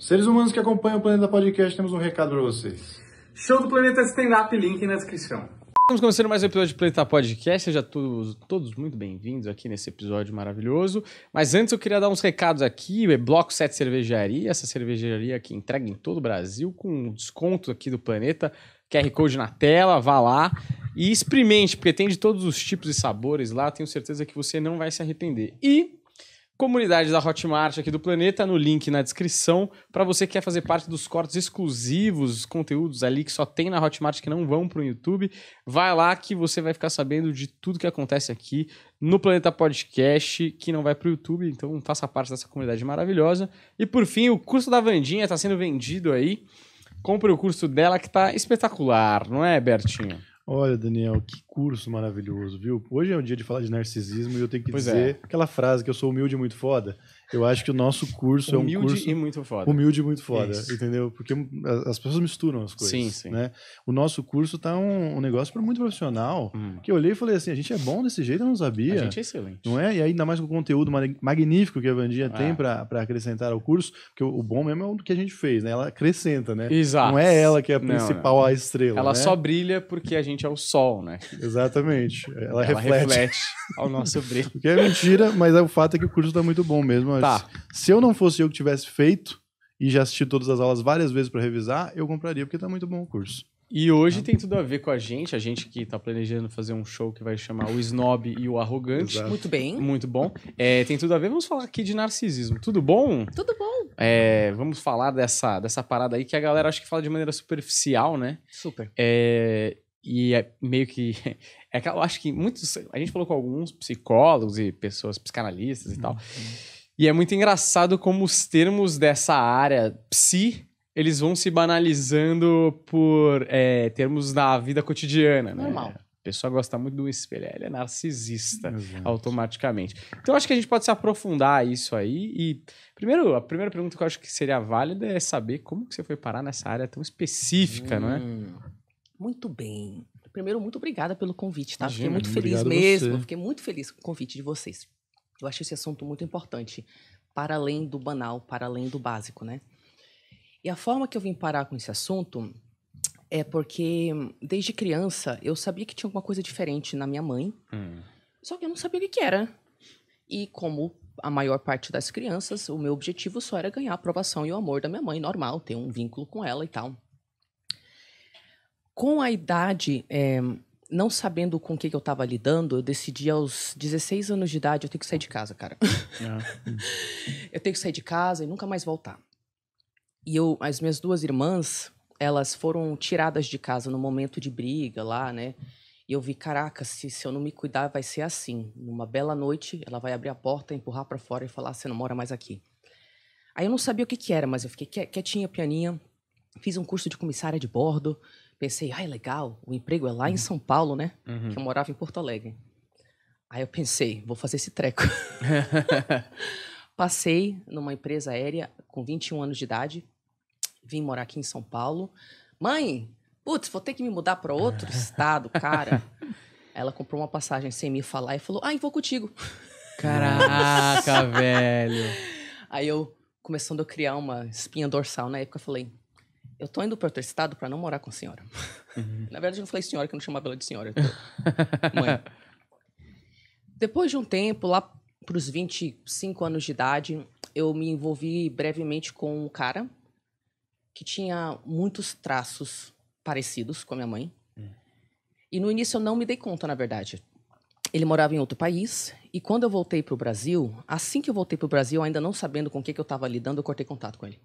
Seres humanos que acompanham o Planeta Podcast, temos um recado para vocês. Show do Planeta Stand Up, link na descrição. Estamos começando mais um episódio do Planeta Podcast. Sejam todos, todos muito bem-vindos aqui nesse episódio maravilhoso. Mas antes eu queria dar uns recados aqui. O Bloco 7 Cervejaria, essa cervejaria que entrega em todo o Brasil, com desconto aqui do Planeta. QR Code na tela, vá lá e experimente, porque tem de todos os tipos e sabores lá. Tenho certeza que você não vai se arrepender. E comunidade da Hotmart aqui do planeta, no link na descrição, para você que quer fazer parte dos cortes exclusivos, conteúdos ali que só tem na Hotmart que não vão para o YouTube. Vai lá que você vai ficar sabendo de tudo que acontece aqui no Planeta Podcast, que não vai para o YouTube, então faça parte dessa comunidade maravilhosa. E por fim, o curso da Vandinha está sendo vendido aí. Compre o curso dela que está espetacular, não é, Bertinho? Olha, Daniel, que curso maravilhoso, viu? Hoje é um dia de falar de narcisismo e eu tenho que pois é. dizer é. aquela frase que eu sou humilde e muito foda. Eu acho que o nosso curso humilde é um curso... Humilde e muito foda. Humilde e muito foda, Isso. entendeu? Porque as pessoas misturam as coisas, sim, sim. né? O nosso curso tá um, um negócio para muito profissional, hum. que eu olhei e falei assim, a gente é bom desse jeito, eu não sabia. A gente é excelente. Não é? E ainda mais com o conteúdo magnífico que a Vandinha ah. tem para acrescentar ao curso, porque o, bom mesmo é o que a gente fez, né? Ela acrescenta, né? Exato. Não é ela que é a principal não, é. não. a estrela, Ela né? só brilha porque a gente é o sol, né? Exatamente. Ela, ela reflete. reflete ao nosso brilho. Que é mentira, mas é o fato é que o curso tá muito bom mesmo. Tá. Se eu não fosse eu que tivesse feito e já assisti todas as aulas várias vezes para revisar, eu compraria, porque tá muito bom o curso. E hoje ah. tem tudo a ver com a gente, a gente que está planejando fazer um show que vai chamar O Snob e o Arrogante. Exato. Muito bem. Muito bom. É, tem tudo a ver, vamos falar aqui de narcisismo. Tudo bom? Tudo bom. É, vamos falar dessa, dessa parada aí que a galera acho que fala de maneira superficial, né? Super. É, e é meio que. É, acho que muitos. A gente falou com alguns psicólogos e pessoas psicanalistas e tal. Uhum. E é muito engraçado como os termos dessa área psi eles vão se banalizando por é, termos da vida cotidiana, né? Normal. A pessoa gosta muito do espelho, ele é narcisista Exato. automaticamente. Então acho que a gente pode se aprofundar isso aí e primeiro, a primeira pergunta que eu acho que seria válida é saber como que você foi parar nessa área tão específica, hum, não é? Hum, muito bem. Primeiro, muito obrigada pelo convite, tá? Imagina, fiquei muito feliz mesmo, fiquei muito feliz com o convite de vocês. Eu acho esse assunto muito importante, para além do banal, para além do básico, né? E a forma que eu vim parar com esse assunto é porque desde criança eu sabia que tinha alguma coisa diferente na minha mãe, hum. só que eu não sabia o que era. E como a maior parte das crianças, o meu objetivo só era ganhar a aprovação e o amor da minha mãe, normal, ter um vínculo com ela e tal. Com a idade é, não sabendo com o que, que eu estava lidando, eu decidi aos 16 anos de idade, eu tenho que sair de casa, cara. Ah, hum. eu tenho que sair de casa e nunca mais voltar. E eu, as minhas duas irmãs, elas foram tiradas de casa no momento de briga lá, né? E eu vi, caraca, se, se eu não me cuidar, vai ser assim. Numa bela noite, ela vai abrir a porta, empurrar para fora e falar: você não mora mais aqui. Aí eu não sabia o que, que era, mas eu fiquei quietinha, pianinha, fiz um curso de comissária de bordo, pensei, ai, ah, legal, o emprego é lá uhum. em São Paulo, né? Uhum. Que eu uhum. morava em Porto Alegre. Aí eu pensei, vou fazer esse treco. Passei numa empresa aérea com 21 anos de idade, vim morar aqui em São Paulo. Mãe, putz, vou ter que me mudar para outro estado, cara. Ela comprou uma passagem sem me falar e falou: "Ai, vou contigo". Caraca, velho. Aí eu começando a criar uma espinha dorsal na época, falei: eu tô indo para outro estado para não morar com a senhora. Uhum. Na verdade, eu não falei senhora, que eu não chamava ela de senhora. mãe. Depois de um tempo, lá para os 25 anos de idade, eu me envolvi brevemente com um cara que tinha muitos traços parecidos com a minha mãe. Uhum. E no início eu não me dei conta, na verdade. Ele morava em outro país e quando eu voltei para o Brasil, assim que eu voltei para o Brasil, ainda não sabendo com o que, que eu estava lidando, eu cortei contato com ele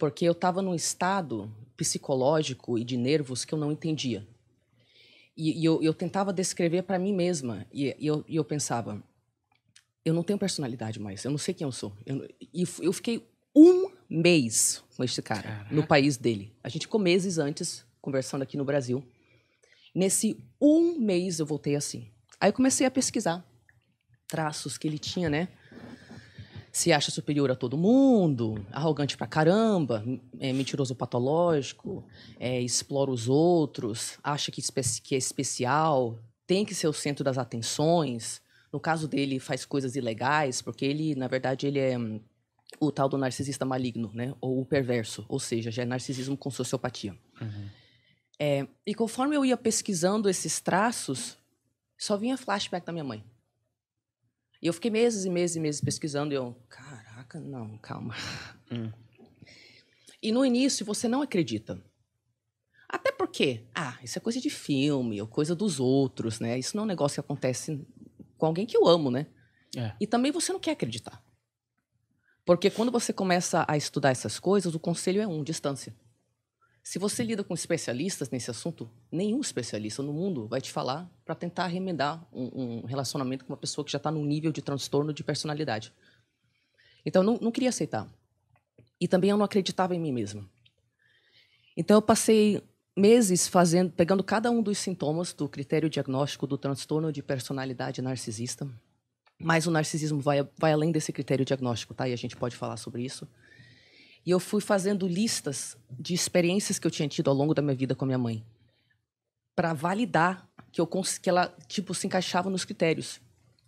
porque eu estava num estado psicológico e de nervos que eu não entendia. E, e eu, eu, tentava descrever para mim mesma, e, e, eu, e, eu, pensava, eu não tenho personalidade mais, eu não sei quem eu sou. Eu, e eu fiquei um mês com este cara, Caraca. no país dele. A gente ficou meses antes, conversando aqui no Brasil. Nesse um mês eu voltei assim. Aí eu comecei a pesquisar traços que ele tinha, né? se acha superior a todo mundo, arrogante pra caramba, é mentiroso patológico, é, explora os outros, acha que, que é especial, tem que ser o centro das atenções. No caso dele, faz coisas ilegais, porque ele, na verdade, ele é hum, o tal do narcisista maligno, né? Ou o perverso, ou seja, já é narcisismo com sociopatia. Uhum. É, e conforme eu ia pesquisando esses traços, só vinha flashback da minha mãe. E eu fiquei meses e meses e meses pesquisando. E eu, caraca, não, calma. Hum. E no início você não acredita. Até porque, ah, isso é coisa de filme, ou coisa dos outros, né? Isso não é um negócio que acontece com alguém que eu amo, né? É. E também você não quer acreditar. Porque quando você começa a estudar essas coisas, o conselho é um, distância. Se você lida com especialistas nesse assunto, nenhum especialista no mundo vai te falar para tentar remendar um, um, relacionamento com uma pessoa que já está num nível de transtorno de personalidade. Então, eu não, não queria aceitar. E também eu não acreditava em mim mesma. Então, eu passei meses fazendo, pegando cada um dos sintomas do critério diagnóstico do transtorno de personalidade narcisista. Mas o narcisismo vai, vai além desse critério diagnóstico, tá? E a gente pode falar sobre isso. E eu fui fazendo listas de experiências que eu tinha tido ao longo da minha vida com a minha mãe, para validar que eu que ela tipo se encaixava nos critérios.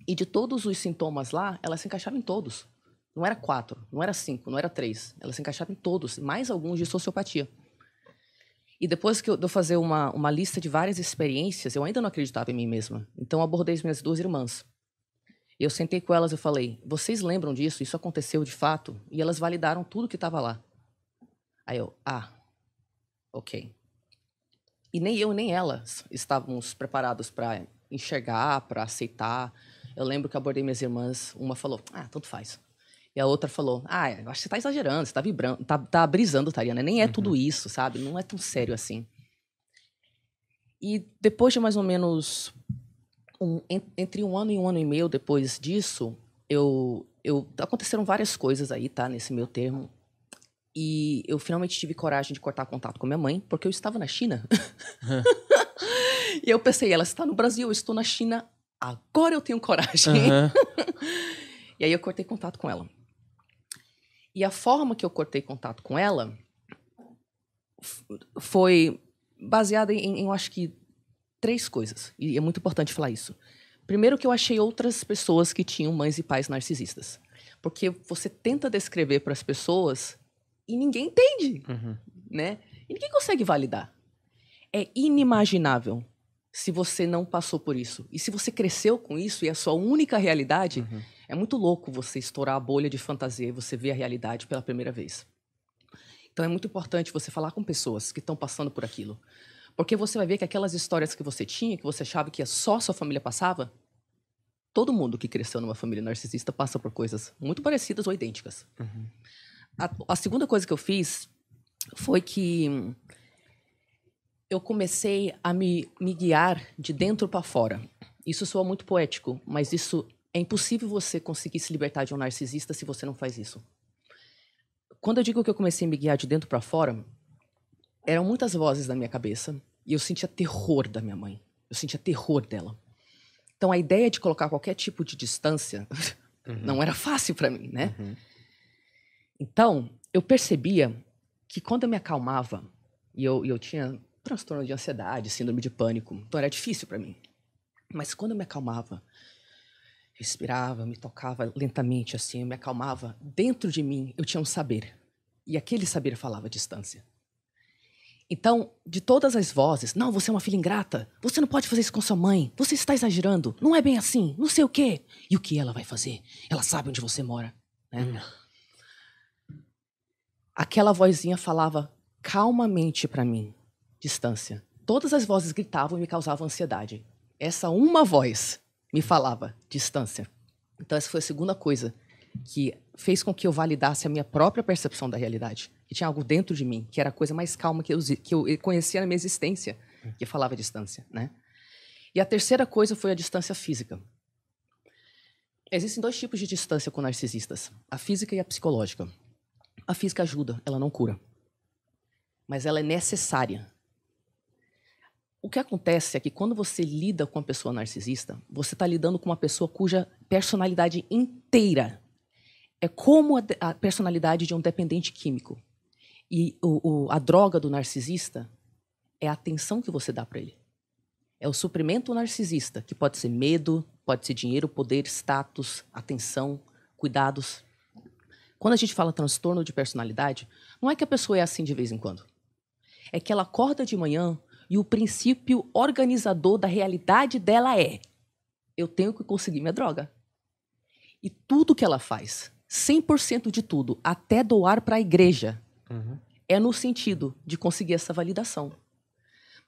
E de todos os sintomas lá, ela se encaixava em todos. Não era quatro, não era cinco, não era três. Ela se encaixava em todos, mais alguns de sociopatia. E depois que eu, de eu fazer uma, uma lista de várias experiências, eu ainda não acreditava em mim mesma. Então, abordei as minhas duas irmãs. Eu sentei com elas e falei: "Vocês lembram disso? Isso aconteceu de fato?" E elas validaram tudo que estava lá. Aí eu: "Ah, OK." E nem eu nem elas estávamos preparados para enxergar, para aceitar. Eu lembro que abordei minhas irmãs, uma falou: "Ah, tanto faz." E a outra falou: Ah, acho que você está exagerando, você tá vibrando, está tá brisando, Tariana. Nem é uhum. tudo isso, sabe? Não é tão sério assim. E depois de mais ou menos um, entre um ano e um ano e meio depois disso, eu, eu aconteceram várias coisas aí, tá? Nesse meu termo. E eu finalmente tive coragem de cortar contato com minha mãe, porque eu estava na China. Uhum. e eu pensei, ela está no Brasil, eu estou na China, agora eu tenho coragem. Uhum. e aí eu cortei contato com ela. E a forma que eu cortei contato com ela foi baseada em, em eu acho que, três coisas, e é muito importante falar isso. Primeiro, que eu achei outras pessoas que tinham mães e pais narcisistas. Porque você tenta descrever para as pessoas e ninguém entende, uhum. né? E ninguém consegue validar. É inimaginável se você não passou por isso. E se você cresceu com isso e é a sua única realidade, uhum. é muito louco você estourar a bolha de fantasia e você ver a realidade pela primeira vez. Então é muito importante você falar com pessoas que estão passando por aquilo. Porque você vai ver que aquelas histórias que você tinha, que você achava que só sua família passava, todo mundo que cresceu numa família narcisista passa por coisas muito parecidas ou idênticas. Uhum. A, a, segunda coisa que eu fiz foi que eu comecei a me, me guiar de dentro para fora. Isso soa muito poético, mas isso é impossível você conseguir se libertar de um narcisista se você não faz isso. Quando eu digo que eu comecei a me guiar de dentro para fora, eram muitas vozes na minha cabeça e eu sentia terror da minha mãe. Eu sentia terror dela. Então a ideia de colocar qualquer tipo de distância uhum. não era fácil para mim, né? Uhum. Então eu percebia que quando eu me acalmava e eu, eu tinha transtorno de ansiedade, síndrome de pânico, então era difícil para mim. Mas quando eu me acalmava, respirava, me tocava lentamente assim, eu me acalmava, dentro de mim eu tinha um saber. E aquele saber falava distância. Então, de todas as vozes, não, você é uma filha ingrata, você não pode fazer isso com sua mãe, você está exagerando, não é bem assim, não sei o quê. E o que ela vai fazer? Ela sabe onde você mora. Né? Hum. Aquela vozinha falava calmamente para mim, distância. Todas as vozes gritavam e me causavam ansiedade. Essa uma voz me falava, distância. Então, essa foi a segunda coisa que fez com que eu validasse a minha própria percepção da realidade. Que tinha algo dentro de mim, que era a coisa mais calma que eu, que eu conhecia na minha existência, hum. que falava distância, né? E a terceira coisa foi a distância física. Existem dois tipos de distância com narcisistas: a física e a psicológica. A física ajuda, ela não cura. Mas ela é necessária. O que acontece é que quando você lida com uma pessoa narcisista, você está lidando com uma pessoa cuja personalidade inteira é como a, a personalidade de um dependente químico. E o, o, a droga do narcisista é a atenção que você dá para ele. É o suprimento narcisista, que pode ser medo, pode ser dinheiro, poder, status, atenção, cuidados. Quando a gente fala transtorno de personalidade, não é que a pessoa é assim de vez em quando. É que ela acorda de manhã e o princípio organizador da realidade dela é: eu tenho que conseguir minha droga. E tudo que ela faz, 100% de tudo, até doar para a igreja, uhum. é no sentido de conseguir essa validação.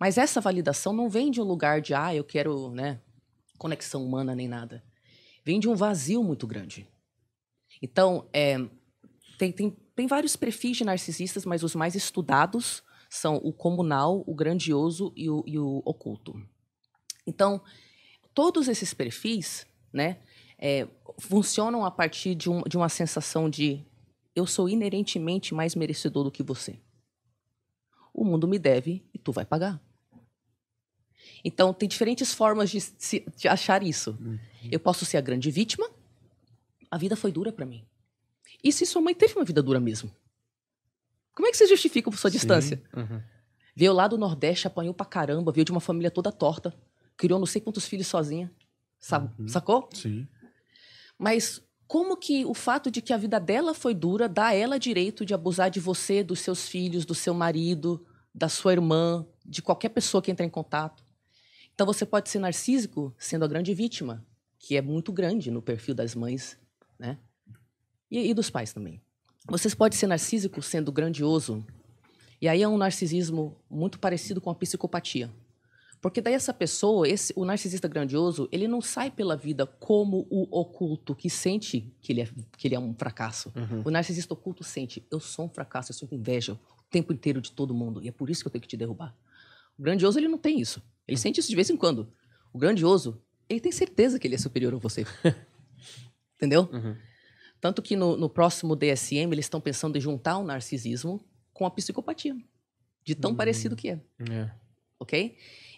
Mas essa validação não vem de um lugar de, ah, eu quero, né, conexão humana nem nada. Vem de um vazio muito grande. Então, é, tem, tem, tem vários perfis de narcisistas, mas os mais estudados são o comunal, o grandioso e o, e o oculto. Então, todos esses perfis, né, é, funcionam a partir de, um, de uma sensação de eu sou inerentemente mais merecedor do que você. O mundo me deve e tu vai pagar. Então, tem diferentes formas de, de achar isso. Uhum. Eu posso ser a grande vítima. A vida foi dura para mim. E se sua mãe teve uma vida dura mesmo? Como é que você justifica sua Sim. distância? Uhum. Veio lá do Nordeste, apanhou pra caramba, veio de uma família toda torta, criou não sei quantos filhos sozinha. Sa uhum. Sacou? Sim. Mas como que o fato de que a vida dela foi dura dá a ela direito de abusar de você, dos seus filhos, do seu marido, da sua irmã, de qualquer pessoa que entra em contato? Então você pode ser narcísico sendo a grande vítima, que é muito grande no perfil das mães, né? E, e dos pais também. Vocês podem ser narcísico sendo grandioso. E aí é um narcisismo muito parecido com a psicopatia. Porque daí essa pessoa, esse, o narcisista grandioso, ele não sai pela vida como o oculto que sente que ele é, que ele é um fracasso. Uhum. O narcisista oculto sente, eu sou um fracasso, eu com inveja o tempo inteiro de todo mundo e é por isso que eu tenho que te derrubar. O grandioso, ele não tem isso. Ele uhum. sente isso de vez em quando. O grandioso, ele tem certeza que ele é superior a você. Entendeu? Uhum. Tanto que no, no próximo DSM, eles estão pensando em juntar o narcisismo com a psicopatia. De tão hum. parecido que é. é. Ok?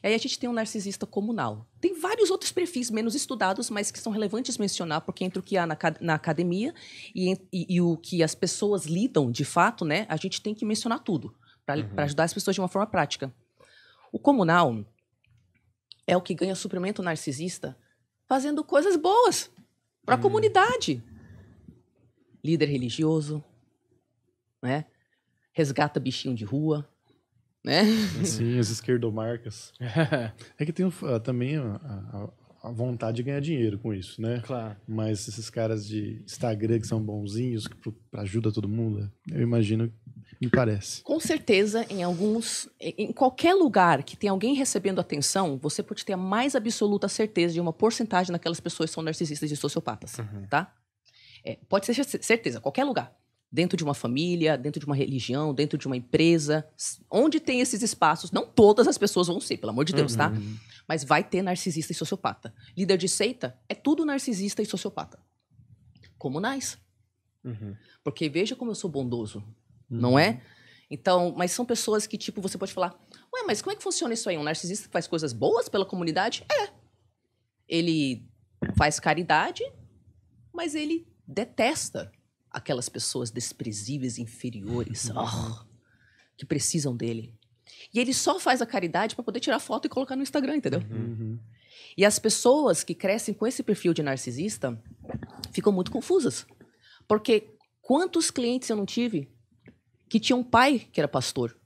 Aí a gente tem um narcisista comunal. Tem vários outros perfis menos estudados, mas que são relevantes mencionar, porque entre o que há na, na academia e, e, e, o que as pessoas lidam de fato, né, a gente tem que mencionar tudo para uhum. ajudar as pessoas de uma forma prática. O comunal é o que ganha suprimento narcisista fazendo coisas boas para a uhum. comunidade. Líder religioso, né? resgata bichinho de rua, né? Sim, as esquerdomarcas. é que tem uh, também a, a, a, vontade de ganhar dinheiro com isso, né? Claro. Mas esses caras de Instagram que são bonzinhos, que ajudam ajuda todo mundo, eu imagino, me parece. Com certeza, em alguns, em qualquer lugar que tem alguém recebendo atenção, você pode ter a mais absoluta certeza de uma porcentagem daquelas pessoas que são narcisistas e sociopatas, uhum. tá? É, pode ser certeza, qualquer lugar dentro de uma família, dentro de uma religião, dentro de uma empresa, onde tem esses espaços, não todas as pessoas vão ser, pelo amor de Deus, tá? uhum. tá? Mas vai ter narcisista e sociopata. Líder de seita é tudo narcisista e sociopata. Comunais, Uhum. Porque veja como eu sou bondoso, uhum. não é? Então, mas são pessoas que, tipo, você pode falar, ué, mas como é que funciona isso aí? Um narcisista faz coisas boas pela comunidade? É. Ele faz caridade, mas ele detesta aquelas pessoas desprezíveis, inferiores, oh, que precisam dele. E ele só faz a caridade para poder tirar foto e colocar no Instagram, entendeu? Uhum. uhum. E as pessoas que crescem com esse perfil de narcisista ficam muito confusas. Porque quantos clientes eu não tive que tinha um pai que era pastor,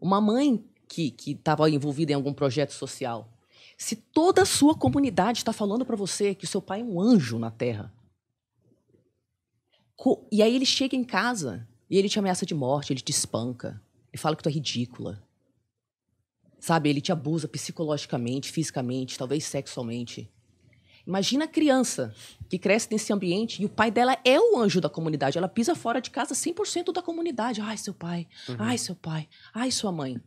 uma mãe que estava envolvida em algum projeto social. Se toda a sua comunidade está falando para você que o seu pai é um anjo na terra, e aí ele chega em casa e ele te ameaça de morte, ele te espanca, ele fala que tu é ridícula. Sabe, ele te abusa psicologicamente, fisicamente, talvez sexualmente. Imagina a criança que cresce nesse ambiente e o pai dela é o anjo da comunidade. Ela pisa fora de casa 100% da comunidade. Ai, seu pai. Uhum. Ai, seu pai. Ai, sua mãe.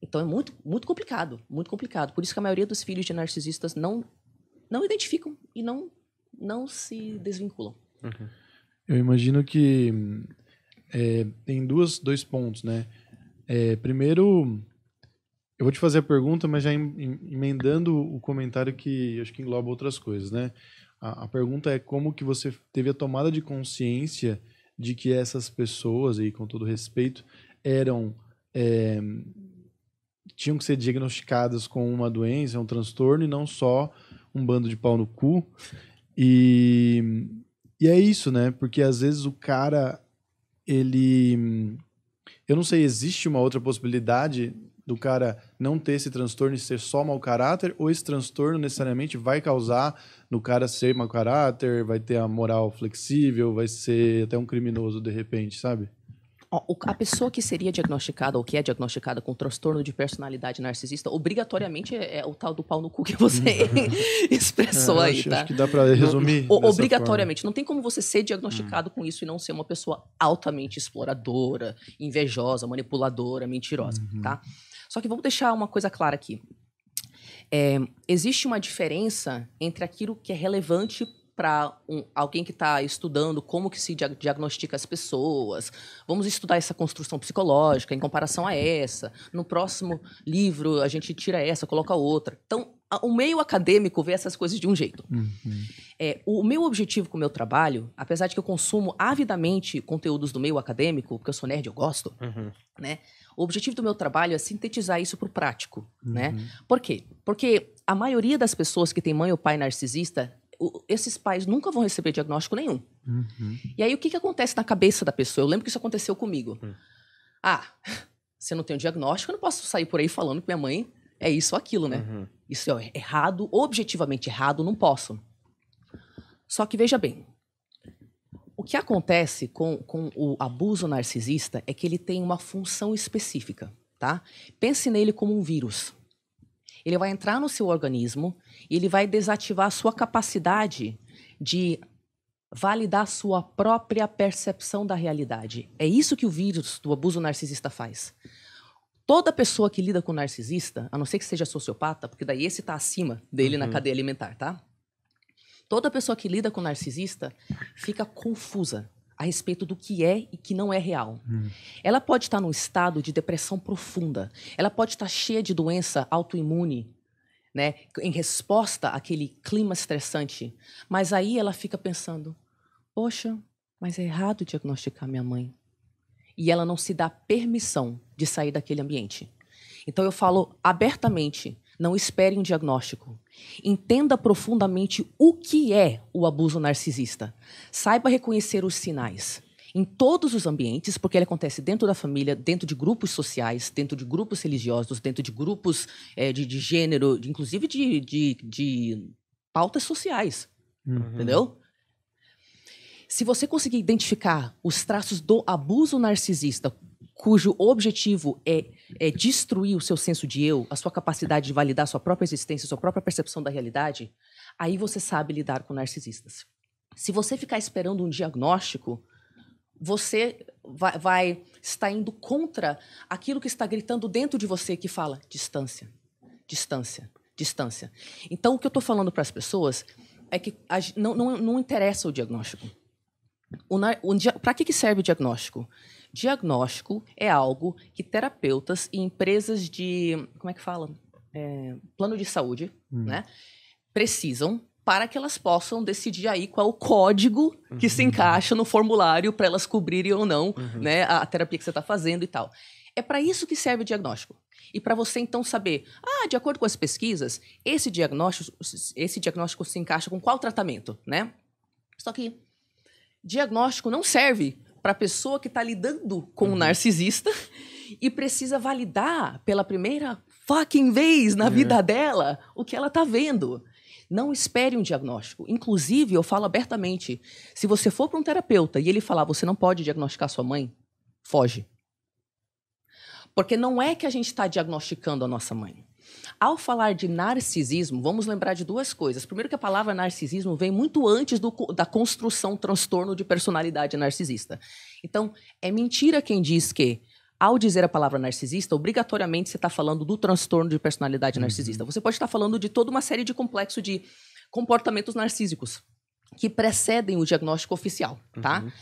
Então é muito, muito complicado, muito complicado. Por isso que a maioria dos filhos de narcisistas não não identificam e não não se desvinculam. Uhum. Eu imagino que é, tem duas, dois pontos, né? É, primeiro, eu vou te fazer a pergunta, mas já em, emendando o comentário que acho que engloba outras coisas, né? A, a pergunta é como que você teve a tomada de consciência de que essas pessoas, aí com todo respeito, eram é, tinham que ser diagnosticadas com uma doença, um transtorno, e não só um bando de pau no cu. E, e é isso, né? Porque às vezes o cara, ele. Eu não sei, existe uma outra possibilidade do cara não ter esse transtorno e ser só mau caráter, ou esse transtorno necessariamente vai causar no cara ser mau caráter, vai ter a moral flexível, vai ser até um criminoso de repente, sabe? A pessoa que seria diagnosticada ou que é diagnosticada com transtorno de personalidade narcisista, obrigatoriamente é, é o tal do pau no cu que você expressou é, aí, acho, tá? Acho que dá para resumir. obrigatoriamente. Forma. Não tem como você ser diagnosticado hum. com isso e não ser uma pessoa altamente exploradora, invejosa, manipuladora, mentirosa, uhum. tá? Só que vamos deixar uma coisa clara aqui. É, existe uma diferença entre aquilo que é relevante para um, alguém que está estudando como que se diagnostica as pessoas. Vamos estudar essa construção psicológica em comparação a essa. No próximo livro a gente tira essa, coloca outra. Então, a, o meio acadêmico vê essas coisas de um jeito. Uhum. É, o meu objetivo com o meu trabalho, apesar de que eu consumo avidamente conteúdos do meio acadêmico, porque eu sou nerd, eu gosto, uhum. né? O objetivo do meu trabalho é sintetizar isso para o prático, né? uhum. né? Por quê? Porque a maioria das pessoas que tem mãe ou pai narcisista esses pais nunca vão receber diagnóstico nenhum. Uhum. E aí, o que, que acontece na cabeça da pessoa? Eu lembro que isso aconteceu comigo. Uhum. Ah, se eu não tenho diagnóstico, eu não posso sair por aí falando que minha mãe é isso ou aquilo, né? Uhum. Isso é errado, objetivamente errado, não posso. Só que veja bem, o que acontece com, com o abuso narcisista é que ele tem uma função específica, tá? Pense nele como um vírus. Ele vai entrar no seu organismo e ele vai desativar a sua capacidade de validar sua própria percepção da realidade. É isso que o vírus do abuso narcisista faz. Toda pessoa que lida com narcisista, a não ser que seja sociopata, porque daí esse está acima dele uhum. na cadeia alimentar, tá? Toda pessoa que lida com narcisista fica confusa a respeito do que é e que não é real. Hum. Ela pode estar num estado de depressão profunda, ela pode estar cheia de doença autoimune, né, em resposta àquele clima estressante, mas aí ela fica pensando: poxa, mas é errado diagnosticar minha mãe. E ela não se dá permissão de sair daquele ambiente. Então eu falo abertamente não espere um diagnóstico. Entenda profundamente o que é o abuso narcisista. Saiba reconhecer os sinais em todos os ambientes, porque ele acontece dentro da família, dentro de grupos sociais, dentro de grupos religiosos, dentro de grupos é, de, de, gênero, de, inclusive de, de, de, pautas sociais. Uhum. Entendeu? Se você conseguir identificar os traços do abuso narcisista cujo objetivo é, é, destruir o seu senso de eu, a sua capacidade de validar sua própria existência, sua própria percepção da realidade, aí você sabe lidar com narcisistas. Se você ficar esperando um diagnóstico, você vai, vai estar indo contra aquilo que está gritando dentro de você que fala distância, distância, distância. Então, o que eu estou falando para as pessoas é que a, não, não, não interessa o diagnóstico. Para que, que serve o diagnóstico? Diagnóstico é algo que terapeutas e empresas de. Como é que fala? É, plano de saúde, hum. né? Precisam para que elas possam decidir aí qual o código que uhum. se encaixa no formulário para elas cobrirem ou não uhum. né, a terapia que você está fazendo e tal. É para isso que serve o diagnóstico. E para você então saber, ah, de acordo com as pesquisas, esse diagnóstico, esse diagnóstico se encaixa com qual tratamento, né? Só que diagnóstico não serve para a pessoa que está lidando com uhum. um narcisista e precisa validar pela primeira fucking vez na uhum. vida dela o que ela está vendo. Não espere um diagnóstico. Inclusive, eu falo abertamente: se você for para um terapeuta e ele falar você não pode diagnosticar sua mãe, foge. Porque não é que a gente está diagnosticando a nossa mãe. Ao falar de narcisismo, vamos lembrar de duas coisas. Primeiro, que a palavra narcisismo vem muito antes do, da construção transtorno de personalidade narcisista. Então, é mentira quem diz que ao dizer a palavra narcisista, obrigatoriamente você está falando do transtorno de personalidade uhum. narcisista. Você pode estar tá falando de toda uma série de complexo de comportamentos narcísicos que precedem o diagnóstico oficial, tá? Uhum.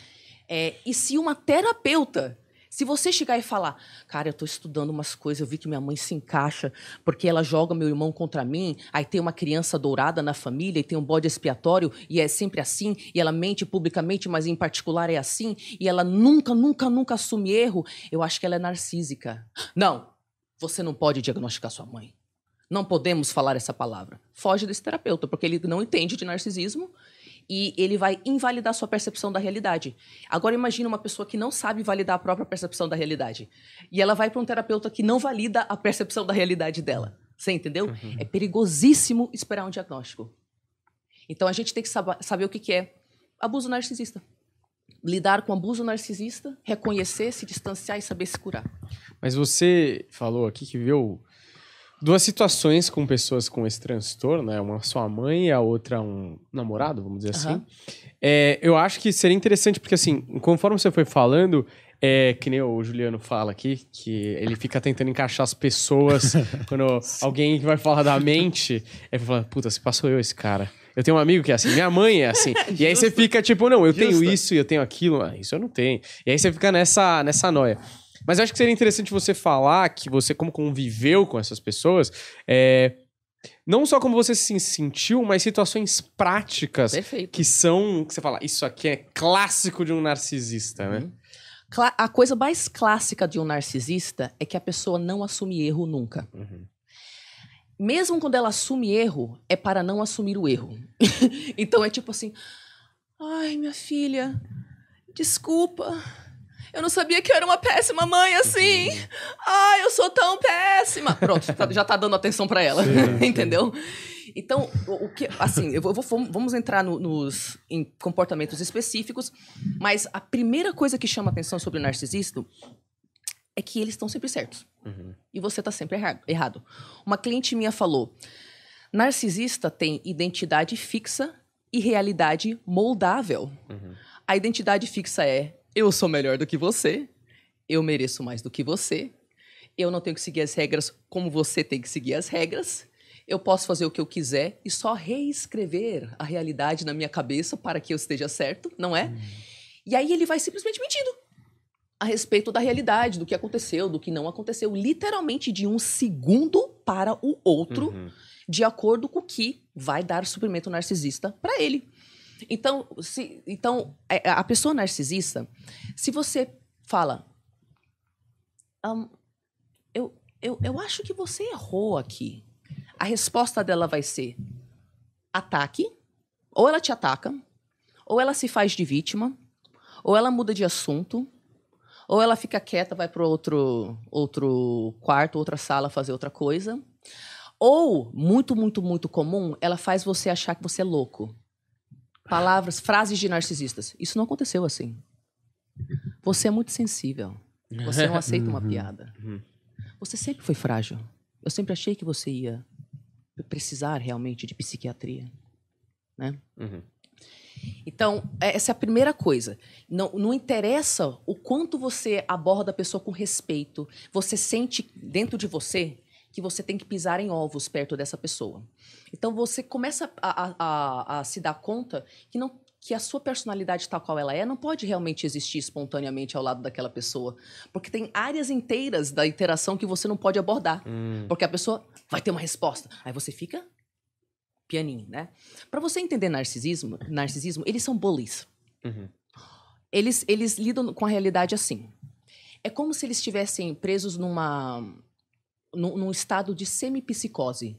É, e se uma terapeuta se você chegar e falar, cara, eu estou estudando umas coisas, eu vi que minha mãe se encaixa porque ela joga meu irmão contra mim, aí tem uma criança dourada na família e tem um bode expiatório e é sempre assim, e ela mente publicamente, mas em particular é assim, e ela nunca, nunca, nunca assume erro, eu acho que ela é narcísica. Não, você não pode diagnosticar sua mãe. Não podemos falar essa palavra. Foge desse terapeuta, porque ele não entende de narcisismo e ele vai invalidar sua percepção da realidade. Agora imagine uma pessoa que não sabe validar a própria percepção da realidade e ela vai para um terapeuta que não valida a percepção da realidade dela. Você entendeu? Uhum. É perigosíssimo esperar um diagnóstico. Então a gente tem que saber, saber o que, que é abuso narcisista lidar com abuso narcisista, reconhecer, se distanciar e saber se curar. Mas você falou aqui que viu duas situações com pessoas com esse transtorno, né? Uma sua mãe e a outra um namorado, vamos dizer uhum. assim. É, eu acho que seria interessante, porque assim, conforme você foi falando, é que nem o Juliano fala aqui, que ele fica tentando encaixar as pessoas quando alguém vai falar da mente, ele fala, puta, se passou eu esse cara. Eu tenho um amigo que é assim, minha mãe é assim. e aí você fica tipo, não, eu tenho isso e eu tenho aquilo, ah, isso eu não tenho. E aí você fica nessa, nessa noia. Mas eu acho que seria interessante você falar que você, como conviveu com essas pessoas, é, não só como você se sentiu, mas situações práticas Perfeito. que são. que você fala, isso aqui é clássico de um narcisista, né? uhum. né? A coisa mais clássica de um narcisista é que a pessoa não assume erro nunca. Uhum. Mesmo quando ela assume erro, é para não assumir o erro. então é tipo assim: ai, minha filha, desculpa eu não sabia que eu era uma péssima mãe assim. Uhum. Ai, eu sou tão péssima. Pronto, tá, já tá dando atenção para ela, sim, entendeu? Sim. Então, o que, assim, eu vou, vamos entrar no, nos em comportamentos específicos, mas a primeira coisa que chama atenção sobre o narcisista é que eles estão sempre certos. Uhum. E você tá sempre errado. Uma cliente minha falou: narcisista tem identidade fixa e realidade moldável. Uhum. A identidade fixa é eu sou melhor do que você, eu mereço mais do que você, eu não tenho que seguir as regras como você tem que seguir as regras, eu posso fazer o que eu quiser e só reescrever a realidade na minha cabeça para que eu esteja certo, não é? E aí ele vai simplesmente mentindo a respeito da realidade, do que aconteceu, do que não aconteceu, literalmente de um segundo para o outro, uhum. de acordo com o que vai dar suprimento narcisista para ele. Então, se, então é, é, a pessoa narcisista, se você fala, um, eu, eu, eu acho que você errou aqui, a resposta dela vai ser ataque, ou ela te ataca, ou ela se faz de vítima, ou ela muda de assunto, ou ela fica quieta, vai para outro outro quarto, outra sala fazer outra coisa. Ou, muito, muito, muito comum, ela faz você achar que você é louco palavras, frases de narcisistas. Isso não aconteceu assim. Você é muito sensível. Você não aceita uma uhum. piada. Você sempre foi frágil. Eu sempre achei que você ia precisar realmente de psiquiatria, né? Uhum. Então, é, essa é a primeira coisa. Não, não interessa o quanto você aborda a pessoa com respeito. Você sente dentro de você que você tem que pisar em ovos perto dessa pessoa. Então você começa a, a, a se dar conta que não que a sua personalidade tal qual ela é não pode realmente existir espontaneamente ao lado daquela pessoa. Porque tem áreas inteiras da interação que você não pode abordar. Hum. Porque a pessoa vai ter uma resposta. Aí você fica pianinho, né? Para você entender narcisismo, narcisismo, eles são bullies. Uhum. Eles, eles lidam com a realidade assim. É como se eles estivessem presos numa num, num estado de semipsicose,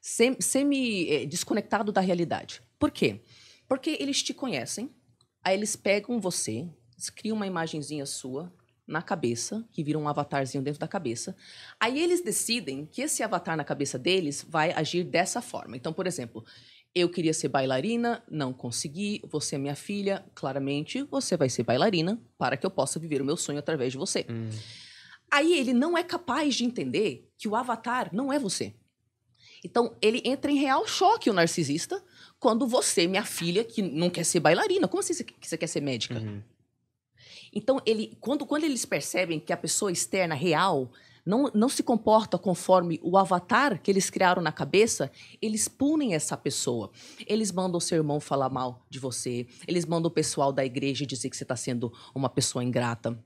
psicose semi-desconectado eh, da realidade. Por quê? Porque eles te conhecem, aí eles pegam você, eles criam uma imagenzinha sua na cabeça, que vira um avatarzinho dentro da cabeça. Aí eles decidem que esse avatar na cabeça deles vai agir dessa forma. Então, por exemplo, eu queria ser bailarina, não consegui, você é minha filha, claramente você vai ser bailarina para que eu possa viver o meu sonho através de você. Hum. Aí ele não é capaz de entender que o avatar não é você. Então ele entra em real choque o narcisista quando você, minha filha, que não quer ser bailarina, como assim você quer ser médica? Uhum. Então ele, quando, quando eles percebem que a pessoa externa real não, não se comporta conforme o avatar que eles criaram na cabeça, eles punem essa pessoa. Eles mandam o seu irmão falar mal de você, eles mandam o pessoal da igreja dizer que você está sendo uma pessoa ingrata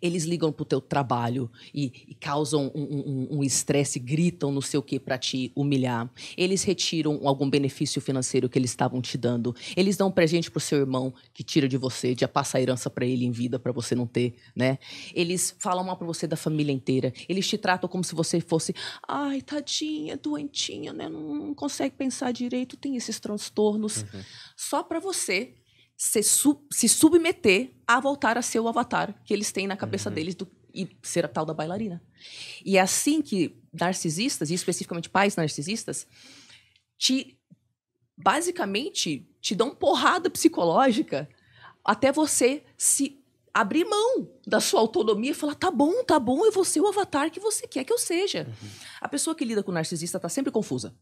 eles ligam pro teu trabalho e, e causam um estresse, um, um gritam não sei o que para te humilhar. Eles retiram algum benefício financeiro que eles estavam te dando. Eles dão um presente pro seu irmão que tira de você, já passa a herança para ele em vida para você não ter, né? Eles falam mal para você da família inteira. Eles te tratam como se você fosse, ai, tadinha, doentinha, né? Não, não consegue pensar direito, tem esses transtornos. Uhum. Só para você se, su se submeter a voltar a ser o avatar que eles têm na cabeça uhum. deles do, e ser a tal da bailarina. E é assim que narcisistas, e especificamente pais narcisistas, te basicamente te dão porrada psicológica até você se abrir mão da sua autonomia e falar: tá bom, tá bom, eu vou ser o avatar que você quer que eu seja. Uhum. A pessoa que lida com narcisista está sempre confusa.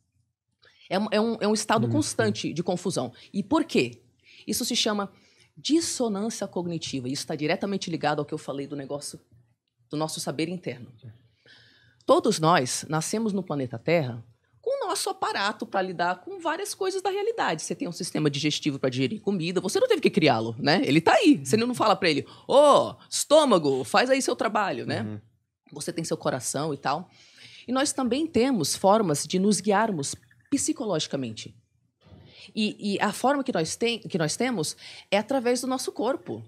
É, é, um, é um estado uhum. constante de confusão. E por quê? Isso se chama dissonância cognitiva. Isso está diretamente ligado ao que eu falei do negócio do nosso saber interno. Todos nós nascemos no planeta Terra com o nosso aparato para lidar com várias coisas da realidade. Você tem um sistema digestivo para digerir comida, você não teve que criá-lo, né? Ele está aí. Você não fala para ele: "Ô, oh, estômago, faz aí seu trabalho", né? Uhum. Você tem seu coração e tal. E nós também temos formas de nos guiarmos psicologicamente. E, e a forma que nós, tem, que nós temos é através do nosso corpo.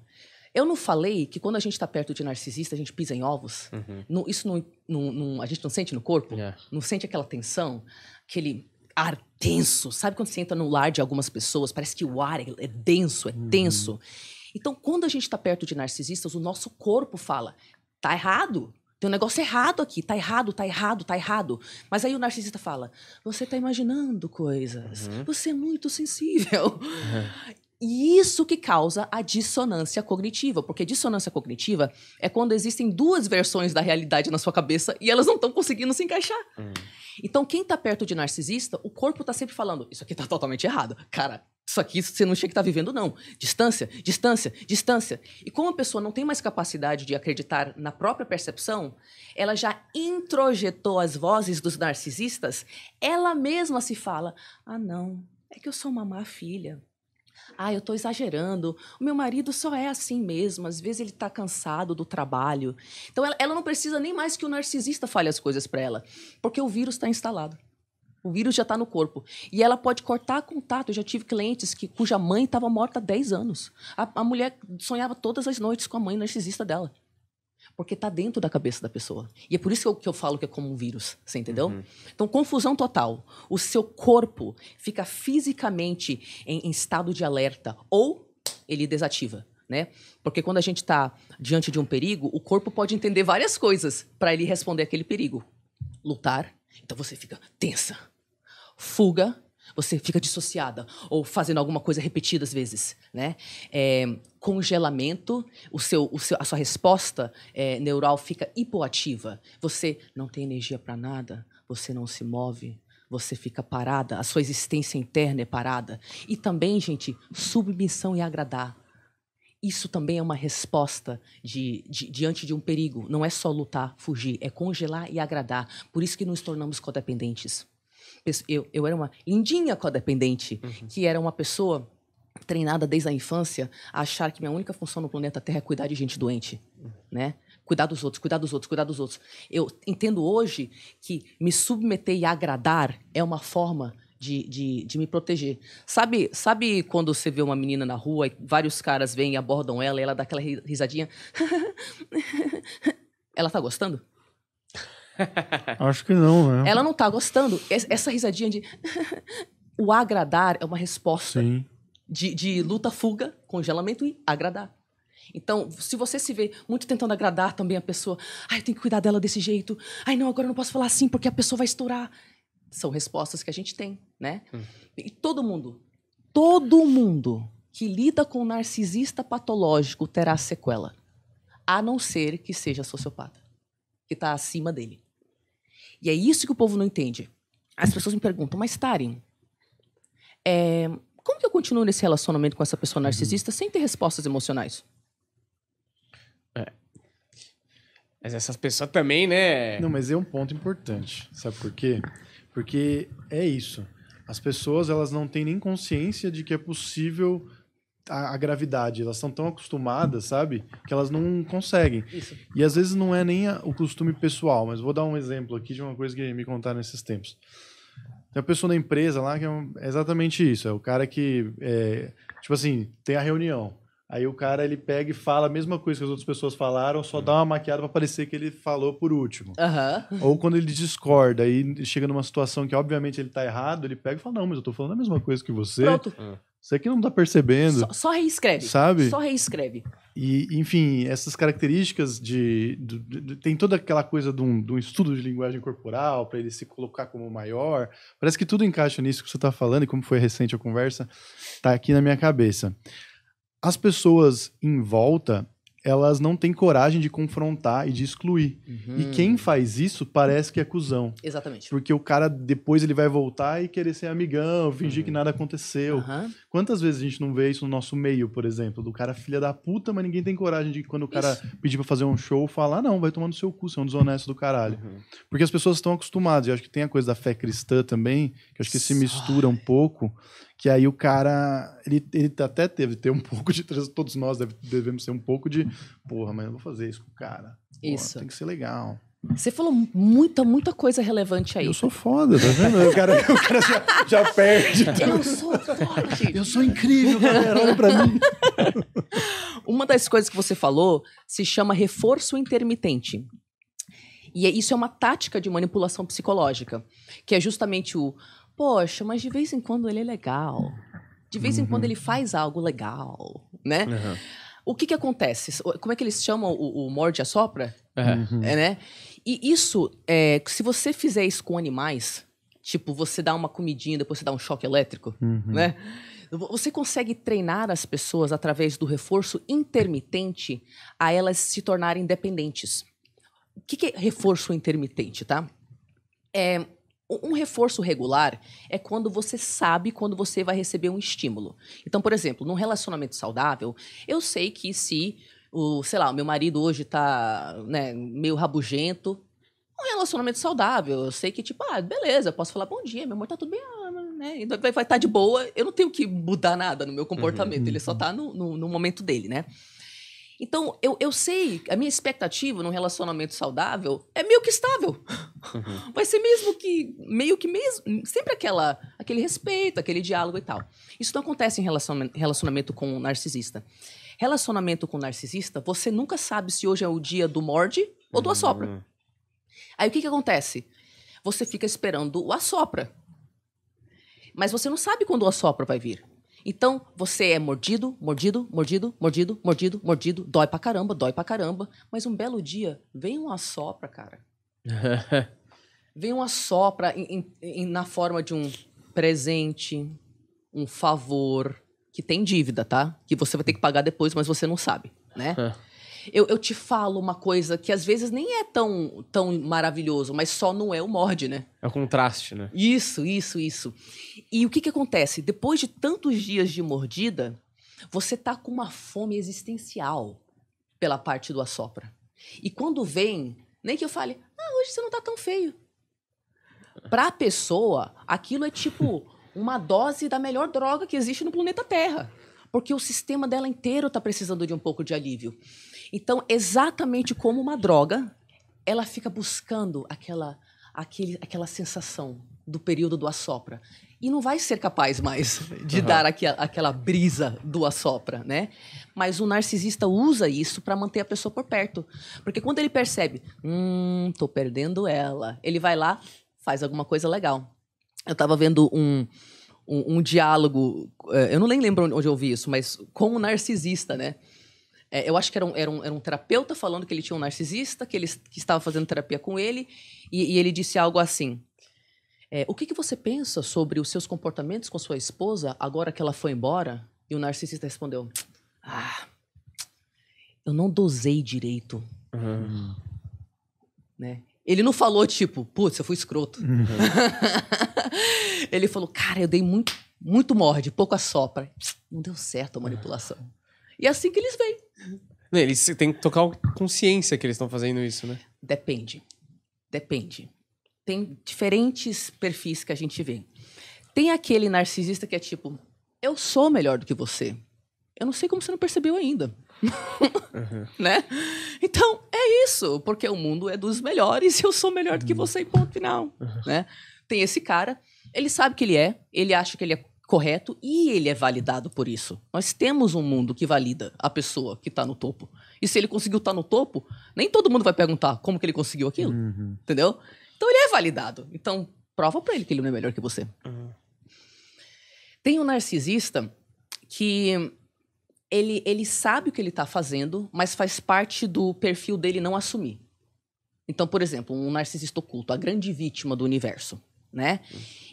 Eu não falei que quando a gente está perto de narcisista, a gente pisa em ovos? Uhum. isso a gente não sente no corpo? Yeah. É. Não sente aquela tensão? Aquele ar tenso? Sabe quando você entra no lar de algumas pessoas? Parece que o ar é, é denso, é uhum. tenso. Uhum. Então, quando a gente está perto de narcisistas, o nosso corpo fala: tá errado. Tem um negócio errado aqui, tá errado, tá errado, tá errado. Mas aí o narcisista fala: você tá imaginando coisas, uhum. você é muito sensível. Uhum. E isso que causa a dissonância cognitiva, porque dissonância cognitiva é quando existem duas versões da realidade na sua cabeça e elas não estão conseguindo se encaixar. Uhum. Então, quem está perto de narcisista, o corpo está sempre falando: Isso aqui está totalmente errado. Cara, só que isso você não tinha que estar vivendo, não. Distância, distância, distância. E como a pessoa não tem mais capacidade de acreditar na própria percepção, ela já introjetou as vozes dos narcisistas, ela mesma se fala: ah, não, é que eu sou uma má filha. Ah, eu estou exagerando. O meu marido só é assim mesmo. Às vezes ele está cansado do trabalho. Então, ela, ela, não precisa nem mais que o narcisista fale as coisas para ela, porque o vírus está instalado. O vírus já está no corpo. E ela pode cortar contato. Eu já tive clientes que, cuja mãe estava morta há 10 anos. A, a, mulher sonhava todas as noites com a mãe narcisista dela. Porque está dentro da cabeça da pessoa. E é por isso que eu, que eu falo que é como um vírus. Você entendeu? Uhum. Então, confusão total. O seu corpo fica fisicamente em, em estado de alerta. Ou ele desativa. Né? Porque quando a gente está diante de um perigo, o corpo pode entender várias coisas para ele responder aquele perigo. Lutar, então você fica tensa, fuga, você fica dissociada ou fazendo alguma coisa repetida às vezes, né? É, congelamento, o seu, o seu, a sua resposta é, neural fica hipoativa. Você não tem energia para nada, você não se move, você fica parada, a sua existência interna é parada. E também, gente, submissão e agradar. Isso também é uma resposta de, de, diante de um perigo. Não é só lutar, fugir, é congelar e agradar. Por isso que nos tornamos codependentes. Eu, eu era uma lindinha codependente, uhum. que era uma pessoa treinada desde a infância a achar que minha única função no planeta Terra é cuidar de gente doente, uhum. né? Cuidar dos outros, cuidar dos outros, cuidar dos outros. Eu entendo hoje que me submeter e agradar é uma forma de, de, de me proteger. Sabe, sabe quando você vê uma menina na rua e vários caras vêm e abordam ela e ela dá aquela risadinha? ela tá gostando? Acho que não, né? Ela não tá gostando. Essa risadinha de. o agradar é uma resposta Sim. de, de luta, fuga, congelamento e agradar. Então, se você se vê muito tentando agradar também a pessoa, ai, eu tenho que cuidar dela desse jeito, ai, não, agora eu não posso falar assim porque a pessoa vai estourar. São respostas que a gente tem, né? Hum. E todo mundo, todo mundo que lida com narcisista patológico terá sequela, a não ser que seja sociopata, que está acima dele. E é isso que o povo não entende. As pessoas me perguntam, mas Taryn, é, como que eu continuo nesse relacionamento com essa pessoa narcisista sem ter respostas emocionais? É. Mas essas pessoas também, né? Não, mas é um ponto importante. Sabe por quê? Porque é isso. As pessoas, elas não têm nem consciência de que é possível a, a gravidade. Elas estão tão acostumadas, sabe? Que elas não conseguem. Isso. E às vezes não é nem a, o costume pessoal, mas vou dar um exemplo aqui de uma coisa que me contaram nesses tempos. Tem uma pessoa na empresa lá que é, um, é exatamente isso. É o cara que, é, tipo assim, tem a reunião. Aí o cara ele pega e fala a mesma coisa que as outras pessoas falaram, só dá uma maquiada para parecer que ele falou por último. Uhum. Ou quando ele discorda e chega numa situação que obviamente ele tá errado, ele pega e fala: "Não, mas eu tô falando a mesma coisa que você". Pronto. Uhum. Você que não tá percebendo. Só, só reescreve. Sabe? Só reescreve. E, enfim, essas características de. de, de, de tem toda aquela coisa de um, um estudo de linguagem corporal, para ele se colocar como maior. Parece que tudo encaixa nisso que você está falando, e como foi recente a conversa, tá aqui na minha cabeça. As pessoas em volta, elas não têm coragem de confrontar e de excluir. Uhum. E quem faz isso parece que é cuzão. Exatamente. Porque o cara depois ele vai voltar e querer ser amigão, fingir uhum. que nada aconteceu. Uhum. Quantas vezes a gente não vê isso no nosso meio, por exemplo, do cara filha da puta, mas ninguém tem coragem de quando o cara isso. pedir para fazer um show, falar ah, não, vai tomar no seu cu, você é um desonesto do caralho. Uhum. Porque as pessoas estão acostumadas, e acho que tem a coisa da fé cristã também, que acho que se mistura um pouco, que aí o cara, ele, ele até teve ter um pouco de, todos nós deve, devemos ter um pouco de, porra, mas eu vou fazer isso com o cara. Porra, isso. Tem que ser legal. Você falou muita, muita coisa relevante aí. Eu sou foda, tá vendo? O cara, o cara já, já, perde. Tá? Eu sou forte. Eu sou incrível, galera. Olha pra mim. Uma das coisas que você falou se chama reforço intermitente. E é, isso é uma tática de manipulação psicológica, que é justamente o poxa, mas de vez em quando ele é legal. De vez em quando ele uhum. faz algo legal, né? Uhum. O que que acontece? Como é que eles chamam o, o morde a sopra? Uhum. É, né? E isso, é, se você fizer isso com animais, tipo, você dá uma comidinha, depois você dá um choque elétrico, uhum. né? Você consegue treinar as pessoas através do reforço intermitente a elas se tornarem dependentes. O que, que é reforço intermitente, tá? É, um reforço regular é quando você sabe quando você vai receber um estímulo. Então, por exemplo, num relacionamento saudável, eu sei que se o, sei lá, o meu marido hoje tá, né, meio rabugento, um relacionamento saudável, eu sei que tipo, ah, beleza, eu posso falar bom dia, meu amor, tá tudo bem, ah, né? né vai estar tá de boa, eu não tenho que mudar nada no meu comportamento, uhum. ele só uhum. tá no, no, no momento dele, né? Então, eu, eu sei, a minha expectativa num relacionamento saudável é meio que estável. Uhum. Vai ser mesmo que, meio que mesmo, sempre aquela, aquele respeito, aquele diálogo e tal. Isso não acontece em relacionamento relacionamento com um narcisista. Relacionamento com um narcisista, você nunca sabe se hoje é o dia do morde ou do uhum. assopra. Aí o que, que acontece? Você fica esperando o assopra. Mas você não sabe quando o assopra vai vir. Então, você é mordido, mordido, mordido, mordido, mordido, mordido, dói pra caramba, dói pra caramba, mas um belo dia vem uma sopra, cara. vem uma sopra em, em, na forma de um presente, um favor, que tem dívida, tá? Que você vai ter que pagar depois, mas você não sabe, né? É eu, eu te falo uma coisa que às vezes nem é tão, tão maravilhoso, mas só não é o morde, né? É o contraste, né? Isso, isso, isso. E o que, que acontece? Depois de tantos dias de mordida, você tá com uma fome existencial pela parte do assopra. E quando vem, nem que eu fale, ah, hoje você não tá tão feio. Pra pessoa, aquilo é tipo uma dose da melhor droga que existe no planeta Terra. Porque o sistema dela inteiro tá precisando de um pouco de alívio. Então, exatamente como uma droga, ela fica buscando aquela, aquele, aquela sensação do período do assopra. E não vai ser capaz mais de uhum. dar aqua, aquela brisa do assopra, né? Mas o narcisista usa isso para manter a pessoa por perto. Porque quando ele percebe, hum, tô perdendo ela, ele vai lá, faz alguma coisa legal. Eu estava vendo um, um, um diálogo, eh, eu não nem lembro onde eu ouvi isso, mas com o narcisista, né? É, eu acho que era um, era, um, era um, terapeuta falando que ele tinha um narcisista, que ele que estava fazendo terapia com ele, e, e ele disse algo assim. É, o que, que você pensa sobre os seus comportamentos com sua esposa agora que ela foi embora? E o narcisista respondeu: Ah, eu não dosei direito. Uhum. Né? Ele não falou tipo, putz, eu fui escroto. Uhum. ele falou, cara, eu dei muito, muito morde, pouco assopra. Não deu certo a manipulação. E é assim que eles veem eles têm que tocar consciência que eles estão fazendo isso, né? Depende. Depende. Tem diferentes perfis que a gente vê. Tem aquele narcisista que é tipo, eu sou melhor do que você. Eu não sei como você não percebeu ainda. Uhum. né? Então, é isso, porque o mundo é dos melhores e eu sou melhor do que uhum. você, ponto final. Uhum. Né? Tem esse cara, ele sabe que ele é, ele acha que ele é correto e ele é validado por isso. Nós temos um mundo que valida a pessoa que está no topo. E se ele conseguiu estar tá no topo, nem todo mundo vai perguntar como que ele conseguiu aquilo. Uhum. Entendeu? Então ele é validado. Então prova para ele que ele não é melhor que você. Uhum. Tem um narcisista que ele, ele sabe o que ele está fazendo, mas faz parte do perfil dele não assumir. Então, por exemplo, um narcisista oculto, a grande vítima do universo né?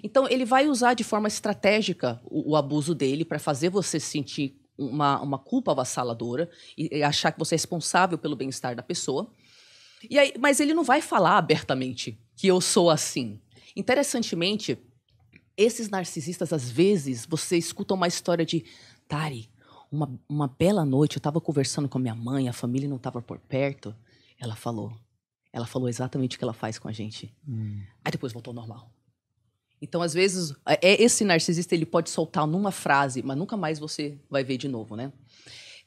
Então ele vai usar de forma estratégica o, o abuso dele para fazer você sentir uma, uma culpa avassaladora e, e achar que você é responsável pelo bem-estar da pessoa. E aí, mas ele não vai falar abertamente que eu sou assim. Interessantemente, esses narcisistas, às vezes, você escuta uma história de Tari, uma, uma bela noite, eu estava conversando com a minha mãe, a família não estava por perto. Ela falou. Ela falou exatamente o que ela faz com a gente. Hum. Aí depois voltou ao normal. Então, às vezes, é, é esse narcisista ele pode soltar numa frase, mas nunca mais você vai ver de novo, né?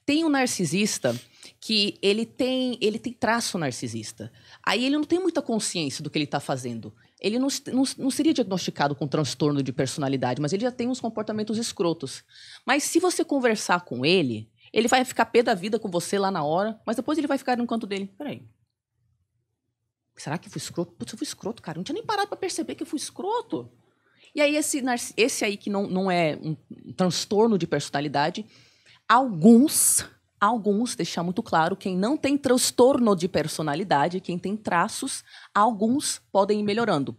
Tem um narcisista que ele tem, ele tem traço narcisista. Aí ele não tem muita consciência do que ele está fazendo. Ele não, não, não, seria diagnosticado com transtorno de personalidade, mas ele já tem uns comportamentos escrotos. Mas se você conversar com ele, ele vai ficar pé da vida com você lá na hora, mas depois ele vai ficar no canto dele. Peraí. Será que eu fui escroto? Putz, eu fui escroto, cara. Eu não tinha nem parado para perceber que eu fui escroto. E aí, esse, esse aí que não, não é um transtorno de personalidade, alguns, alguns, deixar muito claro, quem não tem transtorno de personalidade, quem tem traços, alguns podem ir melhorando.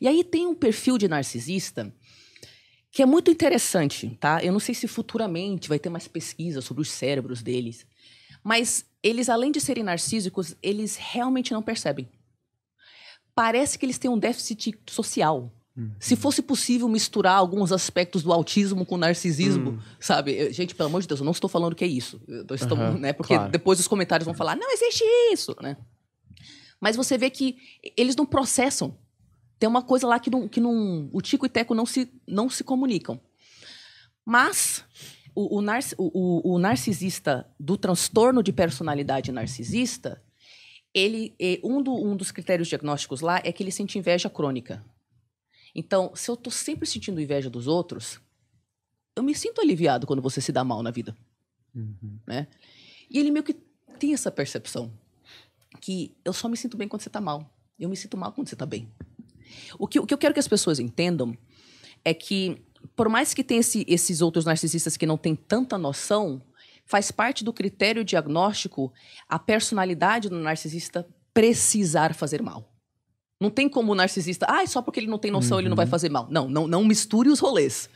E aí tem um perfil de narcisista que é muito interessante, tá? Eu não sei se futuramente vai ter mais pesquisa sobre os cérebros deles, mas eles, além de serem narcísicos, eles realmente não percebem. Parece que eles têm um déficit social. Se fosse possível misturar alguns aspectos do autismo com narcisismo, hum. sabe? Gente, pelo amor de Deus, eu não estou falando que é isso. Estou, uhum, né? Porque claro. depois os comentários vão falar, não existe isso, né? Mas você vê que eles não processam. Tem uma coisa lá que não, que não o Tico e Teco não se, não se comunicam. Mas o, o, o, o narcisista do transtorno de personalidade narcisista, ele, é, um, do, um dos critérios diagnósticos lá é que ele sente inveja crônica. Então, se eu tô sempre sentindo inveja dos outros, eu me sinto aliviado quando você se dá mal na vida. Uhum. Né? E ele meio que tem essa percepção que eu só me sinto bem quando você tá mal. Eu me sinto mal quando você tá bem. O que, o que eu quero que as pessoas entendam é que, por mais que tenha esse, esses outros narcisistas que não têm tanta noção, faz parte do critério diagnóstico a personalidade do narcisista precisar fazer mal. Não tem como o narcisista, ah, só porque ele não tem noção uhum. ele não vai uhum. fazer mal. Não, não, não misture os rolês.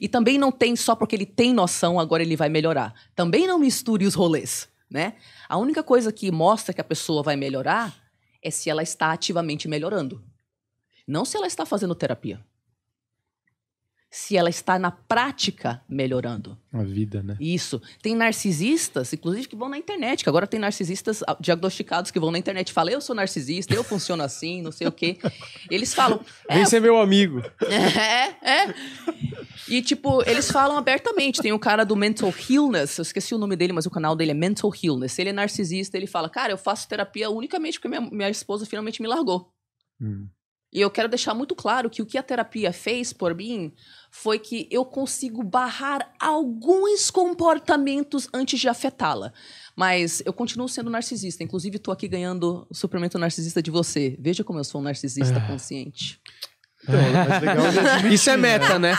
E também não tem só porque ele tem noção agora ele vai melhorar. Também não misture os rolês, né? A única coisa que mostra que a pessoa vai melhorar é se ela está ativamente melhorando. Não se ela está fazendo terapia se ela está na prática melhorando. A vida, né? Isso. Tem narcisistas, inclusive, que vão na internet, que agora tem narcisistas diagnosticados que vão na internet e falam: eu sou narcisista, eu funciono assim, não sei o quê. Eles falam. É, Vem ser meu amigo. É, é. E, tipo, eles falam abertamente. Tem um cara do Mental Illness, eu esqueci o nome dele, mas o canal dele é Mental Illness. Ele é narcisista, ele fala: cara, eu faço terapia unicamente porque minha, minha esposa finalmente me largou. Hum. E eu quero deixar muito claro que o que a terapia fez por mim foi que eu consigo barrar alguns comportamentos antes de afetá-la. Mas eu continuo sendo narcisista. Inclusive, estou aqui ganhando o suplemento narcisista de você. Veja como eu sou um narcisista é. consciente. Então, é Isso é né? meta, né?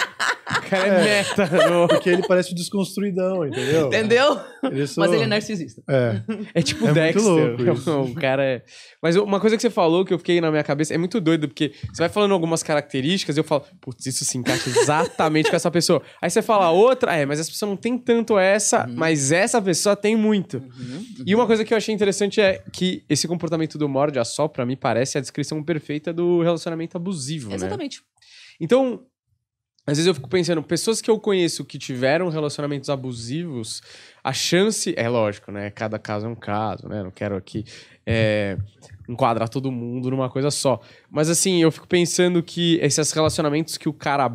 O cara é, é meta. Porque ele parece desconstruidão, entendeu? Entendeu? Ele é Mas ele é narcisista. É. É tipo é Dexter. O é cara é... Mas uma coisa que você falou que eu fiquei na minha cabeça é muito doido, porque você vai falando algumas características e eu falo, putz, isso se encaixa exatamente com essa pessoa. Aí você fala outra, é, mas essa pessoa não tem tanto essa, uhum. mas essa pessoa tem muito. Uhum, uhum. E uma coisa que eu achei interessante é que esse comportamento do morde a só, pra mim, parece a descrição perfeita do relacionamento abusivo, né? Exatamente. Então, às vezes eu fico pensando, pessoas que eu conheço que tiveram relacionamentos abusivos, a chance. É lógico, né? Cada caso é um caso, né? Não quero aqui. É, enquadrar todo mundo numa coisa só. Mas assim, eu fico pensando que esses relacionamentos que o cara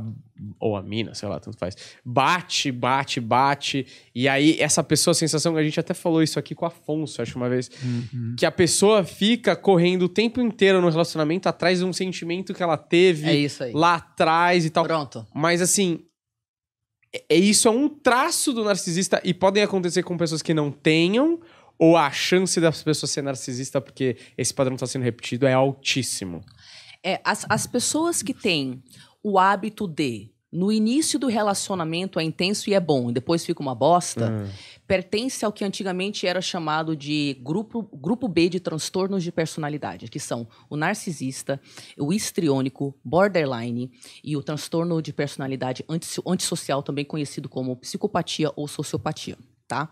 ou a mina, sei lá, tanto faz, bate, bate, bate, e aí essa pessoa, a sensação que a gente até falou isso aqui com o Afonso, acho uma vez, uhum. que a pessoa fica correndo o tempo inteiro no relacionamento atrás de um sentimento que ela teve é lá atrás e tal. Pronto. Mas assim, é, é, isso é um traço do narcisista e podem acontecer com pessoas que não tenham ou a chance das pessoas ser narcisista porque esse padrão está sendo repetido é altíssimo? É, as, as pessoas que têm o hábito de no início do relacionamento é intenso e é bom, depois fica uma bosta, uhum. pertence ao que antigamente era chamado de grupo, grupo B de transtornos de personalidade, que são o narcisista, o histriônico, borderline e o transtorno de personalidade antissocial, também conhecido como psicopatia ou sociopatia, tá?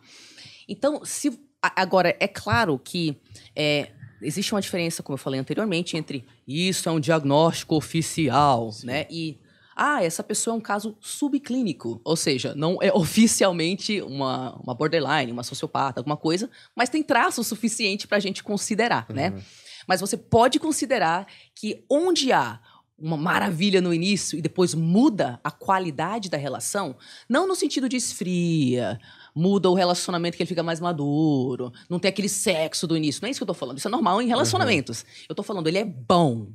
Então, se Agora, é claro que é, existe uma diferença, como eu falei anteriormente, entre isso é um diagnóstico oficial, Sim. né? E ah, essa pessoa é um caso subclínico, ou seja, não é oficialmente uma, uma borderline, uma sociopata, alguma coisa, mas tem traço suficiente para a gente considerar, né? uhum. né? Mas você pode considerar que onde há uma maravilha no início e depois muda a qualidade da relação, não no sentido de esfria, muda o relacionamento que ele fica mais maduro, não tem aquele sexo do início. Não é isso que eu tô falando. Isso é normal em relacionamentos. Uhum. Eu tô falando, ele é bom.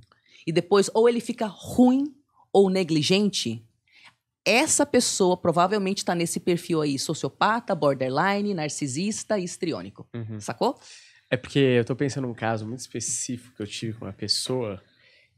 E depois, ou ele fica ruim ou negligente. Essa pessoa provavelmente está nesse perfil aí, sociopata, borderline, narcisista e histriônico. Uhum. Sacou? É porque eu tô pensando num caso muito específico que eu tive com uma pessoa.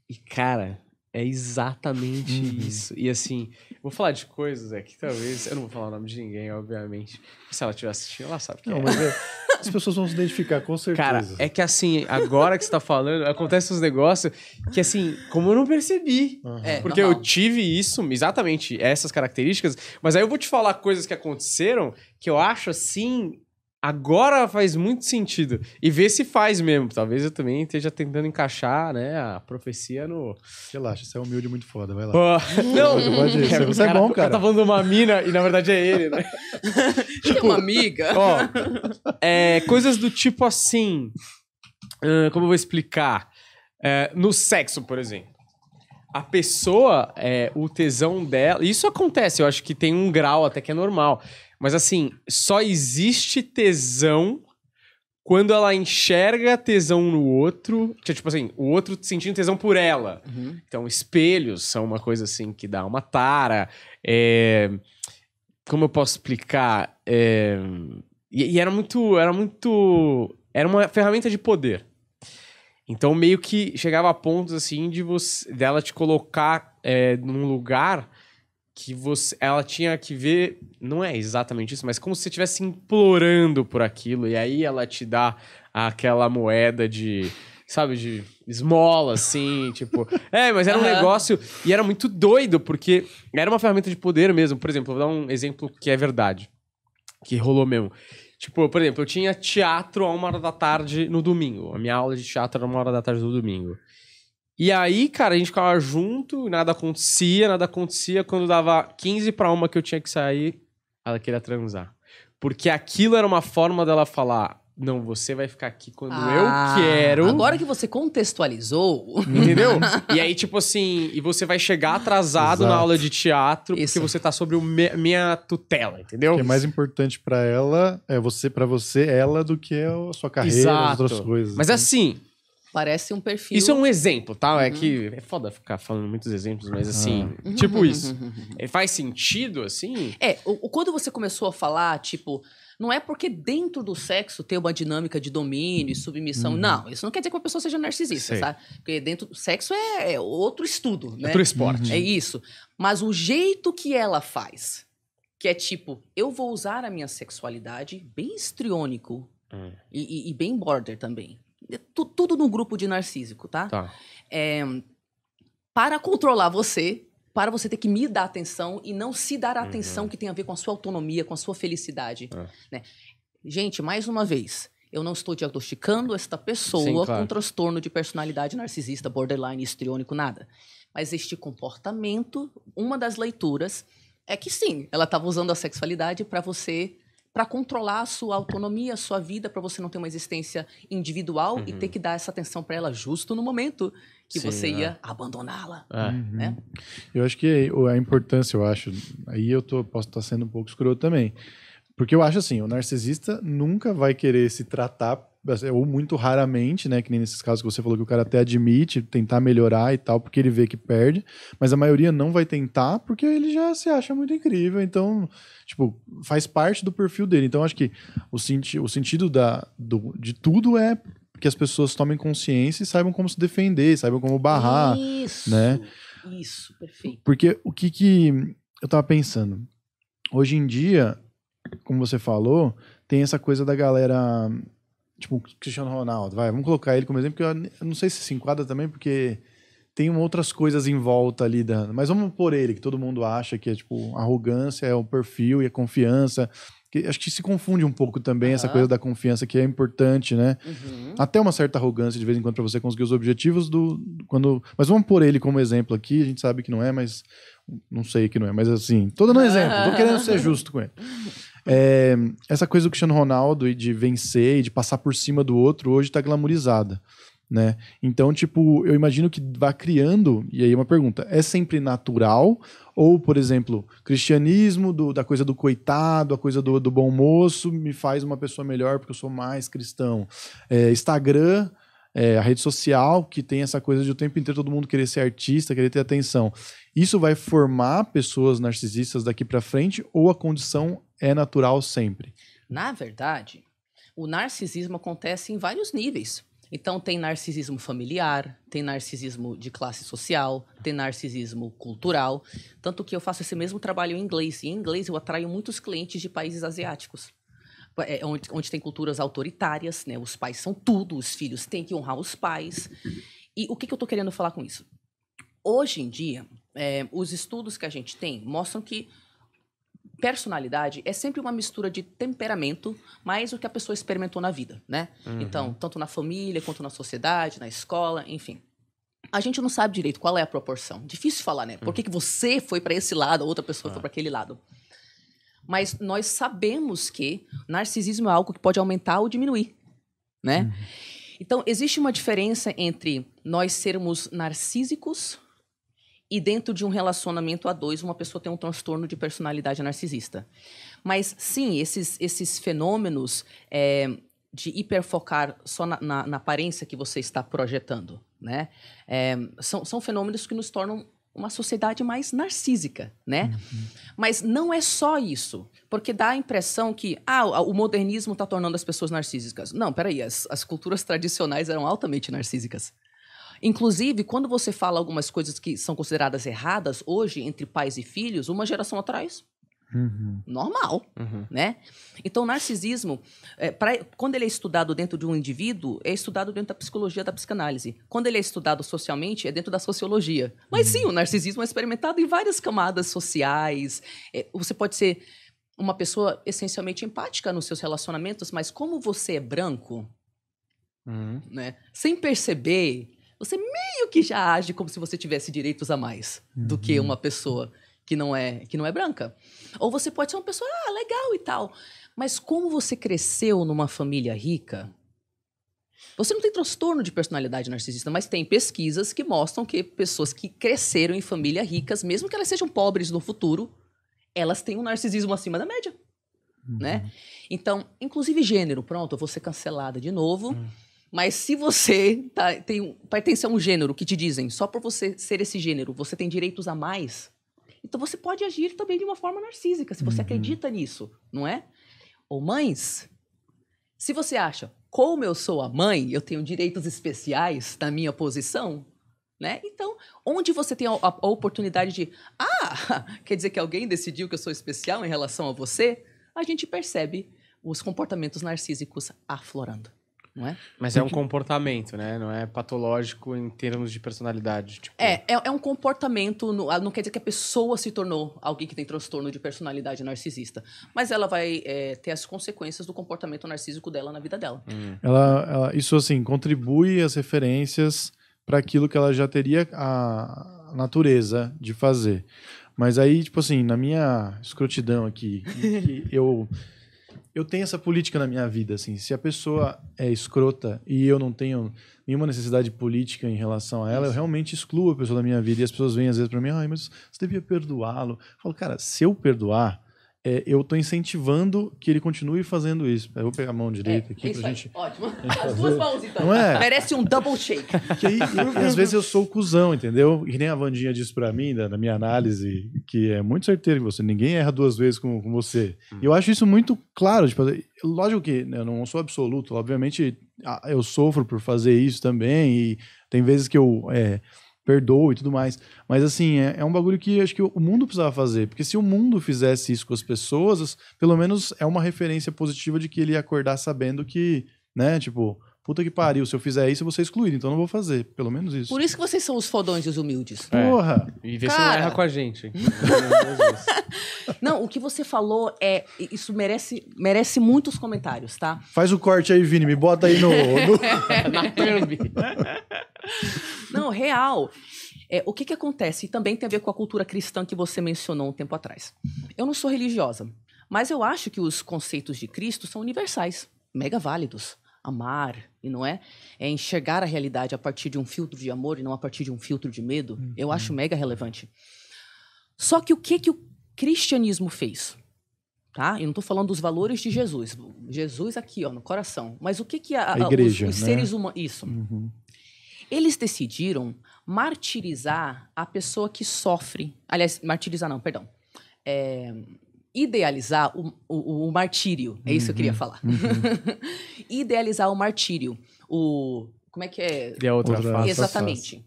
E, cara, é exatamente uhum. isso. E assim, vou falar de coisas aqui, talvez. Eu não vou falar o nome de ninguém, obviamente. Se ela estiver assistindo, ela sabe que não, é. Mas é, as pessoas vão se identificar, com certeza. Cara, é que assim, agora que você tá falando, acontecem uns negócios que assim, como eu não percebi. Uhum. É, porque normal. eu tive isso, exatamente essas características, mas aí eu vou te falar coisas que aconteceram que eu acho assim agora faz muito sentido. E ver se faz mesmo. Talvez eu também esteja tentando encaixar né, a profecia no. Relaxa, você é humilde muito foda, vai lá. não, não pode ir. você é cara, é bom, cara. Tá falando de uma mina e na verdade é ele, né? tipo, uma amiga. Ó, é, coisas do tipo assim. Uh, como eu vou explicar? É, no sexo, por exemplo. A pessoa, é, o tesão dela. Isso acontece, eu acho que tem um grau até que é normal. Mas assim, só existe tesão quando ela enxerga tesão no outro, é, tipo assim, o outro sentindo tesão por ela. Uhum. Então, espelhos são uma coisa assim que dá uma tara. É... Como eu posso explicar? É... E, e, era muito. Era muito. Era uma ferramenta de poder. Então, meio que chegava a pontos assim de você dela te colocar é, num lugar que você, ela tinha que ver, não é exatamente isso, mas como se você estivesse implorando por aquilo e aí ela te dá aquela moeda de, sabe, de esmola assim, tipo, é, mas era um uhum. negócio e era muito doido porque era uma ferramenta de poder mesmo, por exemplo, vou dar um exemplo que é verdade, que rolou mesmo. Tipo, por exemplo, eu tinha teatro a uma hora da tarde no domingo. A minha aula de teatro era uma hora da tarde no domingo. E aí, cara, a gente ficava junto, nada acontecia, nada acontecia. Quando dava 15 para uma que eu tinha que sair, ela queria transar. Porque aquilo era uma forma dela falar: não, você vai ficar aqui quando ah, eu quero. Agora que você contextualizou. Entendeu? e aí, tipo assim, e você vai chegar atrasado Exato. na aula de teatro Isso. porque você tá sobre me, minha tutela, entendeu? O que é mais importante para ela é você, para você, ela, do que a sua carreira, Exato. as outras coisas. Mas né? assim, Parece um perfil. Isso é um exemplo, tá? É uhum. É que é foda ficar falando muitos exemplos, mas assim, uhum. tipo uhum. isso. É, faz sentido, assim? É, o, quando você começou a falar, tipo, não é porque dentro do sexo tem uma dinâmica de domínio e submissão. Uhum. Não, isso não quer dizer que uma pessoa seja narcisista, Sei. sabe? Porque dentro do sexo é, é outro estudo, né? Outro esporte. Uhum. É isso. Mas o jeito que ela faz, que é tipo, eu vou usar a minha sexualidade bem histriônico uhum. e, e, e bem border também tu, tudo no grupo de narcísico, tá? tá. É, para controlar você, para você ter que me dar atenção e não se dar a uhum. atenção que tem a ver com a sua autonomia, com a sua felicidade. É. Né? Gente, mais uma vez, eu não estou diagnosticando esta pessoa Sim, claro. com transtorno de personalidade narcisista, borderline, histriônico, nada. Mas este comportamento, uma das leituras é que sim, ela estava usando a sexualidade para você para controlar a sua autonomia, a sua vida, para você não ter uma existência individual uhum. e ter uhum. que dar essa atenção para ela justo no momento que Sim, você é. ia abandoná-la, é. né? Uhum. Eu acho que a importância, eu acho, aí eu tô, posso estar sendo um pouco escroto também, porque eu acho assim, o narcisista nunca vai querer se tratar é, ou muito raramente, né? Que nem nesses casos que você falou que o cara até admite tentar melhorar e tal, porque ele vê que perde, mas a maioria não vai tentar porque ele já se acha muito incrível, então, tipo, faz parte do perfil dele. Então, acho que o, senti o sentido da, do, de tudo é que as pessoas tomem consciência e saibam como se defender, saibam como barrar, isso, né? Isso, perfeito. Porque o que que eu tava pensando? Hoje em dia, como você falou, tem essa coisa da galera tipo, Cristiano Ronaldo, vai, vamos colocar ele como exemplo, porque eu não sei se se enquadra também, porque tem outras coisas em volta ali, da, mas vamos por ele, que todo mundo acha que é, tipo, arrogância, é o perfil e a confiança, que acho que se confunde um pouco também uhum. essa coisa da confiança, que é importante, né? Uhum. Até uma certa arrogância de vez em quando para você conseguir os objetivos do... quando Mas vamos por ele como exemplo aqui, a gente sabe que não é, mas... Não sei que não é, mas assim, tô dando um exemplo, tô querendo ser justo com ele. É, essa coisa do Cristiano Ronaldo e de vencer e de passar por cima do outro hoje está glamorizada. Né? Então, tipo, eu imagino que vá criando, e aí é uma pergunta, é sempre natural? Ou, por exemplo, cristianismo, do, da coisa do coitado, a coisa do, do, bom moço, me faz uma pessoa melhor porque eu sou mais cristão? É, Instagram, é, a rede social, que tem essa coisa de o tempo inteiro todo mundo querer ser artista, querer ter atenção. Isso vai formar pessoas narcisistas daqui para frente ou a condição é natural sempre? Na verdade, o narcisismo acontece em vários níveis. Então, tem narcisismo familiar, tem narcisismo de classe social, tem narcisismo cultural. Tanto que eu faço esse mesmo trabalho em inglês. E em inglês eu atraio muitos clientes de países asiáticos. É, é onde, onde, tem culturas autoritárias, né? Os pais são tudo, os filhos têm que honrar os pais. E o que, que eu estou querendo falar com isso? Hoje em dia, é, os estudos que a gente tem mostram que personalidade é sempre uma mistura de temperamento mais o que a pessoa experimentou na vida, né? Uhum. Então, tanto na família quanto na sociedade, na escola, enfim. A gente não sabe direito qual é a proporção. Difícil falar, né? Por uhum. que, que você foi para esse lado, a outra pessoa ah. foi para aquele lado? Mas nós sabemos que narcisismo é algo que pode aumentar ou diminuir, né? Uhum. Então, existe uma diferença entre nós sermos narcísicos e dentro de um relacionamento a dois, uma pessoa tem um transtorno de personalidade narcisista. Mas sim, esses, esses fenômenos é, de hiperfocar só na, na, na, aparência que você está projetando, né? É, são, são fenômenos que nos tornam uma sociedade mais narcísica, né? Uhum. Mas não é só isso, porque dá a impressão que ah, o modernismo está tornando as pessoas narcísicas. Não, peraí, as, as culturas tradicionais eram altamente narcísicas, Inclusive, quando você fala algumas coisas que são consideradas erradas hoje entre pais e filhos, uma geração atrás, Uhum. Normal, uhum. né? Então, o narcisismo, é, pra, quando ele é estudado dentro de um indivíduo, é estudado dentro da psicologia da psicanálise. Quando ele é estudado socialmente, é dentro da sociologia. Mas uhum. sim, o narcisismo é experimentado em várias camadas sociais. É, você pode ser uma pessoa essencialmente empática nos seus relacionamentos, mas como você é branco, uhum. né? sem perceber você meio que já age como se você tivesse direitos a mais uhum. do que uhum. uma pessoa que não é que não é branca. Ou você pode ser uma pessoa ah, legal e tal, mas como você cresceu numa família rica, você não tem transtorno de personalidade narcisista, mas tem pesquisas que mostram que pessoas que cresceram em famílias ricas, mesmo que elas sejam pobres no futuro, elas têm um narcisismo acima da média. Né? Uhum. Né? Então, inclusive gênero, pronto, eu vou ser cancelada de novo. Uhum. Mas se você tá, tem, pertence a um gênero que te dizem, só por você ser esse gênero, você tem direitos a mais, então você pode agir também de uma forma narcísica, se você uhum. acredita nisso, não é? Ou mães, se você acha, como eu sou a mãe, eu tenho direitos especiais na minha posição, né? Então, onde você tem a, a, a oportunidade de, ah, quer dizer que alguém decidiu que eu sou especial em relação a você, a gente percebe os comportamentos narcísicos aflorando não é? Mas é um comportamento, né? Não é patológico em termos de personalidade. Tipo... É, é, é, um comportamento. Ah, não quer dizer que a pessoa se tornou alguém que tem transtorno de personalidade narcisista. Mas ela vai é, ter as consequências do comportamento narcísico dela na vida dela. Hum. Ela, ela, isso, assim, contribui as referências para aquilo que ela já teria a natureza de fazer. Mas aí, tipo assim, na minha escrotidão aqui, eu eu tenho essa política na minha vida, assim, se a pessoa é escrota e eu não tenho nenhuma necessidade política em relação a ela, eu realmente excluo a pessoa da minha vida e as pessoas vêm às vezes para mim, ai, mas você devia perdoá-lo. Eu falo, cara, se eu perdoar, é, eu estou incentivando que ele continue fazendo isso. Eu vou pegar a mão é, direita é, aqui pra gente. Ótimo. As duas mãos, então. Não é? Merece um double shake. aí, eu, às vezes eu sou o cuzão, entendeu? E nem a Vandinha disse para mim, na minha análise, que é muito certeiro que você, ninguém erra duas vezes com, com você. E hum. eu acho isso muito claro. Tipo, lógico que né, eu não sou absoluto, obviamente ah, eu sofro por fazer isso também, e tem vezes que eu. É, perdoa e tudo mais. Mas assim, é, é, um bagulho que acho que o mundo precisava fazer. Porque se o mundo fizesse isso com as pessoas, pelo menos é uma referência positiva de que ele ia acordar sabendo que, né, tipo, puta que pariu, se eu fizer isso, eu vou ser excluído, então não vou fazer. Pelo menos isso. Por isso que vocês são os fodões e os humildes. É. Porra! E vê Cara... se não erra com a gente. não, o que você falou é. Isso merece, merece muitos comentários, tá? Faz o corte aí, Vini, me bota aí no. no... Na thumb. Não, real. É, o que, que acontece? E também tem a ver com a cultura cristã que você mencionou um tempo atrás. Eu não sou religiosa, mas eu acho que os conceitos de Cristo são universais, mega válidos. Amar, e não é? É enxergar a realidade a partir de um filtro de amor e não a partir de um filtro de medo. Uhum. Eu acho mega relevante. Só que o que, que o cristianismo fez? Tá? Eu não estou falando dos valores de Jesus. Jesus aqui, ó, no coração. Mas o que, que a, a, a igreja, os, os né? seres humanos... Isso. Uhum. Eles decidiram martirizar a pessoa que sofre. Aliás, martirizar não, perdão. É, idealizar o, o, o, martírio. É isso uhum, que eu queria uhum. falar. Uhum. idealizar o martírio. O. Como é que é? De a outra, outra face. Exatamente.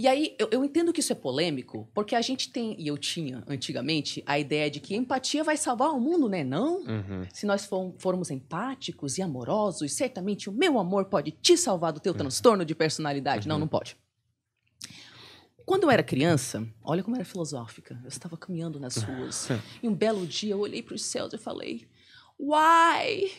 E aí, eu, eu, entendo que isso é polêmico, porque a gente tem, e eu tinha antigamente, a ideia de que empatia vai salvar o mundo, né? Não? Uhum. Se nós for, formos empáticos e amorosos, certamente o meu amor pode te salvar do teu uhum. transtorno de personalidade. Uhum. Não, não pode. Quando eu era criança, olha como eu era filosófica. Eu estava caminhando nas ruas. e um belo dia eu olhei para os céus e falei: Uai!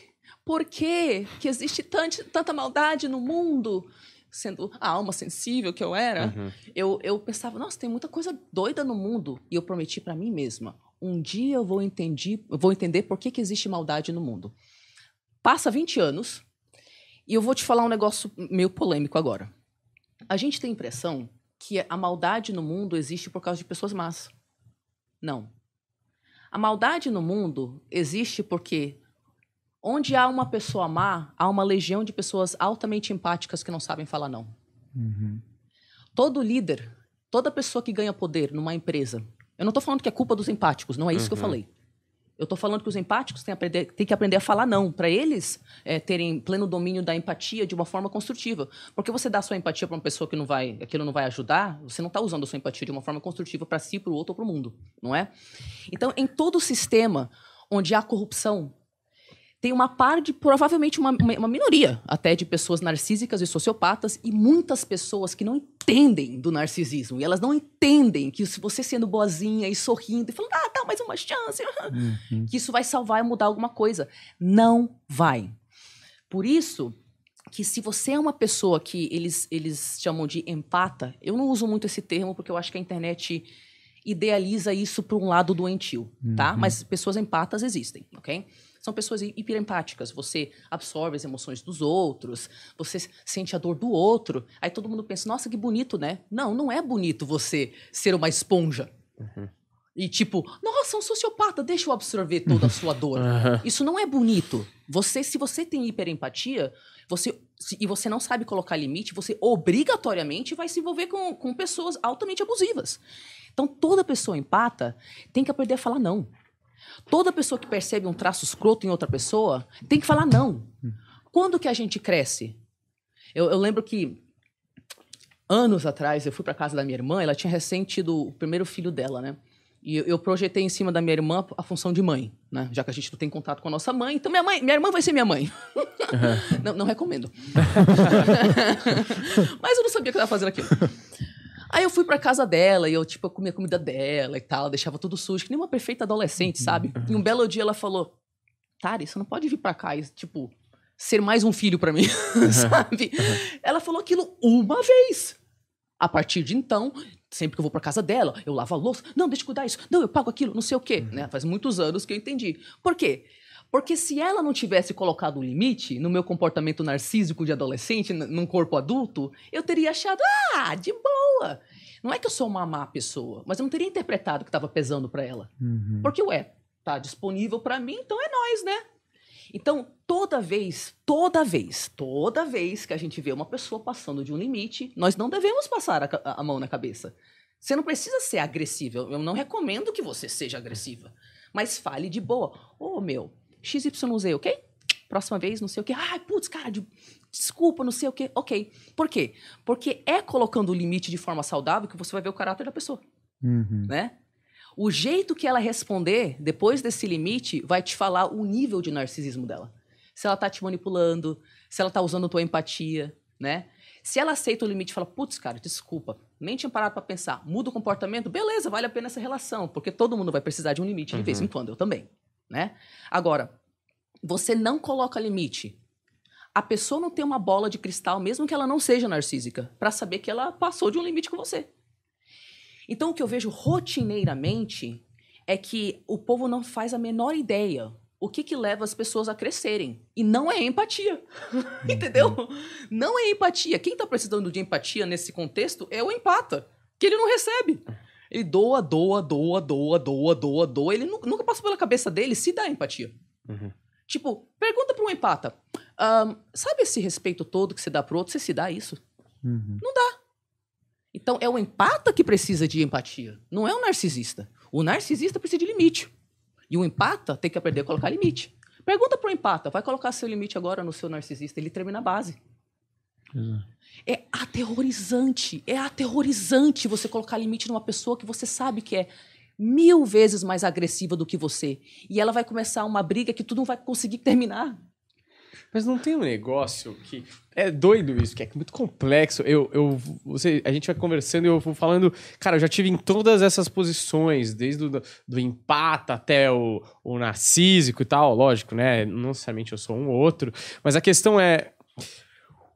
Por que, que existe tante, tanta maldade no mundo? sendo a alma sensível que eu era, uhum. eu, eu pensava, nossa, tem muita coisa doida no mundo. E eu prometi para mim mesma, um dia eu vou, entendi, vou entender por que, que existe maldade no mundo. Passa 20 anos e eu vou te falar um negócio meio polêmico agora. A gente tem a impressão que a maldade no mundo existe por causa de pessoas más. Não. A maldade no mundo existe porque Onde há uma pessoa má, há uma legião de pessoas altamente empáticas que não sabem falar não. Uhum. Todo líder, toda pessoa que ganha poder numa empresa, eu não estou falando que é culpa dos empáticos, não é isso uhum. que eu uhum. falei. Eu estou falando que os empáticos têm, aprender, têm, que aprender a falar não, para eles é, terem pleno domínio da empatia de uma forma construtiva. Porque você dá sua empatia para uma pessoa que não vai, aquilo não vai ajudar, você não está usando a sua empatia de uma forma construtiva para si, para o outro ou para o mundo, não é? Então, em todo sistema onde há corrupção, tem uma par de, provavelmente uma, uma minoria até de pessoas narcísicas e sociopatas e muitas pessoas que não entendem do narcisismo. E elas não entendem que se você sendo boazinha e sorrindo e falando, ah, tá, mais uma chance, uhum. que isso vai salvar e mudar alguma coisa. Não vai. Por isso que se você é uma pessoa que eles, eles chamam de empata, eu não uso muito esse termo porque eu acho que a internet idealiza isso para um lado doentio, tá? uhum. tá? Mas pessoas empatas existem, ok? são pessoas hiperempáticas. Você absorve as emoções dos outros, você sente a dor do outro. Aí todo mundo pensa, nossa, que bonito, né? Não, não é bonito você ser uma esponja. Uhum. E tipo, nossa, um sociopata, deixa eu absorver toda a sua dor. Uhum. Isso não é bonito. Você, se você tem hiperempatia, você e você não sabe colocar limite, você obrigatoriamente vai se envolver com, com pessoas altamente abusivas. Então, toda pessoa empata tem que aprender a falar não. Toda pessoa que percebe um traço escroto em outra pessoa tem que falar não. Quando que a gente cresce? Eu, eu lembro que anos atrás eu fui para casa da minha irmã, ela tinha recém tido o primeiro filho dela, né? E eu projetei em cima da minha irmã a função de mãe, né? Já que a gente não tem contato com a nossa mãe, então minha mãe, minha irmã vai ser minha mãe. Uhum. não, não recomendo. Mas eu não sabia que eu estava fazendo aquilo. Aí eu fui pra casa dela e eu, tipo, eu comia comida dela e tal, deixava tudo sujo, que nem uma perfeita adolescente, uhum, sabe? Uhum. E um belo dia ela falou: Tari, você não pode vir pra cá e, tipo, ser mais um filho para mim, uhum. sabe? ela falou aquilo uma vez. A partir de então, sempre que eu vou para casa dela, eu lavo a louça. Não, deixa eu cuidar isso. Não, eu pago aquilo, não sei o quê. Né? Faz muitos anos que eu entendi. Por quê? Porque se ela não tivesse colocado o limite no meu comportamento narcísico de adolescente, num corpo adulto, eu teria achado, ah, de boa. Não é que eu sou uma má pessoa, mas eu não teria interpretado que estava pesando para ela. Uhum. Porque, ué, tá disponível para mim, então é nós, né? Então, toda vez, toda vez, toda vez que a gente vê uma pessoa passando de um limite, nós não devemos passar a, a, mão na cabeça. Você não precisa ser agressiva. Eu não recomendo que você seja agressiva. Mas fale de boa. Ô, oh, meu, XYZ, ok? Próxima vez, não sei o quê. Ai, putz, cara, de, desculpa, não sei o quê. Ok. Por quê? Porque é colocando o limite de forma saudável que você vai ver o caráter da pessoa. Uhum. Né? O jeito que ela responder depois desse limite vai te falar o nível de narcisismo dela. Se ela tá te manipulando, se ela tá usando tua empatia, né? Se ela aceita o limite e fala, putz, cara, desculpa, nem tinha parado para pensar, muda o comportamento, beleza, vale a pena essa relação, porque todo mundo vai precisar de um limite de vez em uhum. quando, eu também, né? Agora, você não coloca limite. A pessoa não tem uma bola de cristal, mesmo que ela não seja narcísica, para saber que ela passou de um limite com você. Então, o que eu vejo rotineiramente é que o povo não faz a menor ideia o que, que leva as pessoas a crescerem. E não é empatia. Entendeu? Uhum. Não é empatia. Quem está precisando de empatia nesse contexto é o empata, que ele não recebe. Ele doa, doa, doa, doa, doa, doa, doa. Ele nunca passou pela cabeça dele se dá empatia. Uhum. Tipo, pergunta pra um empata. Um, sabe esse respeito todo que você dá pro outro, você se dá isso? Uhum. Não dá. Então é o empata que precisa de empatia, não é o narcisista. O narcisista precisa de limite. E o empata tem que aprender a colocar limite. Pergunta pro empata, vai colocar seu limite agora no seu narcisista, ele termina a base. É aterrorizante, é aterrorizante você colocar limite numa pessoa que você sabe que é mil vezes mais agressiva do que você. E ela vai começar uma briga que tu não vai conseguir terminar. Mas não tem um negócio que. É doido isso, que é muito complexo. Eu, eu, você, a gente vai conversando e eu vou falando. Cara, eu já tive em todas essas posições, desde o do, empata até o, o narcísico e tal. Lógico, né? Não necessariamente eu sou um ou outro. Mas a questão é.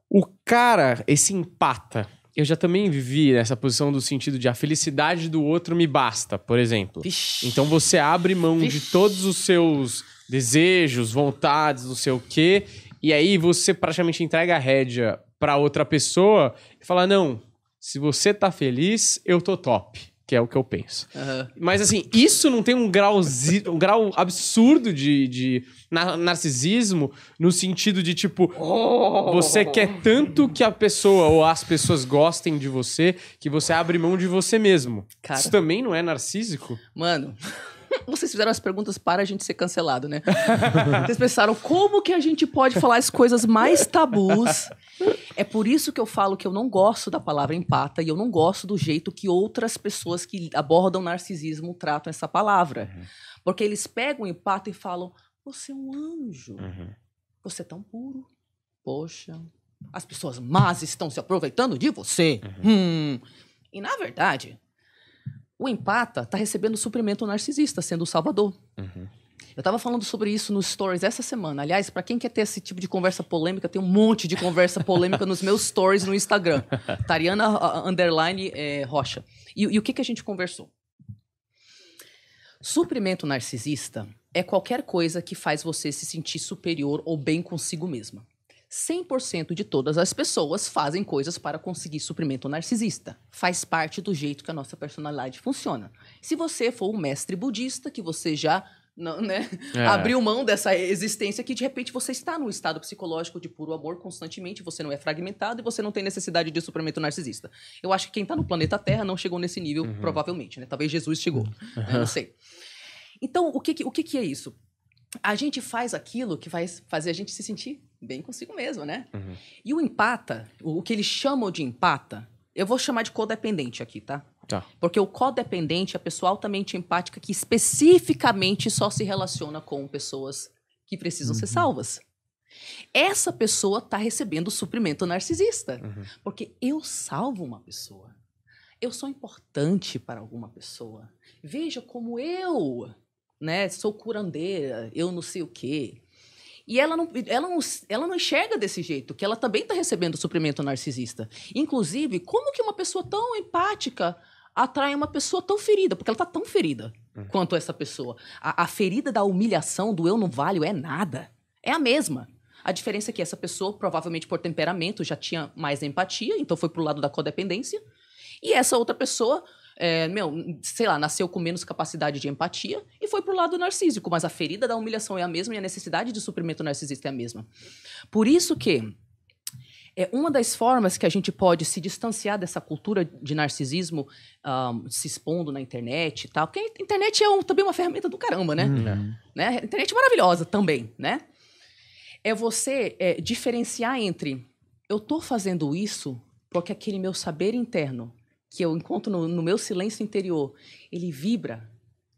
O cara, esse empata, eu já também vivi nessa posição do sentido de a felicidade do outro me basta, por exemplo. Então você abre mão de todos os seus desejos, vontades, não sei o quê, e aí você praticamente entrega a rédea para outra pessoa e fala: "Não, se você tá feliz, eu tô top" que é o que eu penso. Uhum. Mas assim, isso não tem um, grau um grau absurdo de, de narcisismo no sentido de tipo, oh. você quer tanto que a pessoa ou as pessoas gostem de você que você abre mão de você mesmo. Cara. Isso também não é narcísico? Mano. Vocês fizeram as perguntas para a gente ser cancelado, né? Vocês pensaram, como que a gente pode falar as coisas mais tabus? É por isso que eu falo que eu não gosto da palavra empata e eu não gosto do jeito que outras pessoas que abordam narcisismo tratam essa palavra. Uhum. Porque eles pegam o empata e falam: você é um anjo, uhum. você é tão puro. Poxa, as pessoas más estão se aproveitando de você. Uhum. Hum. E na verdade, o empata está recebendo suprimento narcisista, sendo o salvador. Uhum. Eu estava falando sobre isso nos stories essa semana. Aliás, para quem quer ter esse tipo de conversa polêmica, tem um monte de conversa polêmica nos meus stories no Instagram. Tariana Underline é, Rocha. E, e o que, que a gente conversou? Suprimento narcisista é qualquer coisa que faz você se sentir superior ou bem consigo mesma. 100% de todas as pessoas fazem coisas para conseguir suprimento narcisista. Faz parte do jeito que a nossa personalidade funciona. Se você for um mestre budista, que você já não, né? é. abriu mão dessa existência que de repente você está num estado psicológico de puro amor constantemente, você não é fragmentado e você não tem necessidade de suprimento narcisista. Eu acho que quem está no planeta Terra não chegou nesse nível, uhum. provavelmente, né? Talvez Jesus chegou, uhum. né? não sei. Então, o que, o que é isso? a gente faz aquilo que vai fazer a gente se sentir bem consigo mesmo, né? Uhum. E o empata, o que eles chamam de empata, eu vou chamar de codependente aqui, tá? Tá. Porque o codependente é a pessoa altamente empática que especificamente só se relaciona com pessoas que precisam uhum. ser salvas. Essa pessoa está recebendo suprimento narcisista. Uhum. Porque eu salvo uma pessoa. Eu sou importante para alguma pessoa. Veja como eu né? Sou curandeira, eu não sei o quê. E ela não, ela, não, ela não enxerga desse jeito, que ela também está recebendo suprimento narcisista. Inclusive, como que uma pessoa tão empática atrai uma pessoa tão ferida? Porque ela está tão ferida uhum. quanto essa pessoa. A, a ferida da humilhação, do eu não valho, é nada. É a mesma. A diferença é que essa pessoa, provavelmente por temperamento, já tinha mais empatia, então foi pro lado da codependência. E essa outra pessoa é, meu, sei lá, nasceu com menos capacidade de empatia e foi pro lado narcísico, mas a ferida da humilhação é a mesma e a necessidade de suprimento narcisista é a mesma. Por isso que é uma das formas que a gente pode se distanciar dessa cultura de narcisismo um, se expondo na internet e tal. Porque a internet é um, também uma ferramenta do caramba, né? Hum. né? A internet é maravilhosa também, né? É você é, diferenciar entre eu tô fazendo isso porque é aquele meu saber interno que eu encontro no, no meu silêncio interior, ele vibra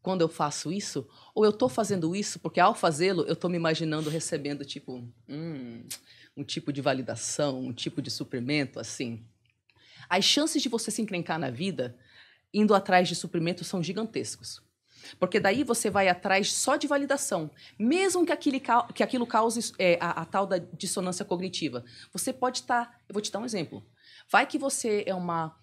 quando eu faço isso? Ou eu estou fazendo isso porque ao fazê-lo eu estou me imaginando recebendo tipo hum, um tipo de validação, um tipo de suprimento assim? As chances de você se encrencar na vida indo atrás de suprimento são gigantescos. Porque daí você vai atrás só de validação, mesmo que, aquele, que aquilo cause é, a, a, tal da dissonância cognitiva. Você pode estar. Tá, eu vou te dar um exemplo. Vai que você é uma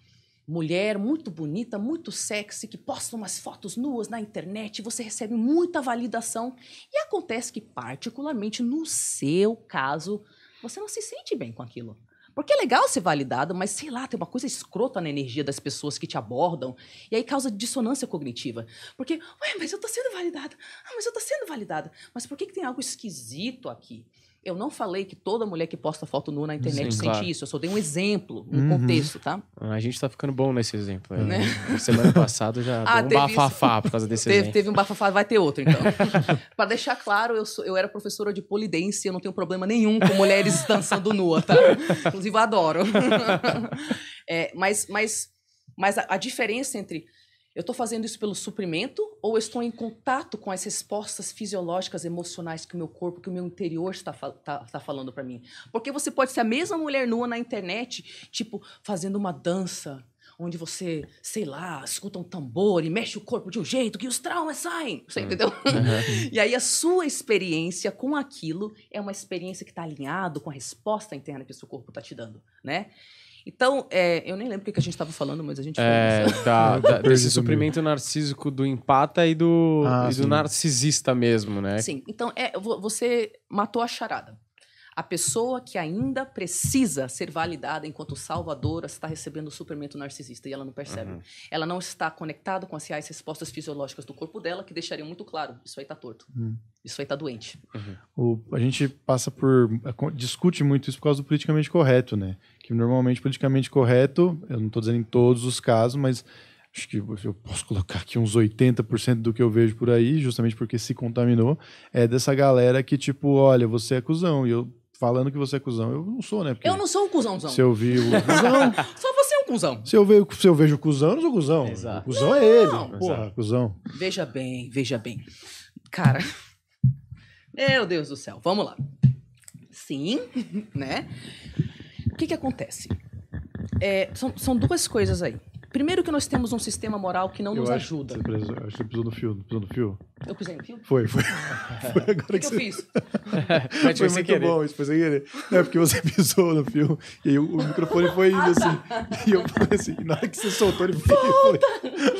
mulher muito bonita, muito sexy, que posta umas fotos nuas na internet, você recebe muita validação. E acontece que, particularmente no seu caso, você não se sente bem com aquilo. Porque é legal ser validado, mas sei lá, tem uma coisa escrota na energia das pessoas que te abordam. E aí causa dissonância cognitiva. Porque, ué, mas eu tô sendo validada. Ah, mas eu tô sendo validada. Mas por que, que tem algo esquisito aqui? Eu não falei que toda mulher que posta foto nua na internet Sim, sente claro. isso. Eu só dei um exemplo, um uhum. contexto, tá? Ah, a gente tá ficando bom nesse exemplo. Né? né? Semana passada já ah, deu um bafafá isso. por causa desse teve, exemplo. Teve um bafafá, vai ter outro, então. Para deixar claro, eu, sou, eu era professora de polidência, eu não tenho problema nenhum com mulheres dançando nua, tá? Inclusive, eu adoro. é, mas, mas, mas a, a diferença entre eu estou fazendo isso pelo suprimento ou estou em contato com as respostas fisiológicas, emocionais que o meu corpo, que o meu interior está, tá, tá falando para mim? Porque você pode ser a mesma mulher nua na internet, tipo, fazendo uma dança, onde você, sei lá, escuta um tambor e mexe o corpo de um jeito que os traumas saem. Você hum. entendeu? Uhum. e aí a sua experiência com aquilo é uma experiência que está alinhado com a resposta interna que o seu corpo está te dando, né? Então, é, eu nem lembro o que a gente estava falando, mas a gente é, da, da, desse suprimento narcísico do empata e do, ah, e do narcisista mesmo, né? Sim, então é, você matou a charada. A pessoa que ainda precisa ser validada enquanto salvadora está recebendo o suprimento narcisista e ela não percebe. Uhum. Ela não está conectada com as reais respostas fisiológicas do corpo dela, que deixariam muito claro: isso aí está torto, uhum. isso aí está doente. Uhum. O, a gente passa por. É, discute muito isso por causa do politicamente correto, né? que normalmente politicamente correto, eu não estou dizendo em todos os casos, mas acho que eu posso colocar aqui uns 80% do que eu vejo por aí, justamente porque se contaminou, é dessa galera que tipo, olha, você é cuzão, e eu falando que você é cuzão, eu não sou, né? Porque eu não sou um cuzãozão. Se eu vi o cuzão... Só você é um cuzão. Se eu, vejo se eu vejo o cuzão, eu não sou cuzão. Exato. O cuzão não, é ele, não, né? porra, Exato. cuzão. Veja bem, veja bem. Cara, meu Deus do céu, vamos lá. Sim, né? que, que acontece? É, são, são duas coisas aí. Primeiro que nós temos um sistema moral que não eu nos acho, ajuda. Você acho que pisou no fio. Pisou no fio? Eu pisei no fio? Foi, foi. foi agora que, que, que eu você... fiz? Mas foi muito querer. bom, isso foi sem querer. Não, é porque você pisou no fio e aí o, o microfone foi indo ah, tá. assim. e eu falei assim, na hora que você soltou ele... Volta!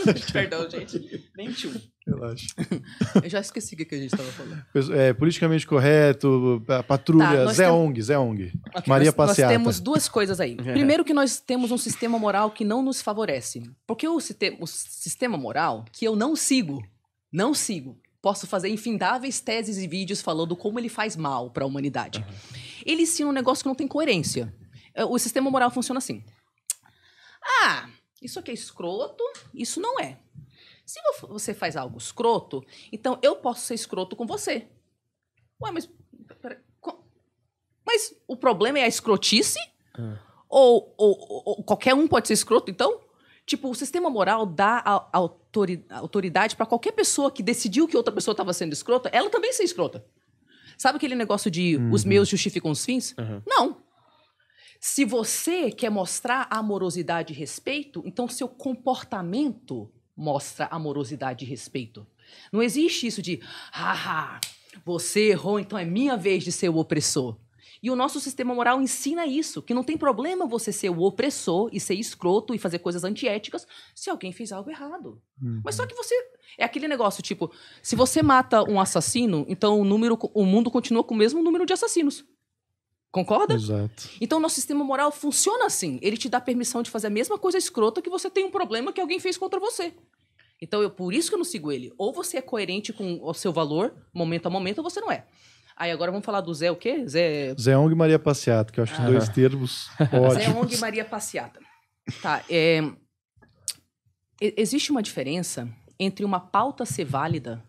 Foi... Perdão, gente. Mentiu. Relaxa. Eu já esqueci o que a gente estava falando. É, politicamente correto, patrulha, tá, Zé tem... ONG, Zé ONG. Okay, Maria nós, Passeata. Nós temos duas coisas aí. É. Primeiro que nós temos um sistema moral que não nos favorece. Porque o, o sistema moral que eu não sigo, não sigo, posso fazer infindáveis teses e vídeos falando como ele faz mal para a humanidade. Uhum. Ele ensina um negócio que não tem coerência. É, o sistema moral funciona assim. Ah, isso aqui é escroto, isso não é. Se você faz algo escroto, então eu posso ser escroto com você. Ué, mas. Pera, mas o problema é a escrotice? Ah. Ou, ou, ou, qualquer um pode ser escroto, então? Tipo, o sistema moral dá a, a autoridade para qualquer pessoa que decidiu que outra pessoa estava sendo escrota, ela também ser escrota. Sabe aquele negócio de uhum. os meus justificam os fins? Uhum. Não. Se você quer mostrar amorosidade e respeito, então seu comportamento mostra amorosidade e respeito. Não existe isso de, haha, você errou, então é minha vez de ser o opressor. E o nosso sistema moral ensina isso, que não tem problema você ser o opressor e ser escroto e fazer coisas antiéticas se alguém fez algo errado. Uhum. Mas só que você é aquele negócio tipo, se você mata um assassino, então o número o mundo continua com o mesmo número de assassinos. Concorda? Exato. Então, nosso sistema moral funciona assim. Ele te dá permissão de fazer a mesma coisa escrota que você tem um problema que alguém fez contra você. Então, eu, por isso que eu não sigo ele. Ou você é coerente com o seu valor, momento a momento, ou você não é. Aí agora vamos falar do Zé o quê? Zé... Zé Ong e Maria Passeata, que eu acho ah. dois termos ótimos. Zé Ong e Maria Passeata. Tá, é... Existe uma diferença entre uma pauta ser válida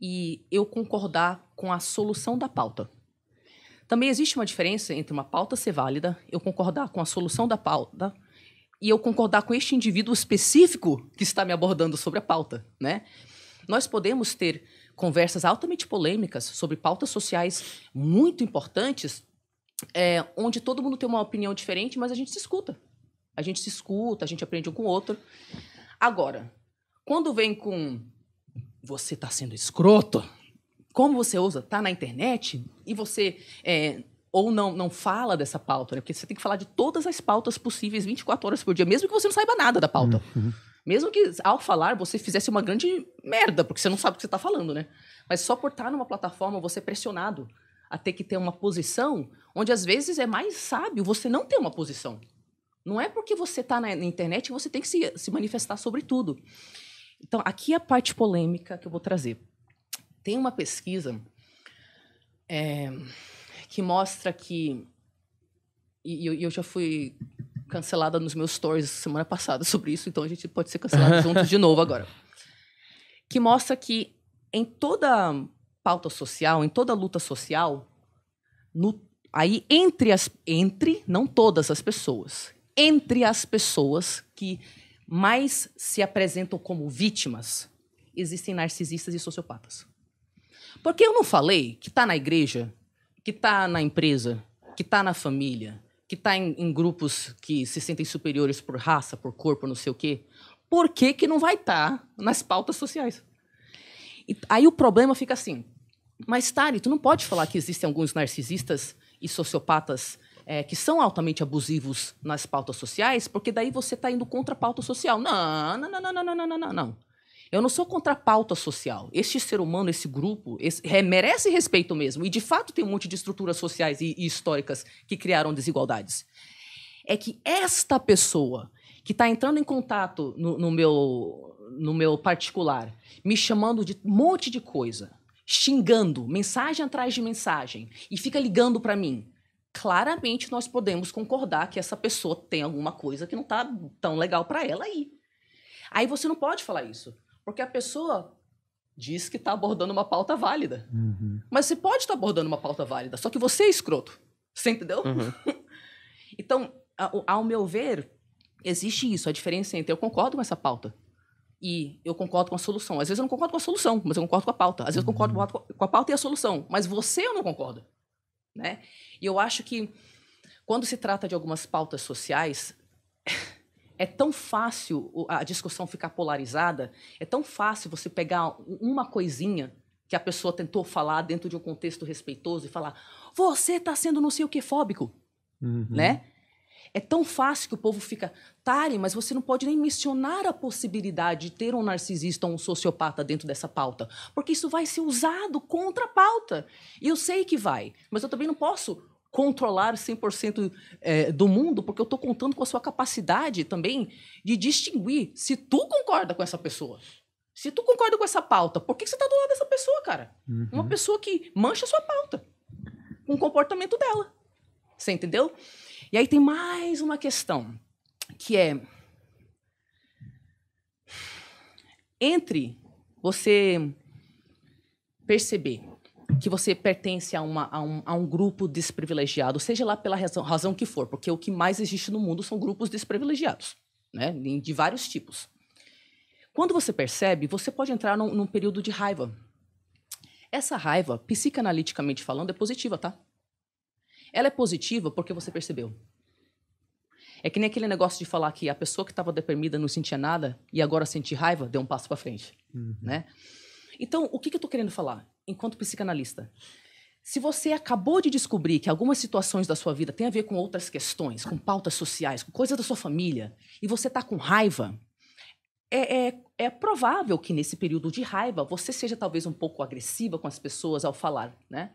e eu concordar com a solução da pauta. Também existe uma diferença entre uma pauta ser válida, eu concordar com a solução da pauta e eu concordar com este indivíduo específico que está me abordando sobre a pauta, né? Nós podemos ter conversas altamente polêmicas sobre pautas sociais muito importantes, é, onde todo mundo tem uma opinião diferente, mas a gente se escuta. A gente se escuta, a gente aprende um com o outro. Agora, quando vem com você está sendo escroto, como você usa, tá na internet e você é, ou não, não fala dessa pauta, né? Porque você tem que falar de todas as pautas possíveis 24 horas por dia, mesmo que você não saiba nada da pauta. Uhum. Mesmo que ao falar você fizesse uma grande merda, porque você não sabe o que você está falando, né? Mas só por estar tá numa plataforma você é pressionado a ter que ter uma posição onde às vezes é mais sábio você não ter uma posição. Não é porque você está na internet que você tem que se, se manifestar sobre tudo. Então, aqui é a parte polêmica que eu vou trazer. Tem uma pesquisa é, que mostra que. E eu, eu já fui cancelada nos meus stories semana passada sobre isso, então a gente pode ser cancelado juntos de novo agora. Que mostra que em toda pauta social, em toda luta social, no, aí entre as entre não todas as pessoas, entre as pessoas que mais se apresentam como vítimas, existem narcisistas e sociopatas. Porque eu não falei que tá na igreja, que tá na empresa, que tá na família, que tá em, em grupos que se sentem superiores por raça, por corpo, não sei o quê. Por que, que não vai estar tá nas pautas sociais? E, aí o problema fica assim. Mas, Tari, tu não pode falar que existem alguns narcisistas e sociopatas é, que são altamente abusivos nas pautas sociais, porque daí você está indo contra a pauta social. Não, não, não, não, não, não, não, não, não. Eu não sou contra a pauta social. Este ser humano, esse grupo, esse, é, merece respeito mesmo. E, de fato, tem um monte de estruturas sociais e, e históricas que criaram desigualdades. É que esta pessoa que está entrando em contato no, no, meu, no meu particular, me chamando de um monte de coisa, xingando, mensagem atrás de mensagem, e fica ligando para mim, claramente nós podemos concordar que essa pessoa tem alguma coisa que não está tão legal para ela aí. Aí você não pode falar isso. Porque a pessoa diz que está abordando uma pauta válida. Uhum. Mas você pode estar tá abordando uma pauta válida, só que você é escroto. Você entendeu? Uhum. então, ao meu ver, existe isso, a diferença entre eu concordo com essa pauta e eu concordo com a solução. Às vezes eu não concordo com a solução, mas eu concordo com a pauta. Às vezes eu concordo uhum. com a pauta e a solução, mas você eu não concordo. Né? E eu acho que quando se trata de algumas pautas sociais, É tão fácil a discussão ficar polarizada, é tão fácil você pegar uma coisinha que a pessoa tentou falar dentro de um contexto respeitoso e falar: você está sendo não sei o que fóbico, uhum. né? É tão fácil que o povo fica, tare, mas você não pode nem mencionar a possibilidade de ter um narcisista ou um sociopata dentro dessa pauta, porque isso vai ser usado contra a pauta. E eu sei que vai, mas eu também não posso controlar 100% é, do mundo, porque eu estou contando com a sua capacidade também de distinguir se tu concorda com essa pessoa. Se tu concorda com essa pauta, por que, você está do lado dessa pessoa, cara? Uhum. Uma pessoa que mancha a sua pauta com o comportamento dela. Você entendeu? E aí tem mais uma questão, que é entre você perceber que você pertence a, uma, a, um, a um grupo desprivilegiado, seja lá pela razão, razão que for, porque o que mais existe no mundo são grupos desprivilegiados, né? De vários tipos. Quando você percebe, você pode entrar num, num período de raiva. Essa raiva, psicanaliticamente falando, é positiva, tá? Ela é positiva porque você percebeu. É que nem aquele negócio de falar que a pessoa que estava deprimida não sentia nada e agora sente raiva, deu um passo para frente, uhum. né? Então, o que, que eu estou querendo falar enquanto psicanalista? Se você acabou de descobrir que algumas situações da sua vida têm a ver com outras questões, com pautas sociais, com coisas da sua família, e você está com raiva, é, é, é, provável que nesse período de raiva você seja talvez um pouco agressiva com as pessoas ao falar, né?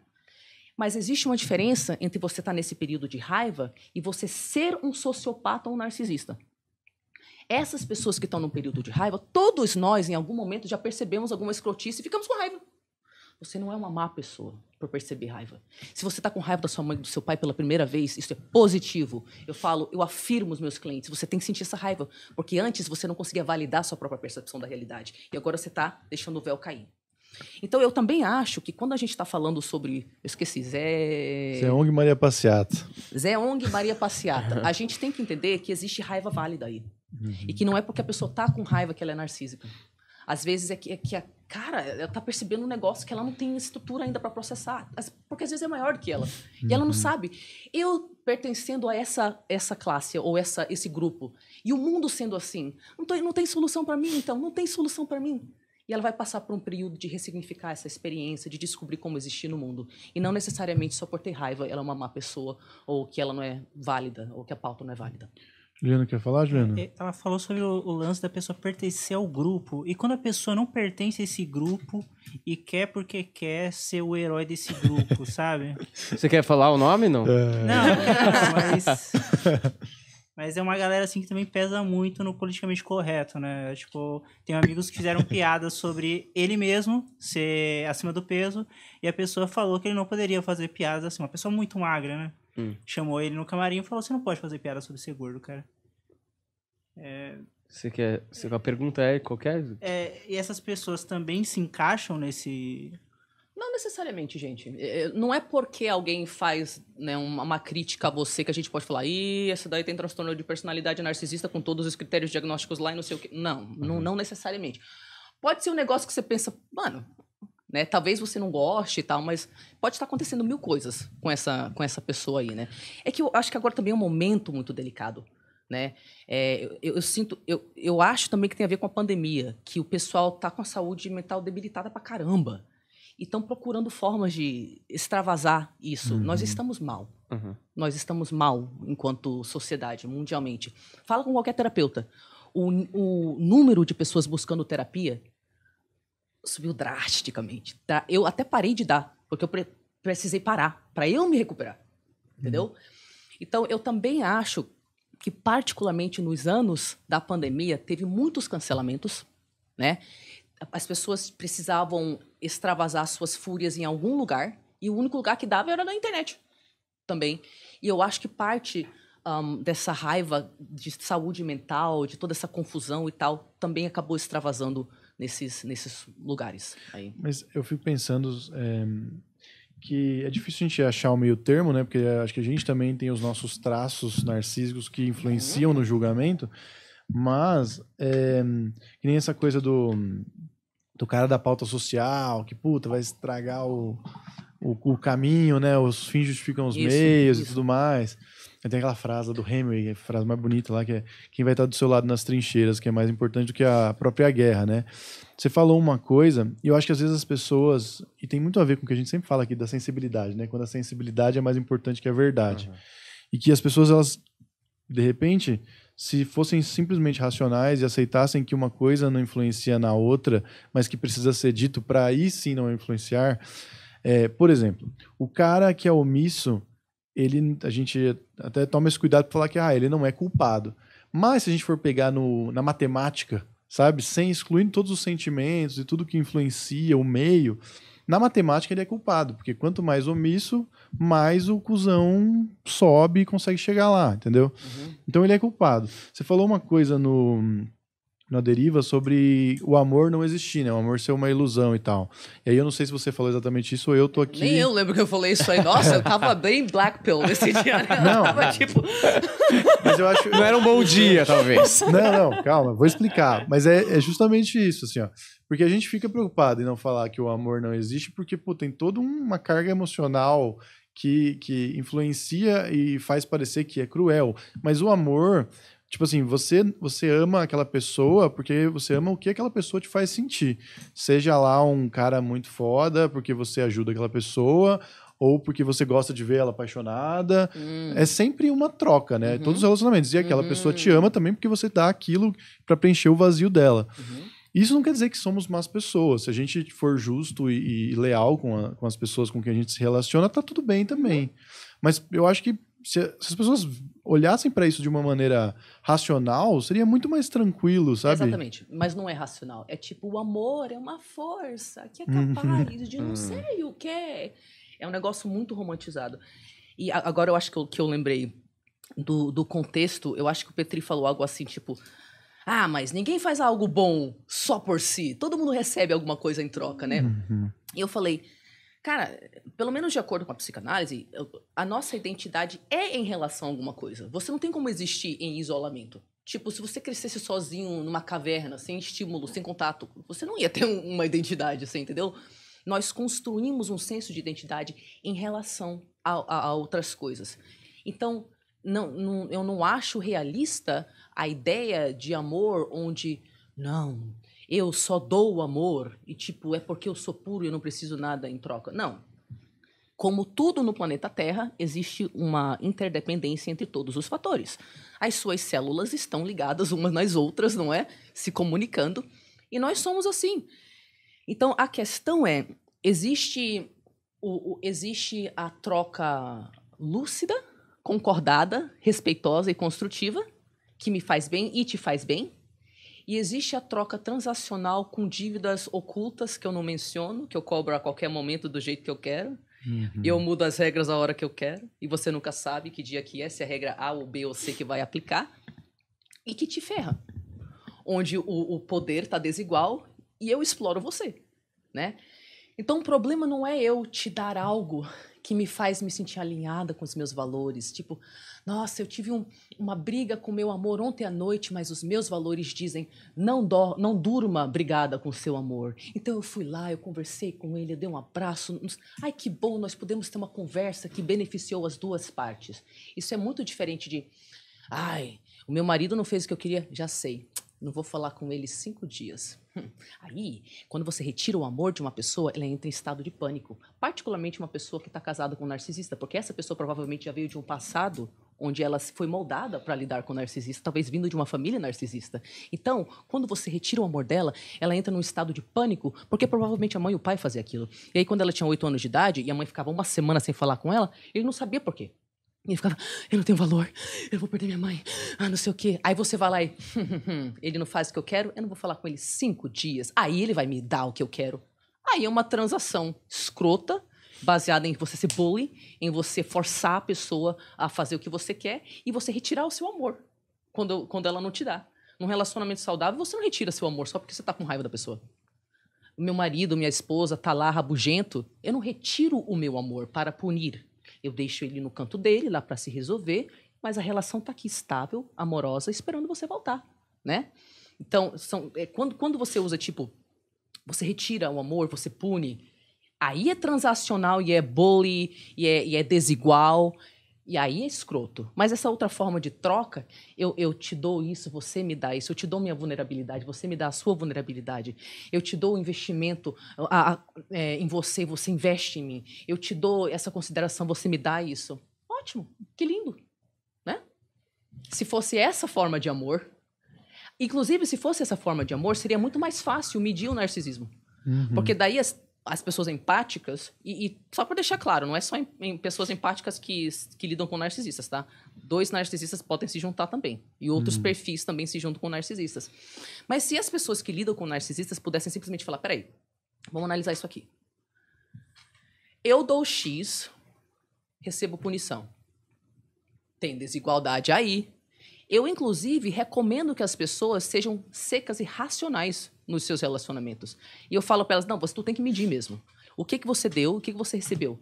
Mas existe uma diferença entre você estar tá nesse período de raiva e você ser um sociopata ou um narcisista. Essas pessoas que estão num período de raiva, todos nós, em algum momento, já percebemos alguma escrotice e ficamos com raiva. Você não é uma má pessoa por perceber raiva. Se você está com raiva da sua mãe, do seu pai pela primeira vez, isso é positivo. Eu falo, eu afirmo os meus clientes, você tem que sentir essa raiva, porque antes você não conseguia validar a sua própria percepção da realidade e agora você está deixando o véu cair. Então, eu também acho que quando a gente está falando sobre. Eu esqueci, Zé. Zé Ong Maria Passeata. Zé Ong Maria Passeata. a gente tem que entender que existe raiva válida aí. Uhum. E que não é porque a pessoa tá com raiva que ela é narcísica. Às vezes é que, é que a cara, ela tá percebendo um negócio que ela não tem estrutura ainda para processar, porque às vezes é maior do que ela. Uhum. E ela não uhum. sabe. Eu pertencendo a essa essa classe ou essa esse grupo e o mundo sendo assim, não, tô, não tem solução para mim, então não tem solução para mim. E ela vai passar por um período de ressignificar essa experiência, de descobrir como existir no mundo. E não necessariamente só por ter raiva ela é uma má pessoa, ou que ela não é válida, ou que a pauta não é válida. Juliana, quer falar, Juliana? É, ela falou sobre o, lance da pessoa pertencer ao grupo. E quando a pessoa não pertence a esse grupo e quer porque quer ser o herói desse grupo, sabe? Você quer falar o nome, não? É... Não, não quero, mas... Mas é uma galera assim que também pesa muito no politicamente correto, né? Tipo, tem amigos que fizeram piada sobre ele mesmo ser acima do peso e a pessoa falou que ele não poderia fazer piadas assim. Uma pessoa muito magra, né? Hum. Chamou ele no camarim e falou: Você não pode fazer piada sobre ser gordo, cara. É... Você quer. Você, a pergunta é qualquer. É, e essas pessoas também se encaixam nesse não necessariamente, gente. É, é, não é porque alguém faz né, uma crítica a você que a gente pode falar, ih, essa daí tem transtorno de personalidade narcisista com todos os critérios diagnósticos lá e não sei o quê. Não, uhum. não, não necessariamente. Pode ser um negócio que você pensa, mano, né, talvez você não goste e tal, mas pode estar acontecendo mil coisas com essa, com essa pessoa aí, né? É que eu acho que agora também é um momento muito delicado né? É, eu, eu, sinto, eu, eu acho também que tem a ver com a pandemia, que o pessoal tá com a saúde mental debilitada para caramba e estão procurando formas de extravasar isso. Uhum. Nós estamos mal. Uhum. Nós estamos mal enquanto sociedade, mundialmente. Fala com qualquer terapeuta. O, o número de pessoas buscando terapia subiu drasticamente. Tá? Eu até parei de dar, porque eu pre precisei parar para eu me recuperar. Uhum. Entendeu? Uhum. Então, eu também acho que, particularmente nos anos da pandemia, teve muitos cancelamentos, né? as pessoas precisavam extravasar suas fúrias em algum lugar e o único lugar que dava era na internet também. E eu acho que parte um, dessa raiva de saúde mental, de toda essa confusão e tal, também acabou extravasando nesses, nesses lugares. Aí. Mas eu fico pensando é, que é difícil a gente achar o meio termo, né? Porque eh, acho que a gente também tem os nossos traços narcísicos que influenciam uhum. no julgamento. Mas, é, que nem essa coisa do, do cara da pauta social, que puta, vai estragar o, o, o caminho, né? Os fins justificam os isso, meios isso. e tudo mais. Tem aquela frase do Hemingway, é a frase mais bonita lá, que é quem vai estar do seu lado nas trincheiras, que é mais importante do que a própria guerra, né? Você falou uma coisa, e eu acho que às vezes as pessoas, e tem muito a ver com o que a gente sempre fala aqui da sensibilidade, né? Quando a sensibilidade é mais importante que a verdade. Uhum. E que as pessoas, elas, de repente, se fossem simplesmente racionais e aceitassem que uma coisa não influencia na outra, mas que precisa ser dito para aí sim não influenciar. É, por exemplo, o cara que é omisso, ele, a gente até toma esse cuidado para falar que ah, ele não é culpado. Mas se a gente for pegar no, na matemática, sabe, sem excluindo todos os sentimentos e tudo que influencia o meio, na matemática, ele é culpado, porque quanto mais omisso, mais o cuzão sobe e consegue chegar lá, entendeu? Uhum. Então ele é culpado. Você falou uma coisa no na deriva sobre o amor não existir, né? O amor ser uma ilusão e tal. E aí eu não sei se você falou exatamente isso ou eu tô aqui. Nem eu lembro que eu falei isso aí. Nossa, eu tava bem black pill nesse dia, né? Não. Eu tava tipo. Mas eu acho. Não era um bom dia, talvez. Não, não, calma, vou explicar. Mas é, é justamente isso, assim, ó. Porque a gente fica preocupado em não falar que o amor não existe, porque, pô, tem toda uma carga emocional que, que influencia e faz parecer que é cruel. Mas o amor Tipo assim, você, você ama aquela pessoa porque você ama o que aquela pessoa te faz sentir. Seja lá um cara muito foda porque você ajuda aquela pessoa ou porque você gosta de ver ela apaixonada. Hum. É sempre uma troca, né? Uhum. Todos os relacionamentos. E aquela uhum. pessoa te uhum. ama também porque você dá aquilo para preencher o vazio dela. Uhum. Isso não quer dizer que somos más pessoas. Se a gente for justo e, e leal com, a, com, as pessoas com quem a gente se relaciona, tá tudo bem também. Uhum. Mas eu acho que se, se as pessoas olhassem para isso de uma maneira racional, seria muito mais tranquilo, sabe? Exatamente, mas não é racional. É tipo, o amor é uma força que é uhum. capaz de não hum. sei o que. É um negócio muito romantizado. E agora eu acho que eu, que eu lembrei do, do contexto, eu acho que o Petri falou algo assim, tipo. Ah, mas ninguém faz algo bom só por si. Todo mundo recebe alguma coisa em troca, né? Uhum. E eu falei, Cara, pelo menos de acordo com a psicanálise, a nossa identidade é em relação a alguma coisa. Você não tem como existir em isolamento. Tipo, se você crescesse sozinho numa caverna, sem estímulo, sem contato, você não ia ter uma identidade, assim, entendeu? Nós construímos um senso de identidade em relação a, a, a outras coisas. Então, não, não, eu não acho realista a ideia de amor onde, não, eu só dou o amor e tipo é porque eu sou puro e eu não preciso nada em troca. Não. Como tudo no planeta Terra, existe uma interdependência entre todos os fatores. As suas células estão ligadas umas nas outras, não é? Se comunicando. E nós somos assim. Então a questão é: existe, o, o existe a troca lúcida, concordada, respeitosa e construtiva, que me faz bem e te faz bem, e existe a troca transacional com dívidas ocultas que eu não menciono, que eu cobro a qualquer momento do jeito que eu quero. Uhum. Eu mudo as regras a hora que eu quero e você nunca sabe que dia que é, se é a regra A ou B ou C que vai aplicar e que te ferra. Onde o, o poder está desigual e eu exploro você, né? Então o problema não é eu te dar algo que me faz me sentir alinhada com os meus valores, tipo, nossa, eu tive um, uma briga com meu amor ontem à noite, mas os meus valores dizem: não, do, não durma brigada com seu amor. Então eu fui lá, eu conversei com ele, eu dei um abraço. Ai, que bom, nós podemos ter uma conversa que beneficiou as duas partes. Isso é muito diferente de. Ai, o meu marido não fez o que eu queria, já sei não vou falar com ele cinco dias. Hum. Aí, quando você retira o amor de uma pessoa, ela entra em estado de pânico. Particularmente uma pessoa que está casada com um narcisista, porque essa pessoa provavelmente já veio de um passado onde ela foi moldada para lidar com o narcisista, talvez vindo de uma família narcisista. Então, quando você retira o amor dela, ela entra num estado de pânico, porque provavelmente a mãe e o pai faziam aquilo. E aí, quando ela tinha oito anos de idade e a mãe ficava uma semana sem falar com ela, ele não sabia por quê. E ficava, eu não tenho valor, eu vou perder minha mãe, ah, não sei o quê. Aí você vai lá e, ele não faz o que eu quero, eu não vou falar com ele cinco dias. Aí ele vai me dar o que eu quero. Aí é uma transação escrota, baseada em você ser bully, em você forçar a pessoa a fazer o que você quer e você retirar o seu amor quando, quando ela não te dá. Num relacionamento saudável, você não retira seu amor só porque você tá com raiva da pessoa. Meu marido, minha esposa, tá lá rabugento, eu não retiro o meu amor para punir eu deixo ele no canto dele, lá para se resolver, mas a relação está aqui estável, amorosa, esperando você voltar, né? Então, são, é, quando, quando você usa, tipo, você retira o amor, você pune, aí é transacional e é bully, e é, e é desigual, e aí é escroto. Mas essa outra forma de troca, eu, eu te dou isso, você me dá isso, eu te dou minha vulnerabilidade, você me dá a sua vulnerabilidade, eu te dou o investimento a, a, é, em você, você investe em mim, eu te dou essa consideração, você me dá isso. Ótimo, que lindo, né? Se fosse essa forma de amor, inclusive se fosse essa forma de amor, seria muito mais fácil medir o narcisismo. Uhum. Porque daí as as pessoas empáticas, e, e só para deixar claro, não é só em, em, pessoas empáticas que, que lidam com narcisistas, tá? Dois narcisistas podem se juntar também. E outros uhum. perfis também se juntam com narcisistas. Mas se as pessoas que lidam com narcisistas pudessem simplesmente falar: peraí, vamos analisar isso aqui. Eu dou X, recebo punição. Tem desigualdade aí, eu, inclusive, recomendo que as pessoas sejam secas e racionais nos seus relacionamentos. E eu falo para elas, não, você tu tem que medir mesmo. O que que você deu, o que que você recebeu.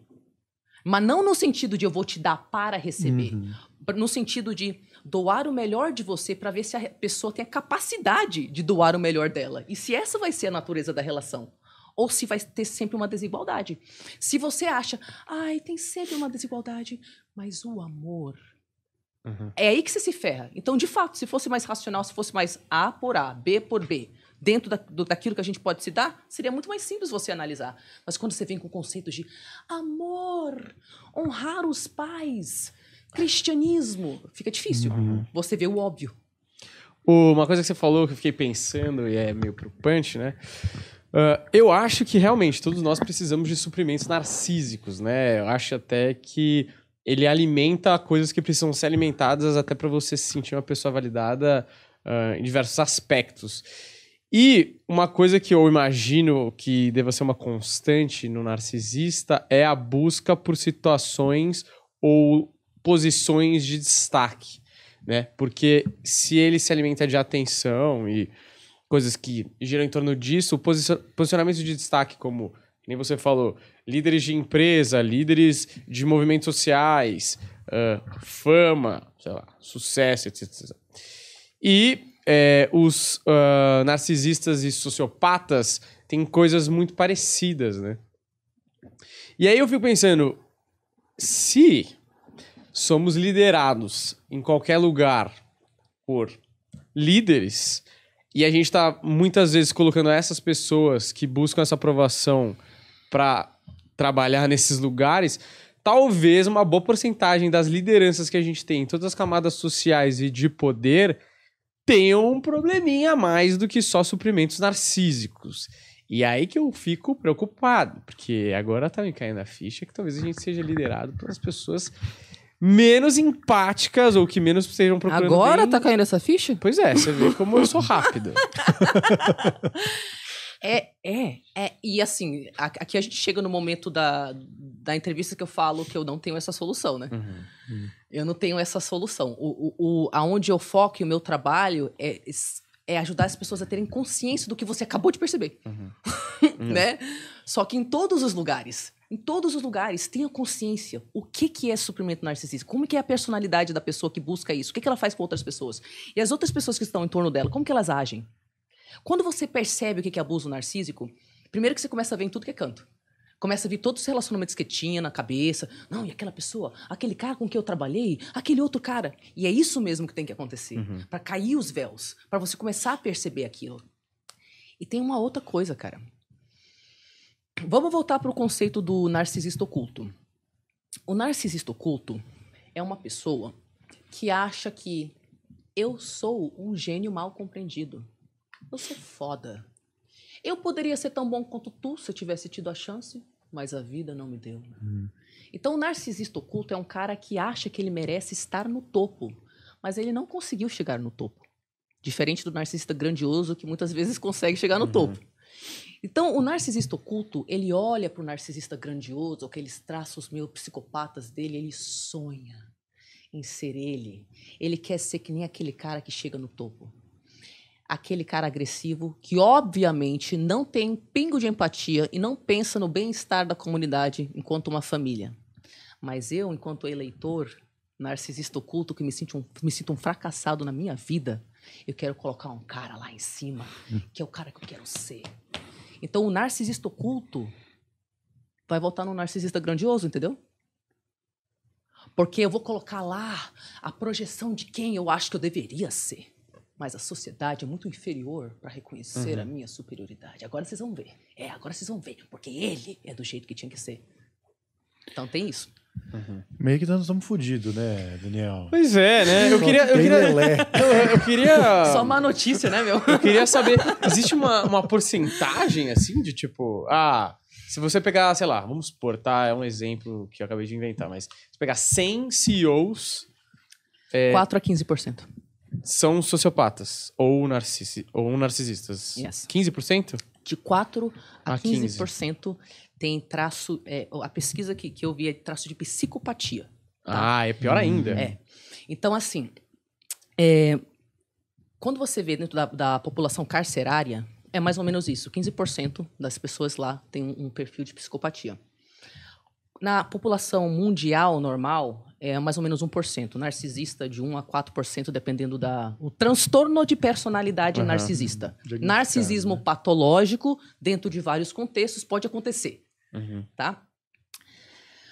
Mas não no sentido de eu vou te dar para receber. Uhum. No sentido de doar o melhor de você para ver se a pessoa tem a capacidade de doar o melhor dela. E se essa vai ser a natureza da relação ou se vai ter sempre uma desigualdade. Se você acha, ai, tem sempre uma desigualdade, mas o amor Uhum. É aí que você se ferra. Então, de fato, se fosse mais racional, se fosse mais A por A, B por B, dentro da, do, daquilo que a gente pode se dar, seria muito mais simples você analisar. Mas quando você vem com conceitos de amor, honrar os pais, cristianismo, fica difícil. Uhum. uhum. Você vê o óbvio. Uma coisa que você falou que eu fiquei pensando e é meio preocupante, né? Uh, eu acho que realmente todos nós precisamos de suprimentos narcísicos, né? Eu acho até que ele alimenta coisas que precisam ser alimentadas até para você se sentir uma pessoa validada uh, em diversos aspectos. E uma coisa que eu imagino que deva ser uma constante no narcisista é a busca por situações ou posições de destaque, né? Porque se ele se alimenta de atenção e coisas que giram em torno disso, o posicionamento de destaque como que nem você falou, líderes de empresa, líderes de movimentos sociais, uh, fama, sei lá, sucesso, etc. etc. E é, os uh, narcisistas e sociopatas têm coisas muito parecidas, né? E aí eu fico pensando, se somos liderados em qualquer lugar por líderes, e a gente está muitas vezes colocando essas pessoas que buscam essa aprovação para trabalhar nesses lugares, talvez uma boa porcentagem das lideranças que a gente tem em todas as camadas sociais e de poder tenham um probleminha a mais do que só suprimentos narcísicos. E é aí que eu fico preocupado, porque agora tá me caindo a ficha que talvez a gente seja liderado pelas pessoas menos empáticas ou que menos sejam procurando. Agora bem... tá caindo essa ficha? Pois é, você vê como eu sou rápido. É, é, é. E assim, aqui a gente chega no momento da, da entrevista que eu falo que eu não tenho essa solução, né? Uhum, uhum. Eu não tenho essa solução. O, o, o, aonde eu foco o meu trabalho é, é ajudar as pessoas a terem consciência do que você acabou de perceber. Uhum. né? Só que em todos os lugares. Em todos os lugares, tenha consciência. O que, que é suprimento narcisista? Como que é a personalidade da pessoa que busca isso? O que, que ela faz com outras pessoas? E as outras pessoas que estão em torno dela, como que elas agem? Quando você percebe o que é abuso narcísico, primeiro que você começa a ver em tudo que é canto. Começa a vir todos os relacionamentos que tinha na cabeça. Não, e aquela pessoa, aquele cara com quem eu trabalhei, aquele outro cara. E é isso mesmo que tem que acontecer. Uhum. para cair os véus. para você começar a perceber aquilo. E tem uma outra coisa, cara. Vamos voltar para o conceito do narcisista oculto. O narcisista oculto é uma pessoa que acha que eu sou um gênio mal compreendido. Eu sou foda. Eu poderia ser tão bom quanto tu se eu tivesse tido a chance, mas a vida não me deu. Uhum. Então, o narcisista oculto é um cara que acha que ele merece estar no topo, mas ele não conseguiu chegar no topo. Diferente do narcisista grandioso que muitas vezes consegue chegar no uhum. topo. Então, o narcisista oculto, ele olha para o narcisista grandioso, aqueles traços meio psicopatas dele, ele sonha em ser ele. Ele quer ser que nem aquele cara que chega no topo aquele cara agressivo que, obviamente, não tem um pingo de empatia e não pensa no bem-estar da comunidade enquanto uma família. Mas eu, enquanto eleitor, narcisista oculto, que me sinto um, me sinto um fracassado na minha vida, eu quero colocar um cara lá em cima, que é o cara que eu quero ser. Então, o narcisista oculto vai voltar no narcisista grandioso, entendeu? Porque eu vou colocar lá a projeção de quem eu acho que eu deveria ser mas a sociedade é muito inferior para reconhecer uhum. a minha superioridade. Agora vocês vão ver. É, agora vocês vão ver, porque ele é do jeito que tinha que ser. Então tem isso. Uhum. Meio que nós estamos fodidos, né, Daniel? Pois é, né? Eu queria. Eu queria, eu queria. Só má notícia, né, meu? Eu queria saber. Existe uma, uma porcentagem assim de tipo. Ah, se você pegar, sei lá, vamos supor, tá? É um exemplo que eu acabei de inventar, mas se pegar 100 CEOs. É, 4 a 15% são sociopatas ou, narcis ou narcisistas. Yes. 15%? De 4 a, a 15%, 15. tem traço. É, a pesquisa que, que eu vi é traço de psicopatia. Tá? Ah, é pior hum. ainda. É. Então, assim. É, quando você vê dentro da, da, população carcerária, é mais ou menos isso. 15% das pessoas lá têm um, um perfil de psicopatia. Na população mundial normal, é mais ou menos 1%. Narcisista de 1 a 4%, dependendo da. O transtorno de personalidade uhum. narcisista. Narcisismo né? patológico, dentro de vários contextos, pode acontecer. Uhum. Tá?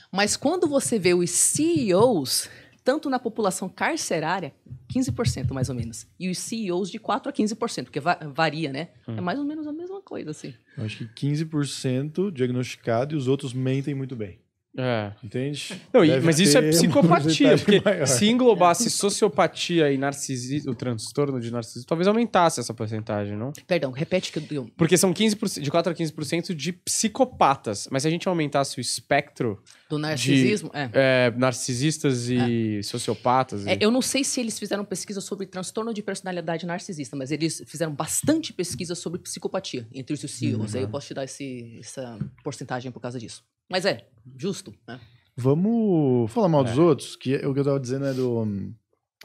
Mas quando você vê os CEOs, tanto na população carcerária, 15% mais ou menos, e os CEOs de 4 a 15%, porque va varia, né? É hum. É mais ou menos a mesma coisa, assim. Eu acho que 15% diagnosticado e os outros mentem muito bem. É. Entende? Não, mas isso é psicopatia, porque maior. se englobasse sociopatia e narcisismo, o transtorno de narcisismo, talvez aumentasse essa porcentagem, não? Perdão, repete que eu... Porque são 15%, de 4 a 15% de psicopatas, mas se a gente aumentasse o espectro... Do narcisismo? De, é. é. Narcisistas e é. sociopatas. É, eu não sei se eles fizeram pesquisa sobre transtorno de personalidade narcisista, mas eles fizeram bastante pesquisa sobre psicopatia entre os CEOs, uhum. aí eu posso te dar esse, essa porcentagem por causa disso. Mas é, justo, né? Vamos falar mal dos é. outros, que é o que eu estava dizendo é do hum,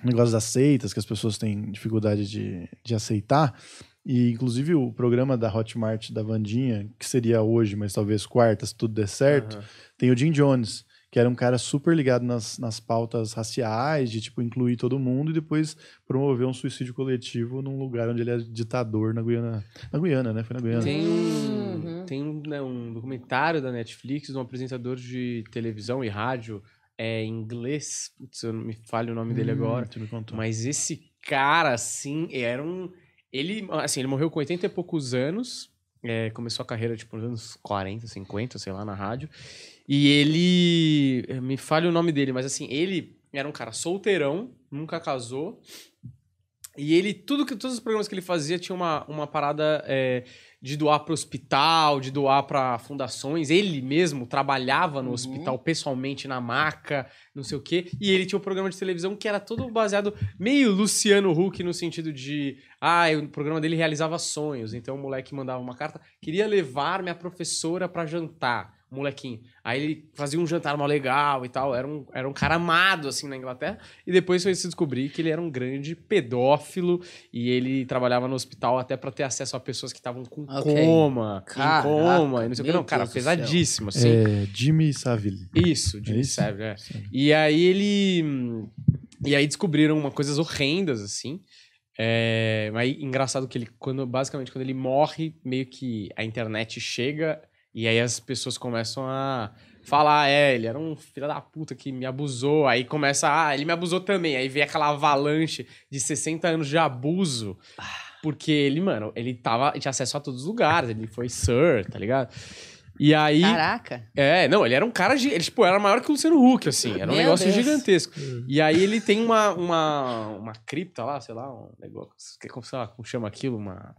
negócio das seitas, que as pessoas têm dificuldade de, de aceitar. E, inclusive, o programa da Hotmart da Vandinha, que seria hoje, mas talvez quarta, se tudo der certo, uhum. tem o Jim Jones, que era um cara super ligado nas, nas pautas raciais, de tipo incluir todo mundo, e depois promover um suicídio coletivo num lugar onde ele era é ditador na Guiana. Na Guiana, né? Foi na Guiana. Tem um, uhum. tem um, né, um documentário da Netflix um apresentador de televisão e rádio é, inglês. Putz, eu não me falho o nome dele hum, agora. Mas esse cara, assim, era um. Ele, assim, ele morreu com 80 e poucos anos. É, começou a carreira, tipo, nos anos 40, 50, sei lá, na rádio. E ele. Eh, me falha o nome dele, mas assim, ele era um cara solteirão, nunca casou. E ele, tudo que todos os programas que ele fazia tinha uma, uma parada é, de doar para hospital, de doar para fundações. Ele mesmo trabalhava no uhum. hospital pessoalmente na maca, não sei o quê. E ele tinha um programa de televisão que era todo baseado meio Luciano Huck no sentido de, ah, o programa dele realizava sonhos. Então o moleque mandava uma carta, queria levar minha professora para jantar molequinho. Aí ele fazia um jantar mal legal e tal, era um, era um cara amado, assim, na Inglaterra. E depois foi se descobrir que ele era um grande pedófilo e ele trabalhava no hospital até para ter acesso a pessoas que estavam com okay. coma, Caraca, coma, e não sei o que. Não, cara, Deus pesadíssimo, assim. É, Jimmy Savile. Isso, Jimmy é isso? Savile, é. E aí ele... E aí descobriram uma, coisas horrendas, assim. É, mas engraçado que ele, quando, basicamente, quando ele morre, meio que a internet chega e aí as pessoas começam a falar, é, ele era um filho da puta que me abusou. Aí começa, ah, ele me abusou também. Aí vem aquela avalanche de 60 anos de abuso. Ah. Porque ele, mano, ele tava, tinha acesso a todos os lugares. Ele foi sir, tá ligado? E aí. Caraca! É, não, ele era um cara. Ele, tipo, era maior que o Luciano Huck, assim. Era um Meu negócio Deus. gigantesco. Hum. E aí ele tem uma, uma, uma cripta lá, sei lá, um negócio. Como, sei lá, como chama aquilo? Uma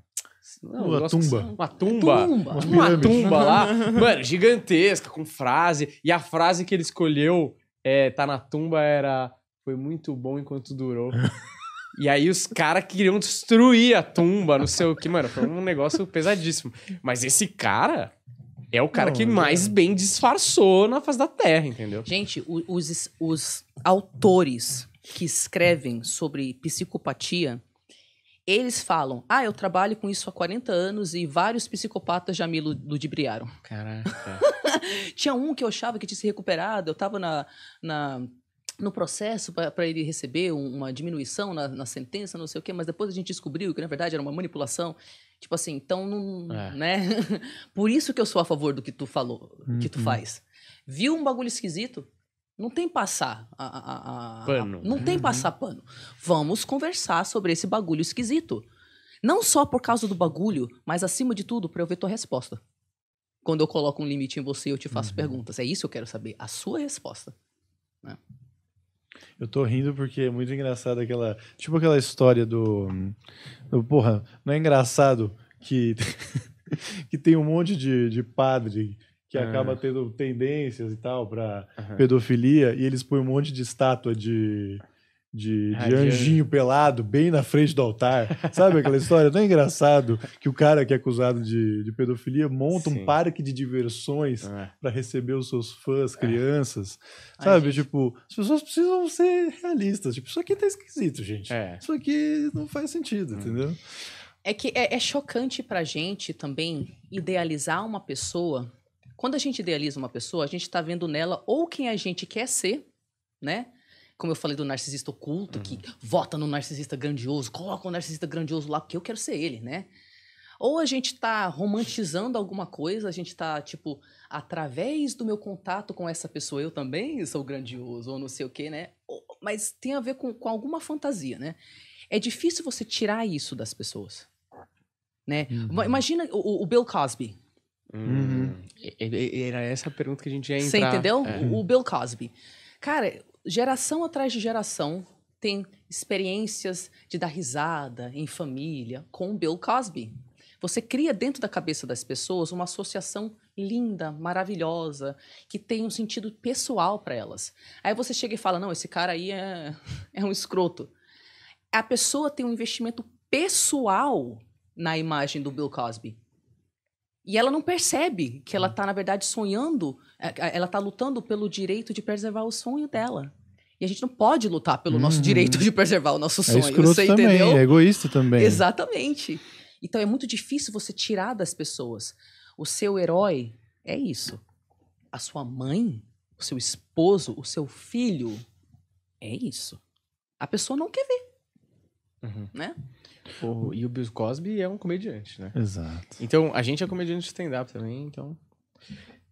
não, uma, tumba. uma, tumba. tumba. Uma tumba. lá. Mano, gigantesca, com frase. E a frase que ele escolheu, é, tá na tumba, era... Foi muito bom enquanto durou. E aí os caras queriam destruir a tumba, não sei o que, mano. Foi um negócio pesadíssimo. Mas esse cara é o cara não, que mais não. É. bem disfarçou na face da Terra, entendeu? Gente, os, os autores que escrevem sobre psicopatia eles falam: Ah, eu trabalho com isso há 40 anos e vários psicopatas já me ludibriaram. Caraca. Tinha um que eu achava que tinha se recuperado, eu estava na, na, no processo para ele receber uma diminuição na, na, sentença, não sei o quê, mas depois a gente descobriu que na verdade era uma manipulação. Tipo assim, então não. É. Né? Por isso que eu sou a favor do que tu falou, uhum. que tu uhum. faz. Viu um bagulho esquisito? Não tem passar a, a, a, pano. não tem uhum. passar pano. Vamos conversar sobre esse bagulho esquisito. Não só por causa do bagulho, mas acima de tudo para eu ver tua resposta. Quando eu coloco um limite em você, eu te faço uhum. perguntas. É isso que eu quero saber, a sua resposta. Né? Eu tô rindo porque é muito engraçado aquela. Tipo aquela história do. do porra, não é engraçado que. que tem um monte de, de padre que é. acaba tendo tendências e tal para uhum. pedofilia, e eles põem um monte de estátua de, de, de ah, anjinho pelado bem na frente do altar. Sabe aquela história? Não é engraçado que o cara que é acusado de, de pedofilia monta Sim. um parque de diversões é. para receber os seus fãs, é. crianças. Sabe? Ai, tipo, as pessoas precisam ser realistas. Tipo, isso aqui tá esquisito, gente. É. Isso aqui não faz sentido, hum. entendeu? É que é, é chocante pra gente também idealizar uma pessoa quando a gente idealiza uma pessoa, a gente está vendo nela ou quem a gente quer ser, né? Como eu falei do narcisista oculto, uhum. que vota no narcisista grandioso, coloca o narcisista grandioso lá, porque eu quero ser ele, né? Ou a gente está romantizando alguma coisa, a gente está, tipo, através do meu contato com essa pessoa, eu também sou grandioso, ou não sei o quê, né? Mas tem a ver com, com alguma fantasia, né? É difícil você tirar isso das pessoas, né? Uhum. Imagina o, o Bill Cosby, Uhum. Era essa a pergunta que a gente ia entrar. Você entendeu? É. O Bill Cosby. Cara, geração atrás de geração tem experiências de dar risada em família com o Bill Cosby. Você cria dentro da cabeça das pessoas uma associação linda, maravilhosa, que tem um sentido pessoal para elas. Aí você chega e fala: não, esse cara aí é, é um escroto. A pessoa tem um investimento pessoal na imagem do Bill Cosby. E ela não percebe que ela está, uhum. na verdade, sonhando, é, é, ela está lutando pelo direito de preservar o sonho dela. E a gente não pode lutar pelo uhum. nosso direito de preservar o nosso é sonho. É escroto você também, entendeu? é egoísta também. Exatamente. Então é muito difícil você tirar das pessoas. O seu herói é isso. A sua mãe, o seu esposo, o seu filho é isso. A pessoa não quer ver. Uhum. Né? O, e o Bill Cosby é um comediante, né? Exato. Então, a gente é comediante de stand-up também, então.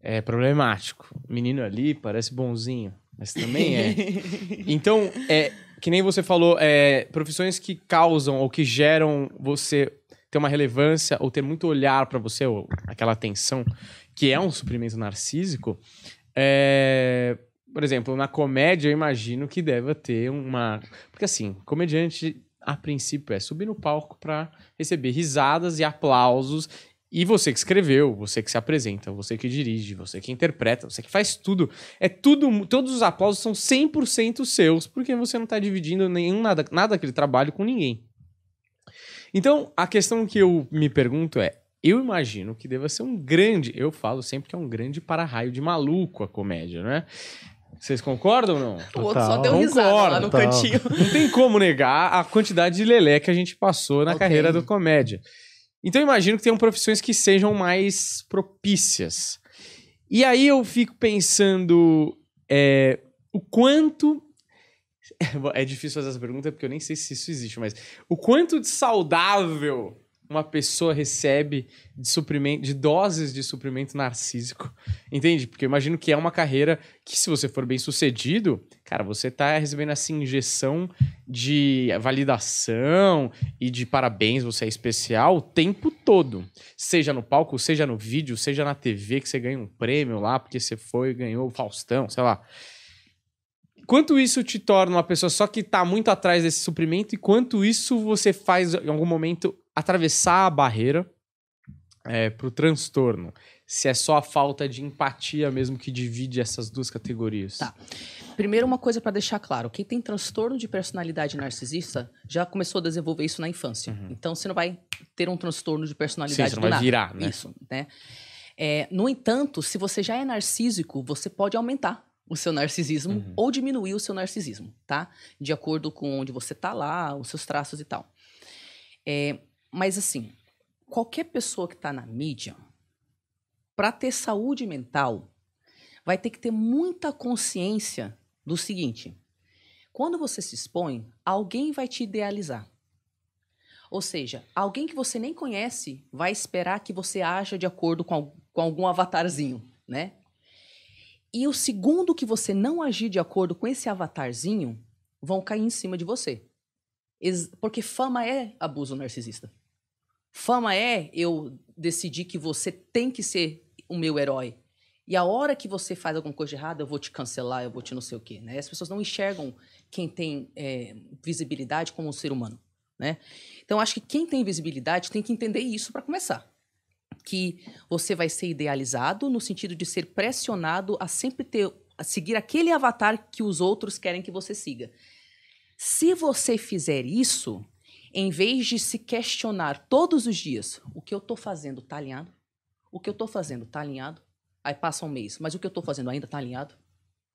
É problemático. O menino ali parece bonzinho, mas também é. então, é, que nem você falou, é, profissões que causam ou que geram você ter uma relevância ou ter muito olhar para você, ou aquela atenção, que é um suprimento narcísico. É, por exemplo, na comédia, eu imagino que deva ter uma. Porque assim, comediante a princípio é subir no palco para receber risadas e aplausos. E você que escreveu, você que se apresenta, você que dirige, você que interpreta, você que faz tudo. É tudo, todos os aplausos são 100% seus, porque você não está dividindo nenhum nada, nada daquele trabalho com ninguém. Então, a questão que eu me pergunto é: eu imagino que deva ser um grande, eu falo sempre que é um grande para-raio de maluco a comédia, né? Vocês concordam ou não? O outro só deu risada lá no tá. cantinho. Não tem como negar a quantidade de lelé que a gente passou na okay. carreira do comédia. Então eu imagino que tenham profissões que sejam mais propícias. E aí eu fico pensando é, o quanto. É difícil fazer essa pergunta porque eu nem sei se isso existe, mas o quanto de saudável uma pessoa recebe de suprimento, de doses de suprimento narcísico, entende? Porque eu imagino que é uma carreira que, se você for bem sucedido, cara, você tá recebendo essa injeção de validação e de parabéns, você é especial o tempo todo. Seja no palco, seja no vídeo, seja na TV, que você ganha um prêmio lá, porque você foi e ganhou o Faustão, sei lá quanto isso te torna uma pessoa só que está muito atrás desse suprimento e quanto isso você faz em algum momento atravessar a barreira é, para o transtorno? Se é só a falta de empatia mesmo que divide essas duas categorias? Tá. Primeiro, uma coisa para deixar claro: quem tem transtorno de personalidade narcisista já começou a desenvolver isso na infância. Uhum. Então, você não vai ter um transtorno de personalidade Sim, você não vai nada. virar, né? Isso, né? É, no entanto, se você já é narcísico, você pode aumentar o seu narcisismo uhum. ou diminuir o seu narcisismo, tá? De acordo com onde você tá lá, os seus traços e tal. É, mas assim, qualquer pessoa que está na mídia, para ter saúde mental, vai ter que ter muita consciência do seguinte: quando você se expõe, alguém vai te idealizar. Ou seja, alguém que você nem conhece vai esperar que você haja de acordo com, com algum avatarzinho, né? E o segundo que você não agir de acordo com esse avatarzinho, vão cair em cima de você. Porque fama é abuso narcisista. Fama é eu decidir que você tem que ser o meu herói. E a hora que você faz alguma coisa errada, eu vou te cancelar, eu vou te não sei o quê. Né? As pessoas não enxergam quem tem é, visibilidade como um ser humano. Né? Então, acho que quem tem visibilidade tem que entender isso para começar. Que você vai ser idealizado no sentido de ser pressionado a sempre ter, a seguir aquele avatar que os outros querem que você siga. Se você fizer isso, em vez de se questionar todos os dias, o que eu estou fazendo está alinhado? O que eu estou fazendo está alinhado? Aí passa um mês, mas o que eu estou fazendo ainda está alinhado?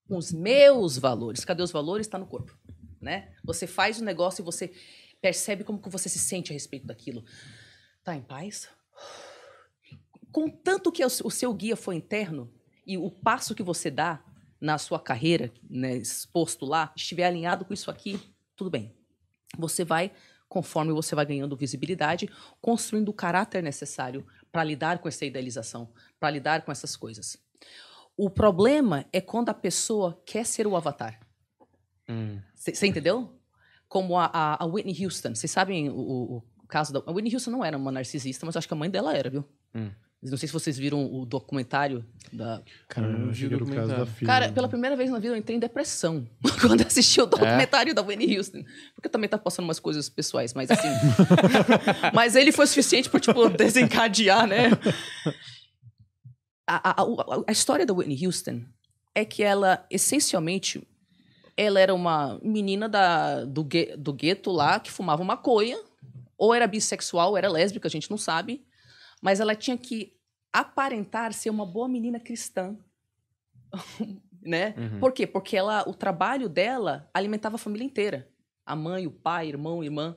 Com os meus valores. Cadê os valores? Está no corpo. Né? Você faz o negócio e você percebe como que você se sente a respeito daquilo. está em paz? Contanto que o seu guia foi interno e o passo que você dá na sua carreira, né, exposto lá, estiver alinhado com isso aqui, tudo bem. Você vai conforme você vai ganhando visibilidade, construindo o caráter necessário para lidar com essa idealização, para lidar com essas coisas. O problema é quando a pessoa quer ser o avatar. Você hum. entendeu? Como a, a, a Whitney Houston. Vocês sabem o, o, o, caso da. A Whitney Houston não era uma narcisista, mas acho que a mãe dela era, viu? Hum. Não sei se vocês viram o documentário da. Cara, eu não vi o documentário. Caso da filha, Cara, pela primeira vez na vida eu entrei em depressão quando assisti o é? documentário é? da Winnie Houston. Porque também tá passando umas coisas pessoais, mas assim. mas ele foi suficiente pra, tipo, desencadear, né? A, a, a, a história da Whitney Houston é que ela, essencialmente, ela era uma menina da, do, do gueto lá que fumava maconha, ou era bissexual, ou era lésbica, a gente não sabe mas ela tinha que aparentar ser uma boa menina cristã. né? Uhum. Por quê? Porque ela, o trabalho dela alimentava a família inteira. A mãe, o pai, irmão, irmã.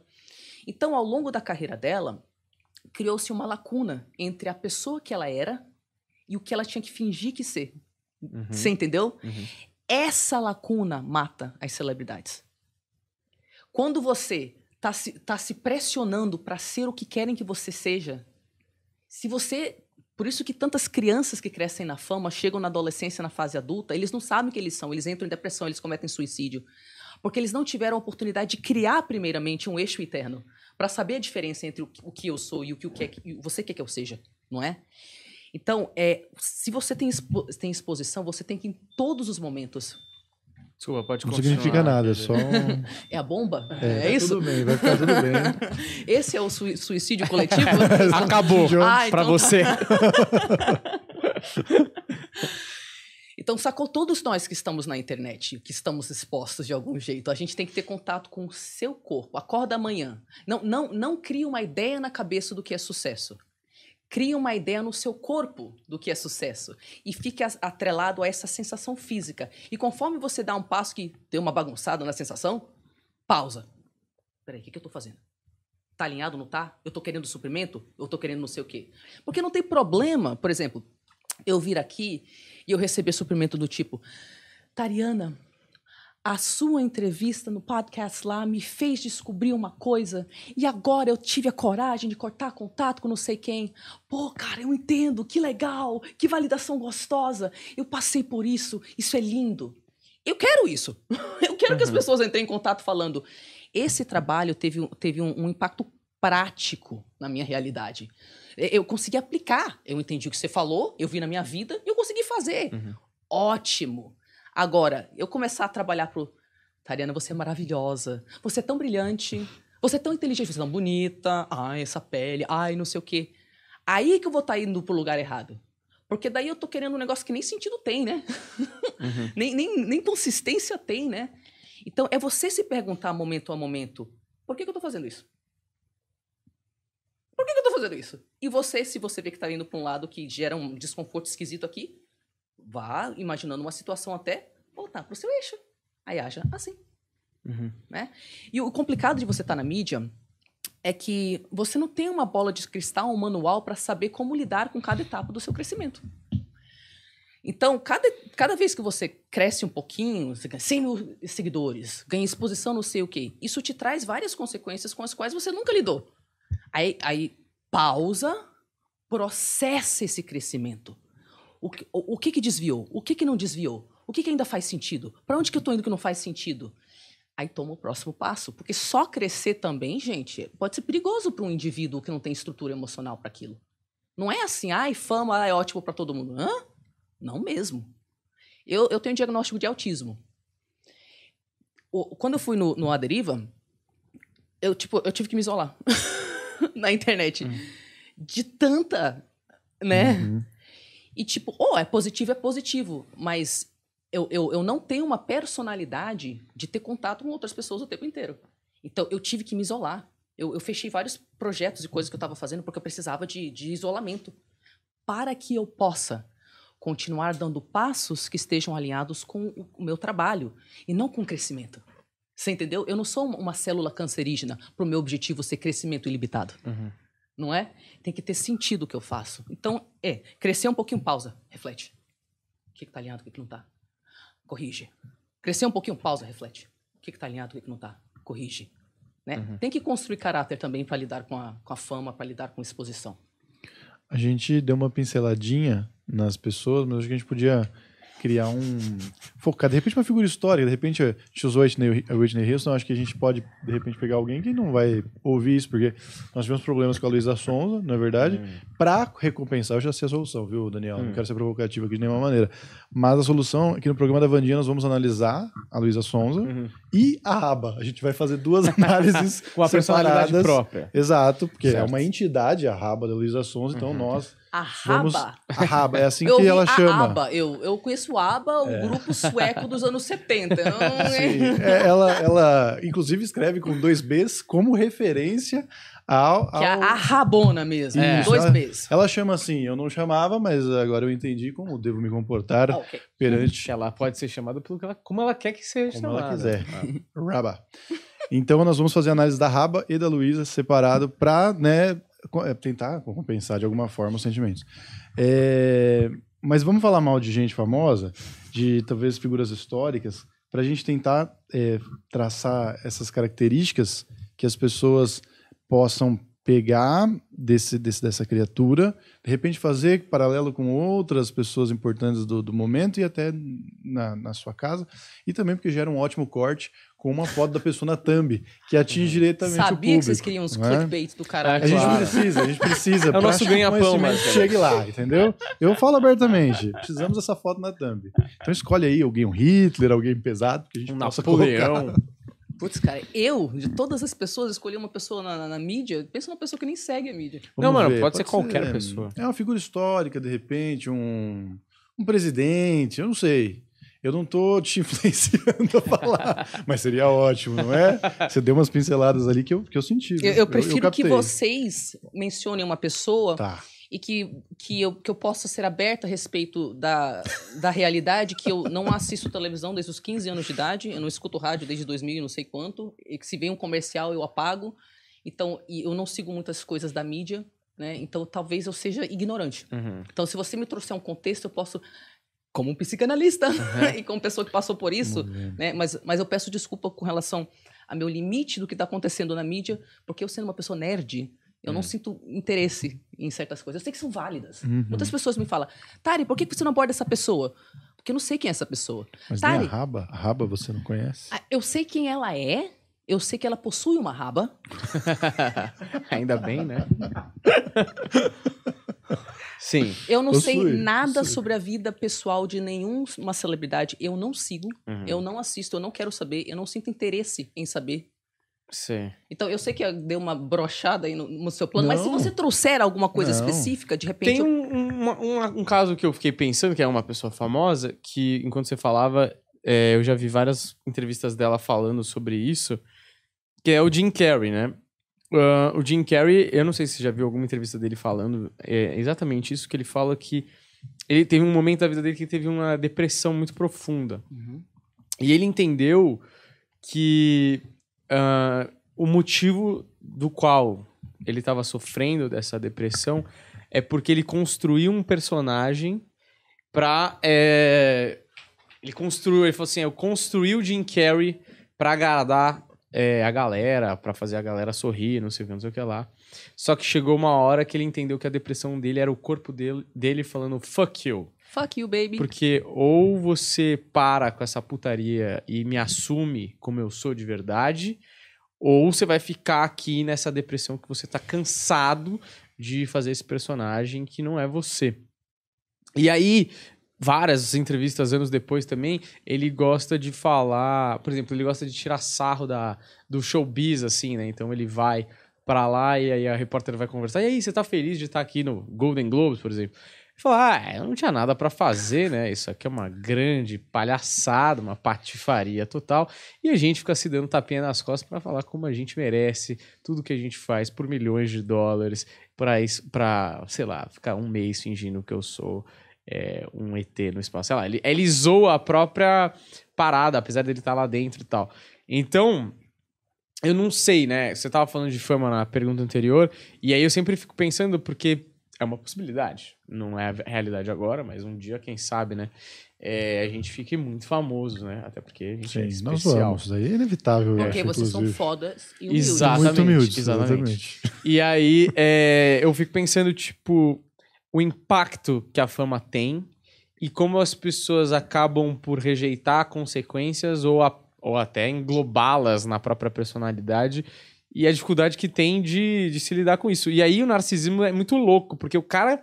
Então, ao longo da carreira dela, criou-se uma lacuna entre a pessoa que ela era e o que ela tinha que fingir que ser. Uhum. Você entendeu? Uhum. Essa lacuna mata as celebridades. Quando você está se, tá se pressionando para ser o que querem que você seja, se você. Por isso que tantas crianças que crescem na fama chegam na adolescência, na fase adulta, eles não sabem o que eles são, eles entram em depressão, eles cometem suicídio. Porque eles não tiveram a oportunidade de criar, primeiramente, um eixo interno para saber a diferença entre o que eu sou e o que, o que, é que você quer que eu seja, não é? Então, é, se você tem, expo tem exposição, você tem que, em todos os momentos, Desculpa, pode Não significa nada, é só. É a bomba? É, é tá isso? Tudo bem, vai ficar tudo bem. Esse é o suicídio coletivo? Acabou ah, então para tá. você. então, sacou todos nós que estamos na internet, que estamos expostos de algum jeito. A gente tem que ter contato com o seu corpo. Acorda amanhã. Não, não, não crie uma ideia na cabeça do que é sucesso crie uma ideia no seu corpo do que é sucesso e fique atrelado a essa sensação física. E conforme você dá um passo que deu uma bagunçada na sensação, pausa. Peraí, o que, que eu estou fazendo? Tá alinhado, não tá? Eu estou querendo suprimento? Eu estou querendo não sei o quê. Porque não tem problema, por exemplo, eu vir aqui e eu receber suprimento do tipo, Tariana, a sua entrevista no podcast lá me fez descobrir uma coisa e agora eu tive a coragem de cortar contato com não sei quem. Pô, cara, eu entendo, que legal, que validação gostosa. Eu passei por isso, isso é lindo. Eu quero isso. Eu quero uhum. que as uhum. pessoas entrem em contato falando. Esse trabalho teve, teve um, um impacto prático na minha realidade. Eu consegui aplicar. Eu entendi o que você falou, eu vi na minha vida e eu consegui fazer. Uhum. Ótimo. Agora, eu começar a trabalhar pro Tariana, você é maravilhosa. Você é tão brilhante. Você é tão inteligente, você é tão bonita. Ai, essa pele. Ai, não sei o quê. Aí que eu vou estar tá indo pro lugar errado. Porque daí eu tô querendo um negócio que nem sentido tem, né? Uhum. nem, nem, nem consistência tem, né? Então, é você se perguntar momento a momento: por que, que eu tô fazendo isso? Por que, que eu tô fazendo isso? E você, se você vê que tá indo pra um lado que gera um desconforto esquisito aqui, vá imaginando uma situação até voltar para o seu eixo. Aí haja assim. Uhum. Né? E o complicado de você estar tá na mídia é que você não tem uma bola de cristal, um manual para saber como lidar com cada etapa do seu crescimento. Então, cada, cada vez que você cresce um pouquinho, você ganha 100 mil seguidores, ganha exposição, não sei o quê, isso te traz várias consequências com as quais você nunca lidou. Aí, aí pausa, processa esse crescimento. O que, o, que, que desviou? O que, que não desviou? O que, que ainda faz sentido? Para onde que eu estou indo que não faz sentido? Aí toma o próximo passo, porque só crescer também, gente, pode ser perigoso para um indivíduo que não tem estrutura emocional para aquilo. Não é assim, ai, fama é ótimo para todo mundo. Hã? Não mesmo. Eu, eu tenho um diagnóstico de autismo. O, quando eu fui no, no Aderiva, eu, tipo, eu tive que me isolar na internet. Hum. De tanta, né? Uhum. E tipo, oh, é positivo, é positivo, mas eu, eu, eu não tenho uma personalidade de ter contato com outras pessoas o tempo inteiro. Então, eu tive que me isolar. Eu, eu fechei vários projetos e coisas que eu estava fazendo porque eu precisava de, de isolamento para que eu possa continuar dando passos que estejam alinhados com o, o meu trabalho e não com crescimento. Você entendeu? Eu não sou uma, uma célula cancerígena para o meu objetivo ser crescimento ilimitado. Uhum não é? Tem que ter sentido o que eu faço. Então, é, crescer um pouquinho, pausa, reflete. O que está alinhado, o que, que não está? Corrige. Crescer um pouquinho, pausa, reflete. O que está alinhado, o que, que não está? Corrige. Né? Uhum. Tem que construir caráter também para lidar com a, com a fama, para lidar com a exposição. A gente deu uma pinceladinha nas pessoas, mas acho que a gente podia criar um. Focar, de repente, uma figura histórica. De repente, a gente usou a Whitney, Houston. Acho que a gente pode, de repente, pegar alguém que não vai ouvir isso, porque nós tivemos problemas com a Luísa Sonza, na é verdade. Hum. Para recompensar, eu já sei a solução, viu, Daniel? Hum. Não quero ser provocativo aqui de nenhuma maneira. Mas a solução é que no programa da Vandinha nós vamos analisar a Luísa Sonza uhum. e a aba. A gente vai fazer duas análises com a separadas. personalidade própria. Exato, porque é certo. é uma entidade, a aba da Luísa Sonza, então uhum. nós a raba. Vamos... A raba, é assim eu que ela chama. Eu, eu conheço o aba, o é. grupo sueco dos anos 70. é, ela, ela, inclusive, escreve com dois Bs como referência ao. ao... Que é a rabona mesmo, é. dois Bs. Ela, ela chama assim, eu não chamava, mas agora eu entendi como devo me comportar ah, okay. perante. Ela pode ser chamada pelo que ela, como ela quer que seja como chamada. Como ela quiser. Ah. raba. Então, nós vamos fazer a análise da Raba e da Luísa separado para né, é, tentar compensar de alguma forma os sentimentos. É, mas vamos falar mal de gente famosa, de talvez figuras históricas, para a gente tentar é, traçar essas características que as pessoas possam pegar desse, desse, dessa criatura, de repente fazer paralelo com outras pessoas importantes do, do momento e até na, na, sua casa, e também porque gera um ótimo corte com uma foto da pessoa na thumb, que atinge uhum. diretamente Sabia o público. Sabia que vocês queriam uns né? clickbait do caralho. A gente claro. precisa, a gente precisa. É o nosso ganha-pão, mas chegue lá, entendeu? Eu falo abertamente, precisamos dessa foto na thumb. Então escolhe aí alguém um Hitler, alguém pesado, que a gente um possa Napoleão. colocar. Putz, cara, eu, de todas as pessoas, escolhi uma pessoa na, na, na mídia, pensa numa pessoa que nem segue a mídia. Vamos Não, mano, pode, pode, ser qualquer ser, pessoa. É uma figura histórica, de repente, um, um presidente, eu não sei. Eu não estou te influenciando a falar, mas seria ótimo, não é? Você deu umas pinceladas ali que eu, que eu senti. Eu, eu prefiro eu, que vocês mencionem uma pessoa tá. e que, que, eu, que eu possa ser aberta a respeito da, da realidade, que eu não assisto televisão desde os 15 anos de idade, eu não escuto rádio desde 2000 não sei quanto, e que se vem um comercial eu apago. Então, eu não sigo muitas coisas da mídia, né? Então, talvez eu seja ignorante. Uhum. Então, se você me trouxer um contexto, eu posso como um psicanalista uhum. e como pessoa que passou por isso, uhum. né? Mas, mas eu peço desculpa com relação a meu limite do que está acontecendo na mídia, porque eu sendo uma pessoa nerd, eu não hum. sinto interesse em certas coisas. Eu sei que são válidas. Uhum. Muitas pessoas me falam, Tari, por que você não aborda essa pessoa? Porque eu não sei quem é essa pessoa. Mas Tari, a raba, a raba você não conhece? Ah, eu sei quem ela é, eu sei que ela possui uma raba. Ainda bem, né? Sim. Eu não possui, sei nada possui. sobre a vida pessoal de nenhuma celebridade. Eu não sigo, uhum. eu não assisto, eu não quero saber, eu não sinto interesse em saber. Sim. Então, eu sei que deu uma brochada aí no, no seu plano, não. mas se você trouxer alguma coisa não. específica, de repente. Tem eu... um, um, caso que eu fiquei pensando, que é uma pessoa famosa, que enquanto você falava, é, eu já vi várias entrevistas dela falando sobre isso, que é o Jim Carrey, né? Uh, o Jim Carrey, eu não sei se você já viu alguma entrevista dele falando, é exatamente isso que ele fala que ele teve um momento da vida dele que teve uma depressão muito profunda. Uhum. E ele entendeu que uh, o motivo do qual ele estava sofrendo dessa depressão é porque ele construiu um personagem pra. É... ele construiu, ele falou assim: eu construí o Jim Carrey pra agradar é, a galera, para fazer a galera sorrir, não sei o que, não sei o que lá. Só que chegou uma hora que ele entendeu que a depressão dele era o corpo dele, dele falando fuck you. Fuck you, baby. Porque ou você para com essa putaria e me assume como eu sou de verdade, ou você vai ficar aqui nessa depressão que você tá cansado de fazer esse personagem que não é você. E aí, várias entrevistas anos depois também, ele gosta de falar, por exemplo, ele gosta de tirar sarro da, do showbiz, assim, né? Então ele vai para lá e aí a repórter vai conversar. E aí, você tá feliz de estar aqui no Golden Globes, por exemplo? Ele fala, ah, eu é, não tinha nada para fazer, né? Isso aqui é uma grande palhaçada, uma patifaria total. E a gente fica se dando tapinha nas costas para falar como a gente merece tudo que a gente faz por milhões de dólares para, sei lá, ficar um mês fingindo que eu sou é, um ET no espaço. Sei lá, ele, ele zoa a própria parada, apesar dele estar tá lá dentro e tal. Então, eu não sei, né? Você tava falando de fama na pergunta anterior, e aí eu sempre fico pensando, porque é uma possibilidade. Não é a realidade agora, mas um dia, quem sabe, né? É, a gente fique muito famoso, né? Até porque a gente Sim, é especial. Nós vamos, isso daí é inevitável. Porque acho, vocês inclusive. são fodas e humildes. Exatamente, muito humildes. Exatamente. exatamente. e aí, é, eu fico pensando, tipo, o impacto que a fama tem e como as pessoas acabam por rejeitar consequências ou, a, ou até englobá-las na própria personalidade e a dificuldade que tem de, de se lidar com isso. E aí o narcisismo é muito louco, porque o cara,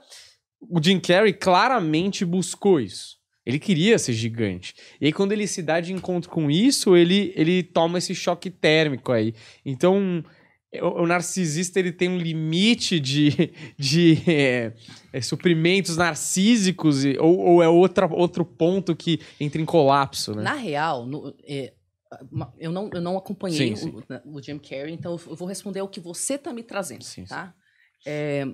o Jim Carrey, claramente buscou isso. Ele queria ser gigante. E aí, quando ele se dá de encontro com isso, ele, ele toma esse choque térmico aí. Então, o, narcisista ele tem um limite de, de é, é, suprimentos narcísicos ou, ou, é outra, outro ponto que entra em colapso, né? Na real, no, é, eu, não, eu não acompanhei sim, sim. O, né, o, Jim Carrey, então eu vou responder o que você está me trazendo, sim, tá? É,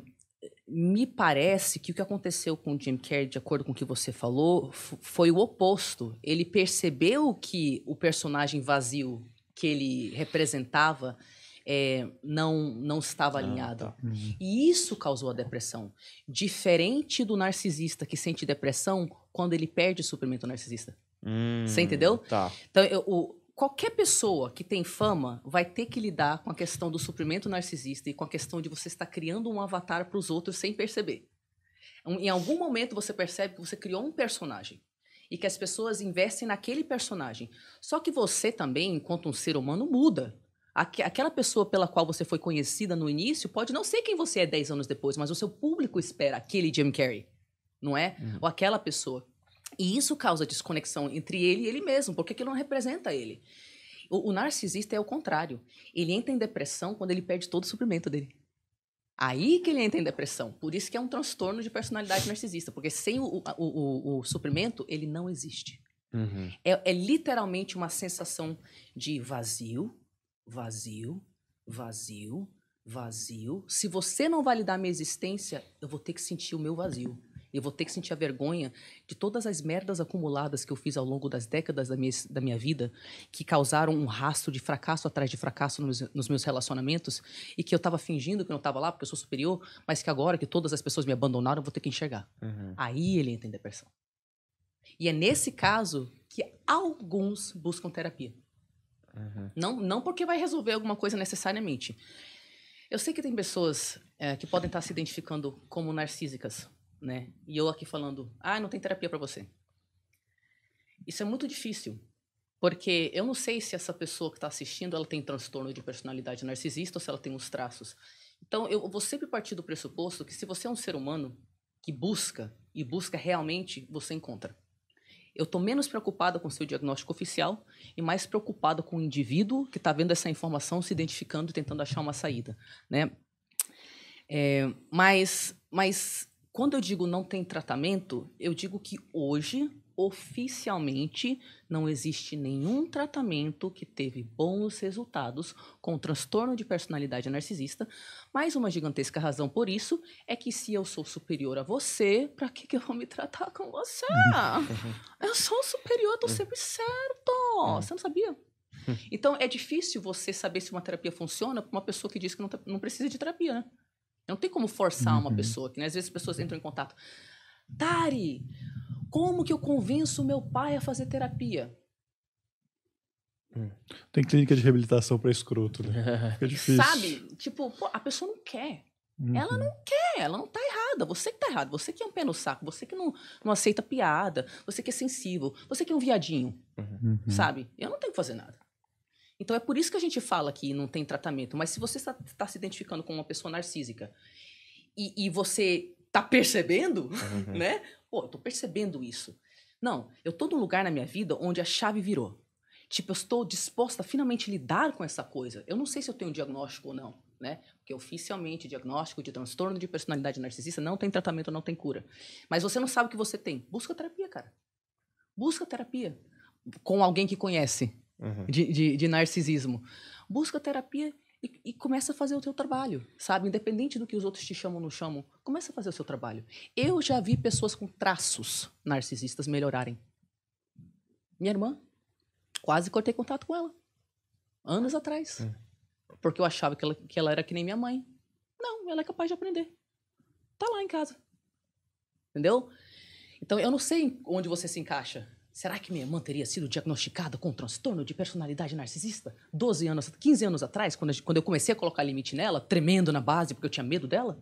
me parece que o que aconteceu com o Jim Carrey, de acordo com o que você falou, foi o oposto. Ele percebeu que o personagem vazio que ele representava é, não, não estava alinhada. Ah, tá. uhum. E isso causou a depressão. Diferente do narcisista que sente depressão quando ele perde o suprimento narcisista. Hum, Você entendeu? Tá. Então, eu, o, qualquer pessoa que tem fama vai ter que lidar com a questão do suprimento narcisista e com a questão de você estar criando um avatar para os outros sem perceber. Em algum momento você percebe que você criou um personagem e que as pessoas investem naquele personagem. Só que você também, enquanto um ser humano, muda. Aqu aquela pessoa pela qual você foi conhecida no início pode não ser quem você é 10 anos depois, mas o seu público espera aquele Jim Carrey, não é? Uhum. Ou aquela pessoa. E isso causa desconexão entre ele e ele mesmo, porque aquilo não representa ele. O, o narcisista é o contrário. Ele entra em depressão quando ele perde todo o suprimento dele. Aí que ele entra em depressão. Por isso que é um transtorno de personalidade narcisista, porque sem o, o, o, o suprimento, ele não existe. Uhum. É, é literalmente uma sensação de vazio, vazio, vazio, vazio. Se você não validar minha existência, eu vou ter que sentir o meu vazio. Eu vou ter que sentir a vergonha de todas as merdas acumuladas que eu fiz ao longo das décadas da minha, da minha vida, que causaram um rastro de fracasso atrás de fracasso nos, nos meus relacionamentos, e que eu estava fingindo que não estava lá porque eu sou superior, mas que agora que todas as pessoas me abandonaram, eu vou ter que enxergar. Uhum. Aí ele entra em depressão. E é nesse caso que alguns buscam terapia. Uhum. Não, não porque vai resolver alguma coisa necessariamente. Eu sei que tem pessoas é, que podem estar se identificando como narcísicas, né? E eu aqui falando, ah, não tem terapia para você. Isso é muito difícil, porque eu não sei se essa pessoa que está assistindo ela tem transtorno de personalidade narcisista ou se ela tem uns traços. Então, eu vou sempre partir do pressuposto que se você é um ser humano que busca e busca realmente, você encontra eu estou menos preocupada com o seu diagnóstico oficial e mais preocupada com o indivíduo que está vendo essa informação, se identificando e tentando achar uma saída. Né? É, mas, mas quando eu digo não tem tratamento, eu digo que hoje oficialmente não existe nenhum tratamento que teve bons resultados com transtorno de personalidade narcisista, mas uma gigantesca razão por isso é que se eu sou superior a você, para que, que eu vou me tratar com você? eu sou superior, tô é. sempre certo. É. Você não sabia? Então é difícil você saber se uma terapia funciona para uma pessoa que diz que não, tá, não precisa de terapia, né? Não tem como forçar uma uhum. pessoa que, né? Às vezes as pessoas entram em contato. Tari, como que eu convenço meu pai a fazer terapia? Hum. Tem clínica de reabilitação para escroto, né? Fica difícil. Sabe? Tipo, pô, a pessoa não quer. Uhum. Ela não quer, ela não tá errada. Você que tá errado, você que é um pé no saco, você que não, não aceita piada, você que é sensível, você que é um viadinho, uhum. sabe? Eu não tenho que fazer nada. Então é por isso que a gente fala que não tem tratamento. Mas se você está, tá se identificando com uma pessoa narcísica e, e você tá percebendo? Uhum. né? Pô, eu tô percebendo isso. Não, eu tô num lugar na minha vida onde a chave virou. Tipo, eu estou disposta a finalmente lidar com essa coisa. Eu não sei se eu tenho um diagnóstico ou não, né? Porque oficialmente diagnóstico de transtorno de personalidade narcisista não tem tratamento, não tem cura. Mas você não sabe o que você tem. Busca terapia, cara. Busca terapia com alguém que conhece uhum. de, de, de narcisismo. Busca terapia e, e, começa a fazer o teu trabalho, sabe? Independente do que os outros te chamam ou não chamam, começa a fazer o seu trabalho. Eu já vi pessoas com traços narcisistas melhorarem. Minha irmã, quase cortei contato com ela. Anos atrás. É. Porque eu achava que ela, que ela era que nem minha mãe. Não, ela é capaz de aprender. Tá lá em casa. Entendeu? Então, eu não sei onde você se encaixa Será que minha irmã teria sido diagnosticada com um transtorno de personalidade narcisista 12 anos, 15 anos atrás, quando eu comecei a colocar limite nela, tremendo na base porque eu tinha medo dela?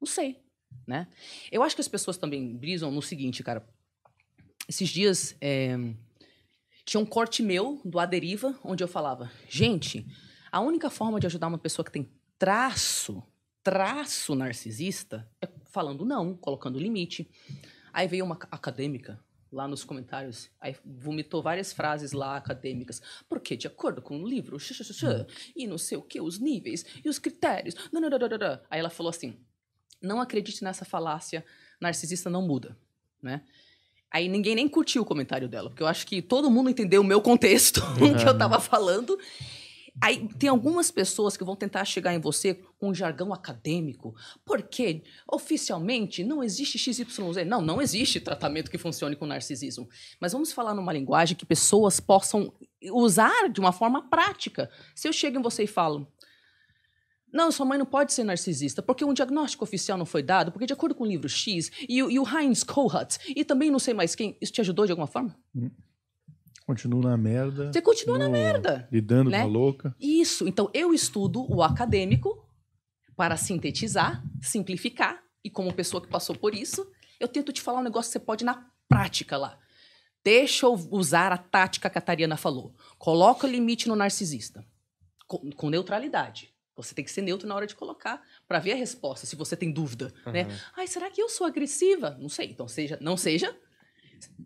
Não sei, né? Eu acho que as pessoas também brisam no seguinte, cara. Esses dias é, tinha um corte meu do A Deriva, onde eu falava, gente, a única forma de ajudar uma pessoa que tem traço, traço narcisista, é falando não, colocando limite. Aí veio uma acadêmica lá nos comentários, aí vomitou várias frases lá acadêmicas, porque de acordo com o livro, e não sei o que, os níveis e os critérios, nananana. aí ela falou assim, não acredite nessa falácia, narcisista não muda, né? Aí ninguém nem curtiu o comentário dela, porque eu acho que todo mundo entendeu o meu contexto, uhum. que eu tava falando aí tem algumas pessoas que vão tentar chegar em você com um jargão acadêmico, porque oficialmente não existe XYZ. Não, não existe tratamento que funcione com narcisismo. Mas vamos falar numa linguagem que pessoas possam usar de uma forma prática. Se eu chego em você e falo, não, sua mãe não pode ser narcisista, porque um diagnóstico oficial não foi dado, porque de acordo com o livro X e, e o Heinz Kohut, e também não sei mais quem, isso te ajudou de alguma forma? Hum. Continua na merda. Você continua na merda. Lidando né? com a louca. Isso. Então, eu estudo o acadêmico para sintetizar, simplificar. E como pessoa que passou por isso, eu tento te falar um negócio que você pode na prática lá. Deixa eu usar a tática que a Tariana falou. Coloca o limite no narcisista. Com, com neutralidade. Você tem que ser neutro na hora de colocar para ver a resposta, se você tem dúvida, né? uhum. né? Ai, será que eu sou agressiva? Não sei. Então seja, não seja,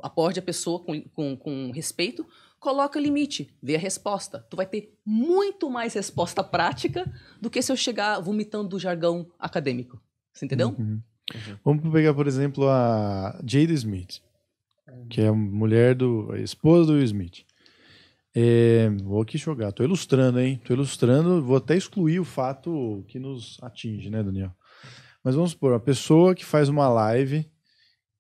Aborde a pessoa com, com, com respeito, coloca limite, vê a resposta. Tu vai ter muito mais resposta prática do que se eu chegar vomitando do jargão acadêmico. Você entendeu? Uhum. Uhum. Vamos pegar, por exemplo, a Jade Smith, que é a mulher do. a esposa do Will Smith. É, vou aqui jogar, tô ilustrando, hein? Tô ilustrando, vou até excluir o fato que nos atinge, né, Daniel? Mas vamos supor, uma pessoa que faz uma live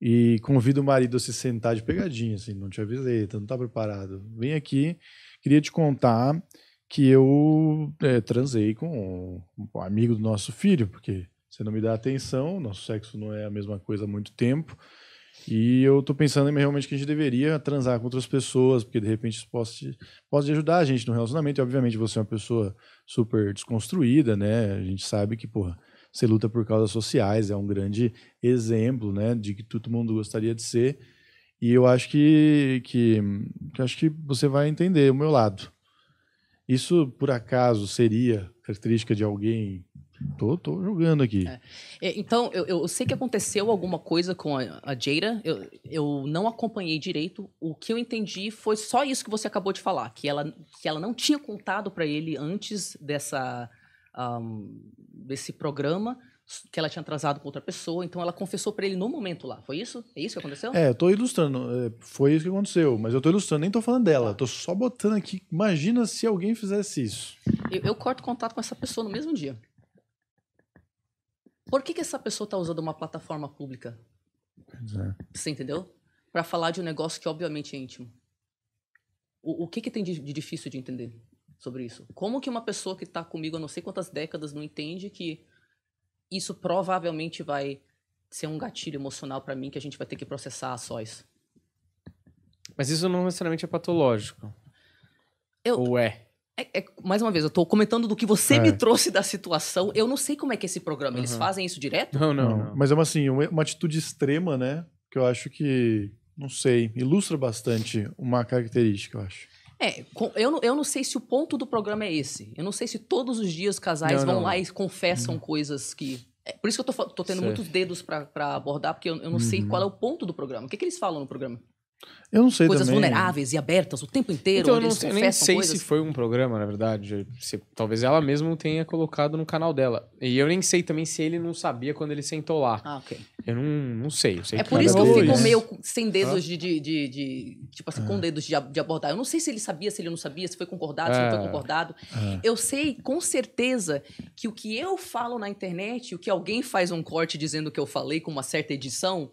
e convido o marido a se sentar de pegadinha, assim, não te avisei, tu não tá preparado. Vem aqui, queria te contar que eu é, transei com um amigo do nosso filho, porque você não me dá atenção, nosso sexo não é a mesma coisa há muito tempo. E eu tô pensando realmente que a gente deveria transar com outras pessoas, porque de repente isso pode te, pode ajudar a gente no relacionamento. E obviamente você é uma pessoa super desconstruída, né? A gente sabe que, porra, você luta por causas sociais, é um grande exemplo, né, de que todo mundo gostaria de ser. E eu acho que, que, que acho que você vai entender o meu lado. Isso, por acaso, seria característica de alguém Tô, tô jogando aqui. É. é. Então, eu, eu sei que aconteceu alguma coisa com a, a Jada. Eu, eu não acompanhei direito. O que eu entendi foi só isso que você acabou de falar. Que ela, que ela não tinha contado para ele antes dessa... Um, desse programa que ela tinha atrasado com outra pessoa, então ela confessou para ele no momento lá. Foi isso? É isso que aconteceu? É, eu tô ilustrando, é, foi isso que aconteceu, mas eu tô ilustrando, nem tô falando dela, tá. tô só botando aqui. Imagina se alguém fizesse isso. Eu, eu corto contato com essa pessoa no mesmo dia. Por que, que essa pessoa tá usando uma plataforma pública? É. Você entendeu? Para falar de um negócio que obviamente é íntimo. O, o que, que tem de, de difícil de entender? sobre isso. Como que uma pessoa que está comigo há não sei quantas décadas não entende que isso provavelmente vai ser um gatilho emocional para mim que a gente vai ter que processar a sós? Mas isso não necessariamente é patológico. Eu... Ou é? É, é, mais uma vez, eu estou comentando do que você é. me trouxe da situação. Eu não sei como é que é esse programa. Eles uhum. fazem isso direto? Não, não, não. não. Mas é uma, assim, uma, uma, atitude extrema, né? Que eu acho que, não sei, ilustra bastante uma característica, eu acho. É, eu, não, eu não sei se o ponto do programa é esse. Eu não sei se todos os dias casais não, vão não. lá e confessam uhum. coisas que. É, por isso que eu tô, tô tendo certo. muitos dedos para abordar, porque eu, eu não uhum. sei qual é o ponto do programa. O que, que eles falam no programa? Eu não sei Coisas também. vulneráveis e abertas o tempo inteiro. Então, eu não sei, nem sei se foi um programa, na verdade. Se, talvez ela mesma tenha colocado no canal dela. E eu nem sei também se ele não sabia quando ele sentou lá. Ah, ok. Eu não, não sei. Eu sei é por isso que eu fico isso. meio sem dedos ah. de, de, de, de, Tipo assim, ah. com dedos de, de, abordar. Eu não sei se ele sabia, se ele não sabia, se foi concordado, ah. se não foi ah. concordado. Ah. Eu sei com certeza que o que eu falo na internet, o que alguém faz um corte dizendo que eu falei com uma certa edição,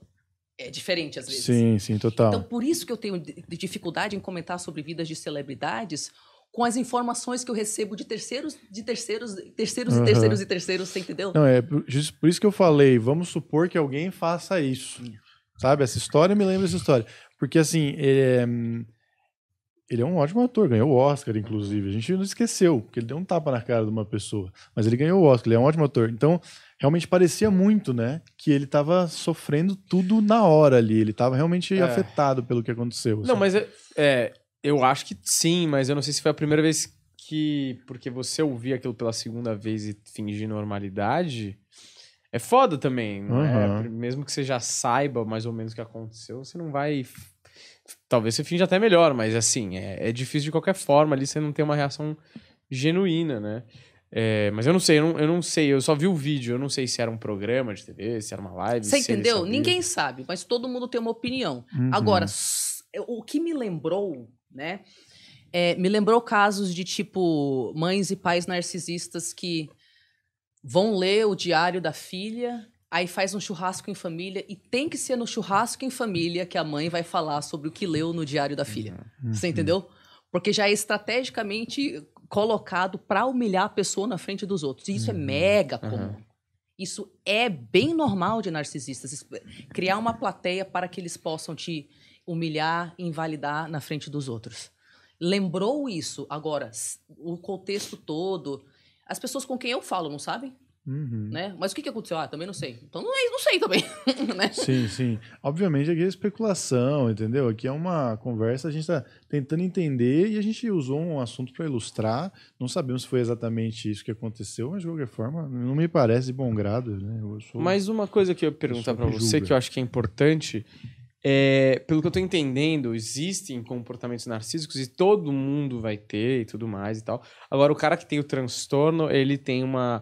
é diferente às vezes. Sim, sim, total. Então, por isso que eu tenho dificuldade em comentar sobre vidas de celebridades com as informações que eu recebo de terceiros, de terceiros, terceiros uhum. e terceiros e terceiros, você entendeu? Não, é por isso que eu falei, vamos supor que alguém faça isso. Sabe, essa história me lembra essa história. Porque, assim, é, ele é um ótimo ator, ganhou o Oscar, inclusive. A gente não esqueceu, porque ele deu um tapa na cara de uma pessoa. Mas ele ganhou o Oscar, ele é um ótimo ator. Então, realmente parecia muito, né? Que ele tava sofrendo tudo na hora ali. Ele tava realmente é. afetado pelo que aconteceu. Não, sabe? Assim. mas é, é, eu acho que sim, mas eu não sei se foi a primeira vez que. Porque você ouvir aquilo pela segunda vez e fingir normalidade. É foda também, uhum. né? Mesmo que você já saiba mais ou menos o que aconteceu, você não vai. Talvez você finge até melhor, mas assim, é, é difícil de qualquer forma ali você não ter uma reação genuína, né? É, mas eu não sei, eu não, eu não, sei, eu só vi o vídeo, eu não sei se era um programa de TV, se era uma live. Você entendeu? Ninguém sabe, mas todo mundo tem uma opinião. Uhum. Agora, o que me lembrou, né? É, me lembrou casos de tipo mães e pais narcisistas que vão ler o diário da filha, aí faz um churrasco em família e tem que ser no churrasco em família que a mãe vai falar sobre o que leu no diário da filha. Uhum. Você uhum. entendeu? Porque já é estrategicamente colocado para humilhar a pessoa na frente dos outros. E isso é uhum. é mega comum. Uhum. Isso é bem normal de narcisistas. Criar uma plateia para que eles possam te humilhar, invalidar na frente dos outros. Lembrou isso agora, o contexto todo. As pessoas com quem eu falo não sabem? Uhum. Né? Mas o que, que aconteceu? Ah, também não sei. Então não, é, não sei também. né? Sim, sim. Obviamente aqui é especulação, entendeu? Aqui é uma conversa, a gente está tentando entender e a gente usou um assunto para ilustrar. Não sabemos se foi exatamente isso que aconteceu, mas de qualquer forma, não me parece de bom grado. Né? Sou, mas uma coisa que eu ia perguntar para você, que eu acho que é importante, é, pelo que eu estou entendendo, existem comportamentos narcísicos e todo mundo vai ter e tudo mais e tal. Agora, o cara que tem o transtorno, ele tem uma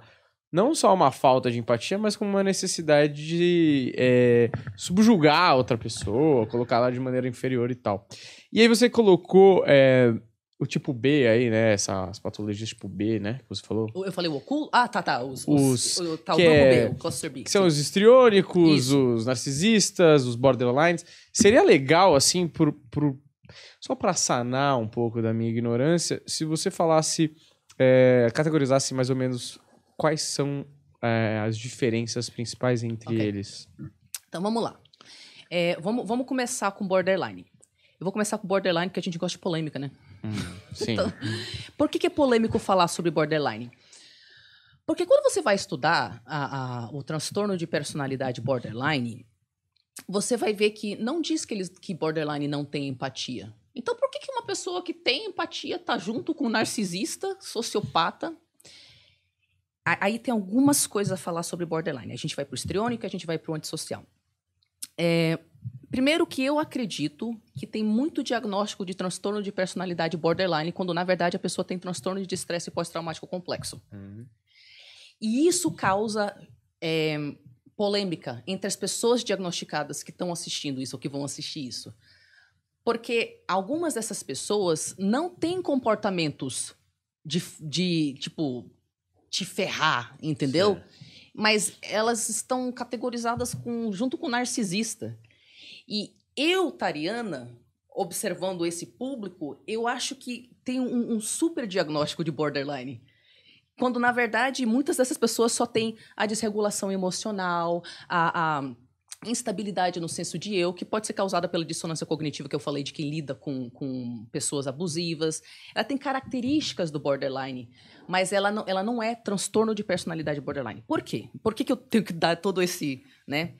não só uma falta de empatia, mas como uma necessidade de é, subjugar a outra pessoa, colocar ela de maneira inferior e tal. E aí você colocou é, o tipo B aí, né? Essas patologias tipo B, né? Que você falou. Eu falei o oculto? Ah, tá, tá. Os, os, os o, tá, que é, B, o cluster B. Que são os histriônicos, Isso. os narcisistas, os borderlines. Seria legal, assim, por, por, só para sanar um pouco da minha ignorância, se você falasse, é, categorizasse mais ou menos quais são é, as diferenças principais entre okay. eles? Então vamos lá. É, vamos, vamos começar com borderline. Eu vou começar com borderline porque a gente gosta de polêmica, né? Hum, sim. então, por que, que é polêmico falar sobre borderline? Porque quando você vai estudar a, a, o transtorno de personalidade borderline, você vai ver que não diz que, eles, que borderline não tem empatia. Então, por que, que uma pessoa que tem empatia tá junto com um narcisista, sociopata, Aí tem algumas coisas a falar sobre borderline. A gente vai para o estriônico, a gente vai para o antissocial. É, primeiro que eu acredito que tem muito diagnóstico de transtorno de personalidade borderline quando, na verdade, a pessoa tem transtorno de estresse pós-traumático complexo. Uhum. E isso causa é, polêmica entre as pessoas diagnosticadas que estão assistindo isso ou que vão assistir isso. Porque algumas dessas pessoas não têm comportamentos de, de tipo, te ferrar, entendeu? Mas elas estão categorizadas com, junto com narcisista. E eu, Tariana, observando esse público, eu acho que tem um, um super diagnóstico de borderline quando na verdade muitas dessas pessoas só têm a desregulação emocional, a, a instabilidade no senso de eu, que pode ser causada pela dissonância cognitiva que eu falei, de quem lida com, com pessoas abusivas. Ela tem características do borderline, mas ela não, ela não é transtorno de personalidade borderline. Por quê? Por que, que eu tenho que dar todo esse, né?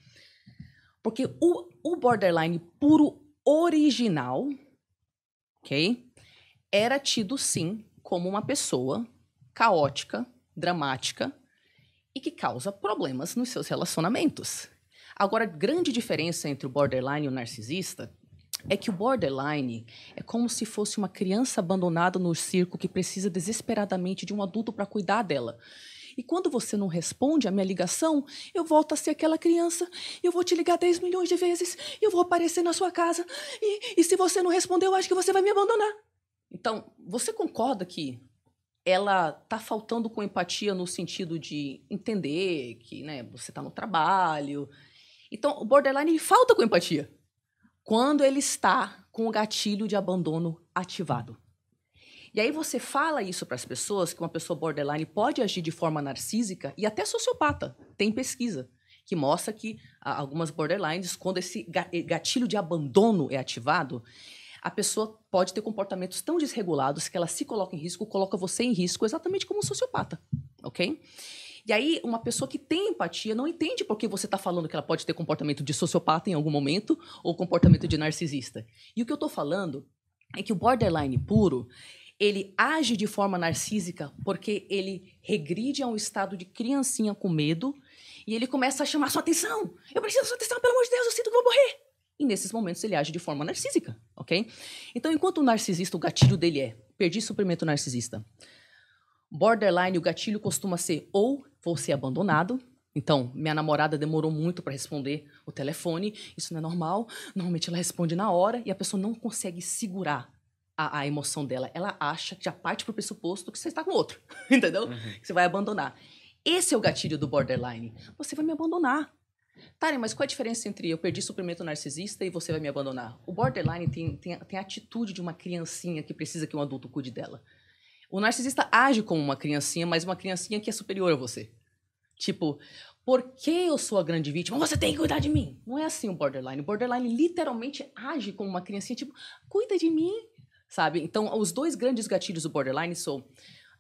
Porque o, o borderline puro original, ok? Era tido, sim, como uma pessoa caótica, dramática e que causa problemas nos seus relacionamentos Agora, a grande diferença entre o borderline e o narcisista é que o borderline é como se fosse uma criança abandonada no circo que precisa desesperadamente de um adulto para cuidar dela. E quando você não responde à minha ligação, eu volto a ser aquela criança. Eu vou te ligar 10 milhões de vezes, eu vou aparecer na sua casa. E, e se você não responder, eu acho que você vai me abandonar. Então, você concorda que ela está faltando com empatia no sentido de entender que né, você está no trabalho, então, o borderline ele falta com empatia quando ele está com o gatilho de abandono ativado. E aí você fala isso para as pessoas que uma pessoa borderline pode agir de forma narcísica e até sociopata. Tem pesquisa que mostra que algumas borderlines, quando esse gatilho de abandono é ativado, a pessoa pode ter comportamentos tão desregulados que ela se coloca em risco, coloca você em risco, exatamente como um sociopata, ok? E aí, uma pessoa que tem empatia não entende por que você está falando que ela pode ter comportamento de sociopata em algum momento ou comportamento de narcisista. E o que eu estou falando é que o borderline puro ele age de forma narcísica porque ele regride a um estado de criancinha com medo e ele começa a chamar sua atenção. Eu preciso da sua atenção, pelo amor de Deus, eu sinto que vou morrer. E nesses momentos ele age de forma narcísica, ok? Então, enquanto o narcisista, o gatilho dele é perdi suprimento narcisista. Borderline, o gatilho costuma ser ou fosse abandonado. Então, minha namorada demorou muito para responder o telefone. Isso não é normal. Normalmente ela responde na hora e a pessoa não consegue segurar a, a emoção dela. Ela acha que já parte para o pressuposto que você está com outro, entendeu? Uhum. Que você vai abandonar. Esse é o gatilho do borderline. Você vai me abandonar. Tare, mas qual é a diferença entre eu perdi suprimento narcisista e você vai me abandonar? O borderline tem, tem, tem a atitude de uma criancinha que precisa que um adulto cuide dela. O narcisista age como uma criancinha, mas uma criancinha que é superior a você. Tipo, por que eu sou a grande vítima, você tem que cuidar de mim. Não é assim o borderline. O borderline literalmente age como uma criancinha, tipo, cuida de mim, sabe? Então, os dois grandes gatilhos do borderline são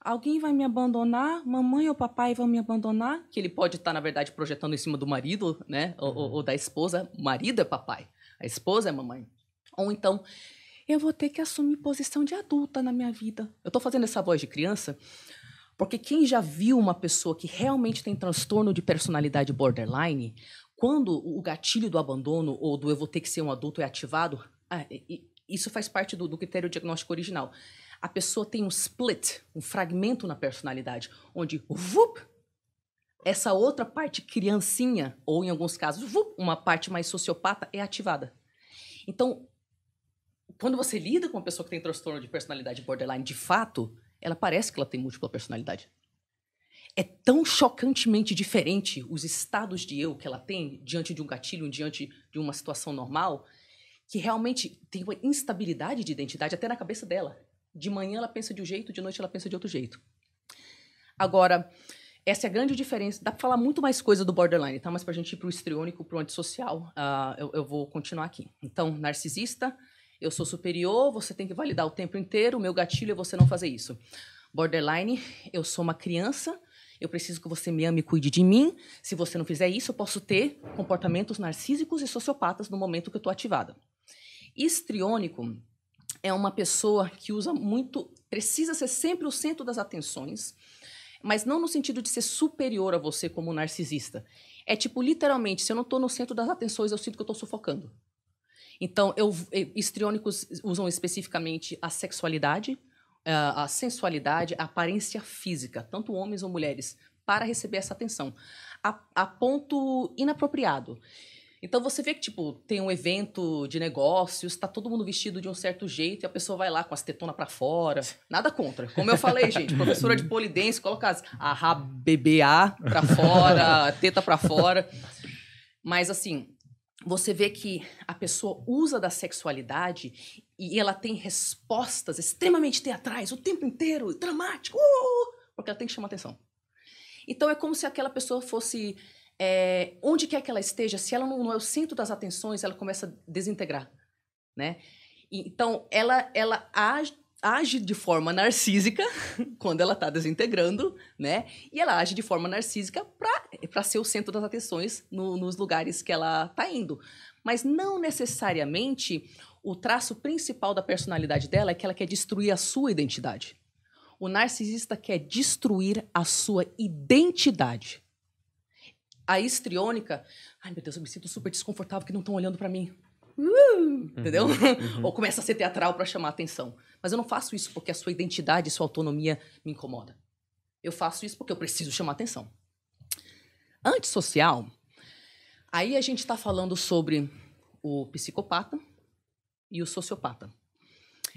alguém vai me abandonar, mamãe ou papai vão me abandonar, que ele pode estar, tá, na verdade, projetando em cima do marido, né? Uhum. Ou, ou, ou da esposa. O marido é papai, a esposa é mamãe. Ou então, eu vou ter que assumir posição de adulta na minha vida. Eu estou fazendo essa voz de criança porque quem já viu uma pessoa que realmente tem transtorno de personalidade borderline, quando o gatilho do abandono ou do eu vou ter que ser um adulto é ativado, ah, isso faz parte do, do critério diagnóstico original. A pessoa tem um split, um fragmento na personalidade, onde vup, essa outra parte criancinha, ou em alguns casos, vup, uma parte mais sociopata, é ativada. Então, quando você lida com uma pessoa que tem transtorno de personalidade borderline, de fato, ela parece que ela tem múltipla personalidade. É tão chocantemente diferente os estados de eu que ela tem diante de um gatilho, diante de uma situação normal, que realmente tem uma instabilidade de identidade até na cabeça dela. De manhã ela pensa de um jeito, de noite ela pensa de outro jeito. Agora, essa é a grande diferença. Dá para falar muito mais coisa do borderline, tá? Mas para a gente ir para o histriônico, para o antissocial, uh, eu, eu, vou continuar aqui. Então, narcisista, eu sou superior, você tem que validar o tempo inteiro, o meu gatilho é você não fazer isso. Borderline, eu sou uma criança, eu preciso que você me ame e cuide de mim. Se você não fizer isso, eu posso ter comportamentos narcísicos e sociopatas no momento que eu estou ativada. Histriônico é uma pessoa que usa muito, precisa ser sempre o centro das atenções, mas não no sentido de ser superior a você como narcisista. É tipo, literalmente, se eu não estou no centro das atenções, eu sinto que eu estou sufocando. Então, eu, eh, histriônicos usam especificamente a sexualidade, eh, a sensualidade, a aparência física, tanto homens ou mulheres, para receber essa atenção, a, a ponto inapropriado. Então você vê que, tipo, tem um evento de negócios, está todo mundo vestido de um certo jeito e a pessoa vai lá com as tetonas para fora. Nada contra. Como eu falei, gente, professora de polidense coloca as a BBA para fora, teta para fora. Mas assim, você vê que a pessoa usa da sexualidade e ela tem respostas extremamente teatrais o tempo inteiro, dramático, uh, porque ela tem que chamar atenção. Então é como se aquela pessoa fosse. É, onde quer que ela esteja, se ela não é o centro das atenções, ela começa a desintegrar, né? Então ela ela age, age de forma narcísica quando ela está desintegrando, né? E ela age de forma narcísica para ser o centro das atenções no, nos lugares que ela está indo. Mas não necessariamente o traço principal da personalidade dela é que ela quer destruir a sua identidade. O narcisista quer destruir a sua identidade. A histriônica, ai meu Deus, eu me sinto super desconfortável que não estão olhando para mim. Uh, entendeu? Uhum, uhum. Ou começa a ser teatral para chamar atenção. Mas eu não faço isso porque a sua identidade, sua autonomia me incomoda. Eu faço isso porque eu preciso chamar atenção. Antissocial, aí a gente está falando sobre o psicopata e o sociopata.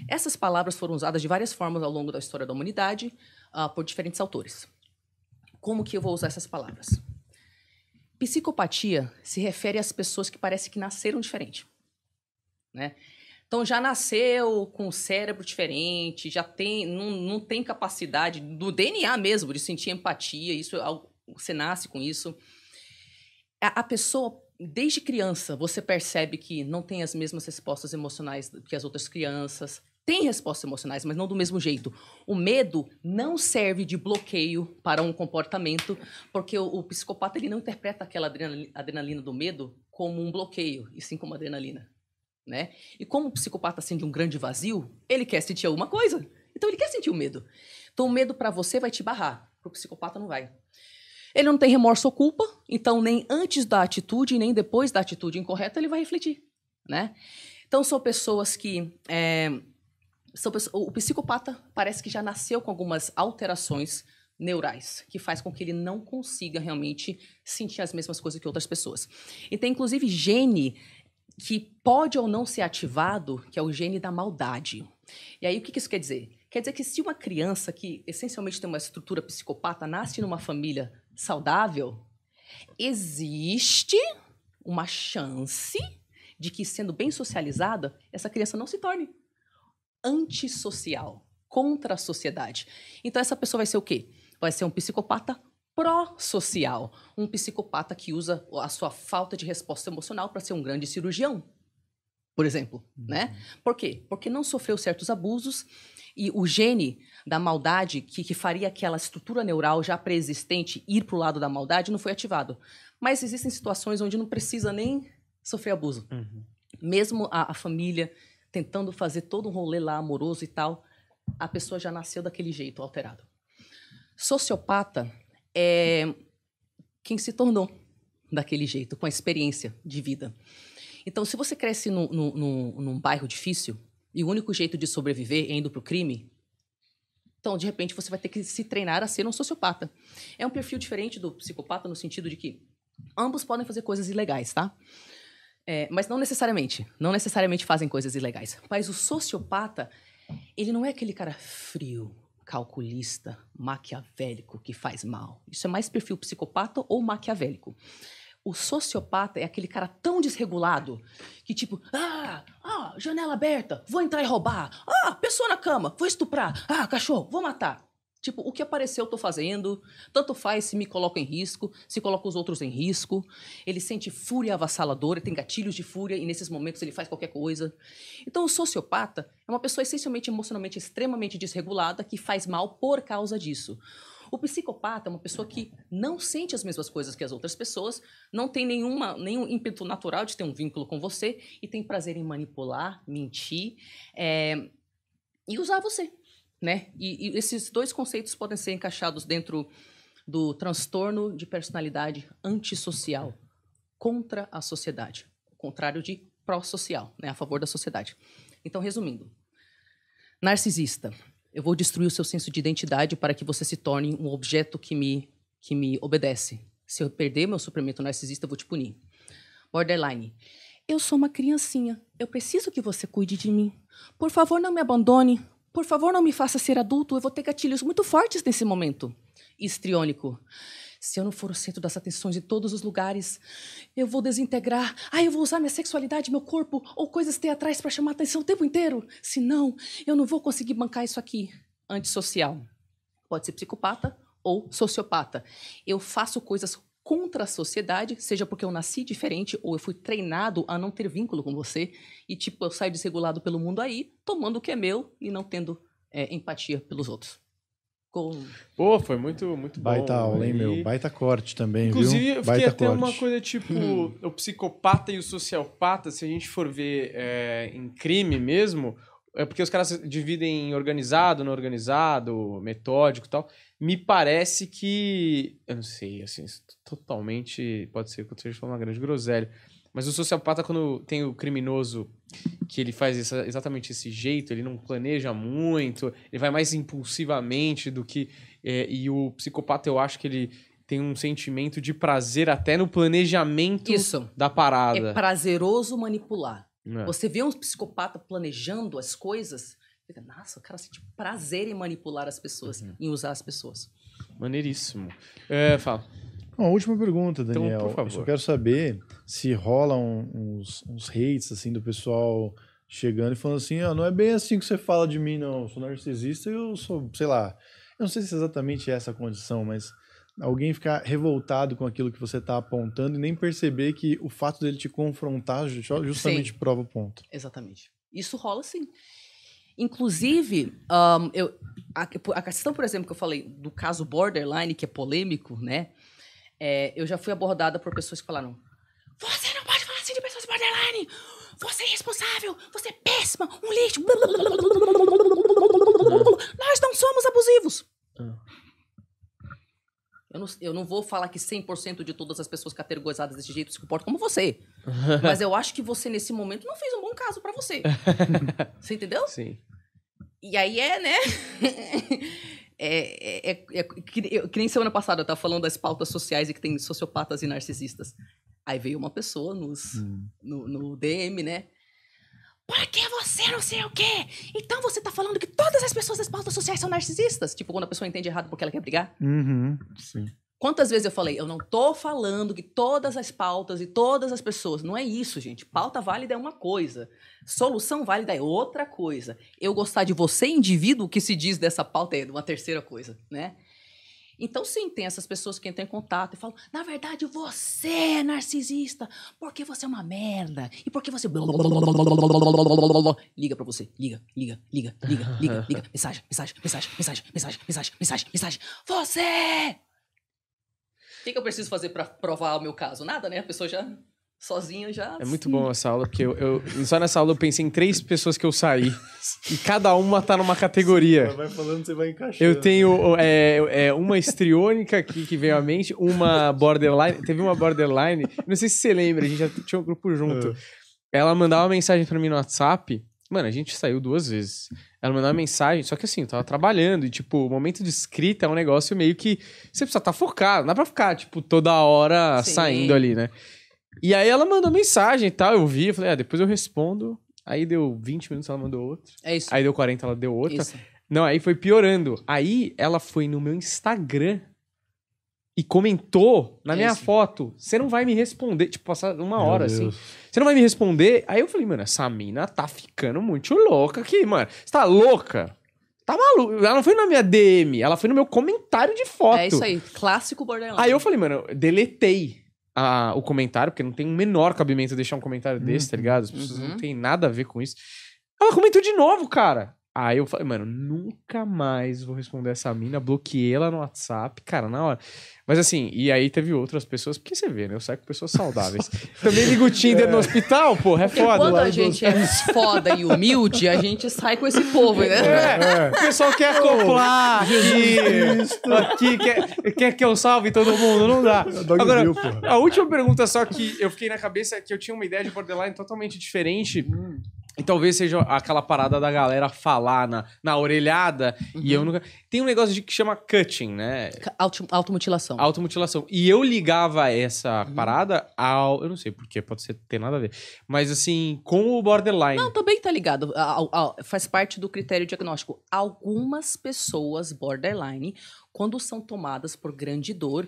Essas palavras foram usadas de várias formas ao longo da história da humanidade uh, por diferentes autores. Como que eu vou usar essas palavras? Psicopatia se refere às pessoas que parece que nasceram diferente né? Então já nasceu com o cérebro diferente, já tem não, não tem capacidade do DNA mesmo de sentir empatia, isso é você nasce com isso. A, a pessoa desde criança você percebe que não tem as mesmas respostas emocionais que as outras crianças, tem respostas emocionais, mas não do mesmo jeito. O medo não serve de bloqueio para um comportamento, porque o, o psicopata ele não interpreta aquela adrenalina, adrenalina do medo como um bloqueio, e sim como adrenalina né? E como o psicopata sente um grande vazio, ele quer sentir alguma coisa. Então ele quer sentir o medo. Então o medo para você vai te barrar, para o psicopata não vai. Ele não tem remorso ou culpa, então nem antes da atitude nem depois da atitude incorreta ele vai refletir, né? Então são pessoas que é, são pessoas, o psicopata parece que já nasceu com algumas alterações neurais, que faz com que ele não consiga realmente sentir as mesmas coisas que outras pessoas. E tem, inclusive, gene que pode ou não ser ativado, que é o gene da maldade. E aí, o que isso quer dizer? Quer dizer que se uma criança que essencialmente tem uma estrutura psicopata nasce numa família saudável, existe uma chance de que, sendo bem socializada, essa criança não se torne antissocial, contra a sociedade. Então, essa pessoa vai ser o quê? Vai ser um psicopata pró-social, um psicopata que usa a sua falta de resposta emocional para ser um grande cirurgião, por exemplo, né? uhum. né? Por quê? Porque não sofreu certos abusos e o gene da maldade que, que faria aquela estrutura neural já pré-existente ir para o lado da maldade não foi ativado. Mas existem situações onde não precisa nem sofrer abuso. Uhum. Mesmo a, a família tentando fazer todo um rolê lá amoroso e tal, a pessoa já nasceu daquele jeito, alterado. Sociopata é quem se tornou daquele jeito, com a experiência de vida. Então, se você cresce no, no, no, num bairro difícil e o único jeito de sobreviver é indo para o crime, então, de repente, você vai ter que se treinar a ser um sociopata. É um perfil diferente do psicopata no sentido de que ambos podem fazer coisas ilegais, tá? É, mas não necessariamente. Não necessariamente fazem coisas ilegais. Mas o sociopata, ele não é aquele cara frio, calculista, maquiavélico que faz mal. Isso é mais perfil psicopata ou maquiavélico. O sociopata é aquele cara tão desregulado que, tipo, ah, ah, janela aberta, vou entrar e roubar. Ah, pessoa na cama, vou estuprar. Ah, cachorro, vou matar. Tipo, o que apareceu eu tô fazendo, tanto faz se me coloca em risco, se coloca os outros em risco. Ele sente fúria avassaladora, tem gatilhos de fúria e nesses momentos ele faz qualquer coisa. Então, o sociopata é uma pessoa essencialmente emocionalmente extremamente desregulada que faz mal por causa disso. O psicopata é uma pessoa que não sente as mesmas coisas que as outras pessoas, não tem nenhuma, nenhum ímpeto natural de ter um vínculo com você e tem prazer em manipular, mentir é, e usar você né? E, e, esses dois conceitos podem ser encaixados dentro do transtorno de personalidade antissocial, contra a sociedade, contrário de pró-social, né? a favor da sociedade. Então, resumindo, narcisista, eu vou destruir o seu senso de identidade para que você se torne um objeto que me, que me obedece. Se eu perder meu suprimento narcisista, eu vou te punir. Borderline, eu sou uma criancinha, eu preciso que você cuide de mim. Por favor, não me abandone, por favor, não me faça ser adulto, eu vou ter gatilhos muito fortes nesse momento histriônico. Se eu não for o centro das atenções de todos os lugares, eu vou desintegrar. Ah, eu vou usar minha sexualidade, meu corpo ou coisas teatrais para chamar atenção o tempo inteiro. Senão, eu não vou conseguir bancar isso aqui. Antissocial. Pode ser psicopata ou sociopata. Eu faço coisas contra a sociedade, seja porque eu nasci diferente ou eu fui treinado a não ter vínculo com você e tipo eu saio desregulado pelo mundo aí, tomando o que é meu e não tendo é, empatia pelos outros. Com... Pô, foi muito, muito baita bom. Baita aula, hein, meu? Baita corte também, Inclusive, viu? eu fiquei baita até corte. uma coisa tipo hum. o psicopata e o sociopata, se a gente for ver é, em crime mesmo, é porque os caras dividem em organizado, não organizado, metódico e tal me parece que. Eu não sei, assim, totalmente. Pode ser que eu esteja falando uma grande groselha. Mas o sociopata, quando tem o criminoso que ele faz essa, exatamente esse jeito, ele não planeja muito, ele vai mais impulsivamente do que. É, e o psicopata, eu acho que ele tem um sentimento de prazer até no planejamento Isso. da parada. É prazeroso manipular. É. Você vê um psicopata planejando as coisas, nossa, o cara sente prazer em manipular as pessoas, uhum. em usar as pessoas. Maneiríssimo. É, fala. Uma última pergunta, então, Daniel. Então, por favor. Eu só quero saber se rolam uns, uns hates assim, do pessoal chegando e falando assim: oh, não é bem assim que você fala de mim, não. Eu sou narcisista eu sou, sei lá. Eu não sei se é exatamente essa a condição, mas alguém ficar revoltado com aquilo que você está apontando e nem perceber que o fato dele te confrontar justamente sim. prova o ponto. Exatamente. Isso rola sim. Inclusive, um, eu, a, a, questão, por exemplo, que eu falei do caso borderline, que é polêmico, né? É, eu já fui abordada por pessoas que falaram: Você não pode falar assim de pessoas borderline! Você é irresponsável! Você é péssima! Um lixo! Nós não somos abusivos! É. Eu não, eu não, vou falar que 100% de todas as pessoas categorizadas desse jeito se comportam como você. Mas eu acho que você, nesse momento, não fez um bom caso para você. Você entendeu? Sim. E aí é, né? é, é, é, é que, que, nem semana passada eu tava falando das pautas sociais e que tem sociopatas e narcisistas. Aí veio uma pessoa nos, hum. no, no DM, né? por que você não sei o quê? Então você tá falando que todas as pessoas das pautas sociais são narcisistas? Tipo, quando a pessoa entende errado porque ela quer brigar? Uhum, sim. Quantas vezes eu falei, eu não tô falando que todas as pautas e todas as pessoas. Não é isso, gente. Pauta válida é uma coisa, solução válida é outra coisa. Eu gostar de você, indivíduo, o que se diz dessa pauta é uma terceira coisa, né? Então, sim, tem essas pessoas que entram em contato e falam: na verdade, você é narcisista, porque você é uma merda, e porque você. Liga pra você, liga, liga, liga, liga, liga, liga, mensagem, mensagem, mensagem, mensagem, mensagem, mensagem, mensagem. Você é o que, que eu preciso fazer para provar o meu caso? Nada, né? A pessoa já sozinha já. É muito bom essa aula, porque eu, eu, só nessa aula eu pensei em três pessoas que eu saí. e cada uma tá numa categoria. Você vai falando, você vai encaixando. Eu tenho é, é, uma estriônica que, que veio à mente, uma borderline. Teve uma borderline. Não sei se você lembra, a gente já tinha um grupo junto. É. Ela mandava uma mensagem para mim no WhatsApp. Mano, a gente saiu duas vezes. Hum. Ela mandou uma hum. mensagem, só que assim, eu tava trabalhando. E, tipo, o momento de escrita é um negócio meio que. Você precisa estar tá focado, não dá pra ficar, tipo, toda hora Sim. saindo ali, né? E aí ela mandou mensagem e tal, eu vi, eu falei, ah, depois eu respondo. Aí deu 20 minutos, ela mandou outra. É isso. Aí deu 40, ela deu outra. Isso. Não, aí foi piorando. Aí ela foi no meu Instagram e comentou na é minha esse. foto, você não vai me responder. Tipo, passar uma hora assim. Você não vai me responder. Aí eu falei, mano, essa mina tá ficando muito louca aqui, mano. Você tá louca? Tá maluco. Ela não foi na minha DM, ela foi no meu comentário de foto. É isso aí, clássico borderline. Aí eu falei, mano, eu deletei a, o comentário, porque não tem o menor cabimento deixar um comentário desse, tá uhum. tá ligado? As pessoas uhum. não tem nada a ver com isso. Ela comentou de novo, cara. Aí eu falei, mano, nunca mais vou responder essa mina. Bloqueei ela no WhatsApp, cara, na hora. Mas assim, e aí teve outras pessoas, porque você vê, né? Eu saio com pessoas saudáveis. Também ligo o Tinder é. no hospital, porra, é porque foda. Quando a gente é foda e humilde, a gente sai com esse povo, né? É, é. O pessoal quer acoplar oh, aqui, aqui quer, quer que eu salve todo mundo, não dá. Agora, a última pergunta só que eu fiquei na cabeça é que eu tinha uma ideia de borderline totalmente diferente. Hum. E talvez seja aquela parada da galera falar na, na orelhada. Uhum. E eu uhum. nunca. Tem um negócio de, que chama cutting, né? Auto, automutilação. Automutilação. E eu ligava essa uhum. parada ao. Eu não sei porque, pode ser, ter nada a ver. Mas assim, com o borderline. Não, também tá ligado. Ao, ao, faz parte do critério diagnóstico. Algumas pessoas borderline, quando são tomadas por grande dor,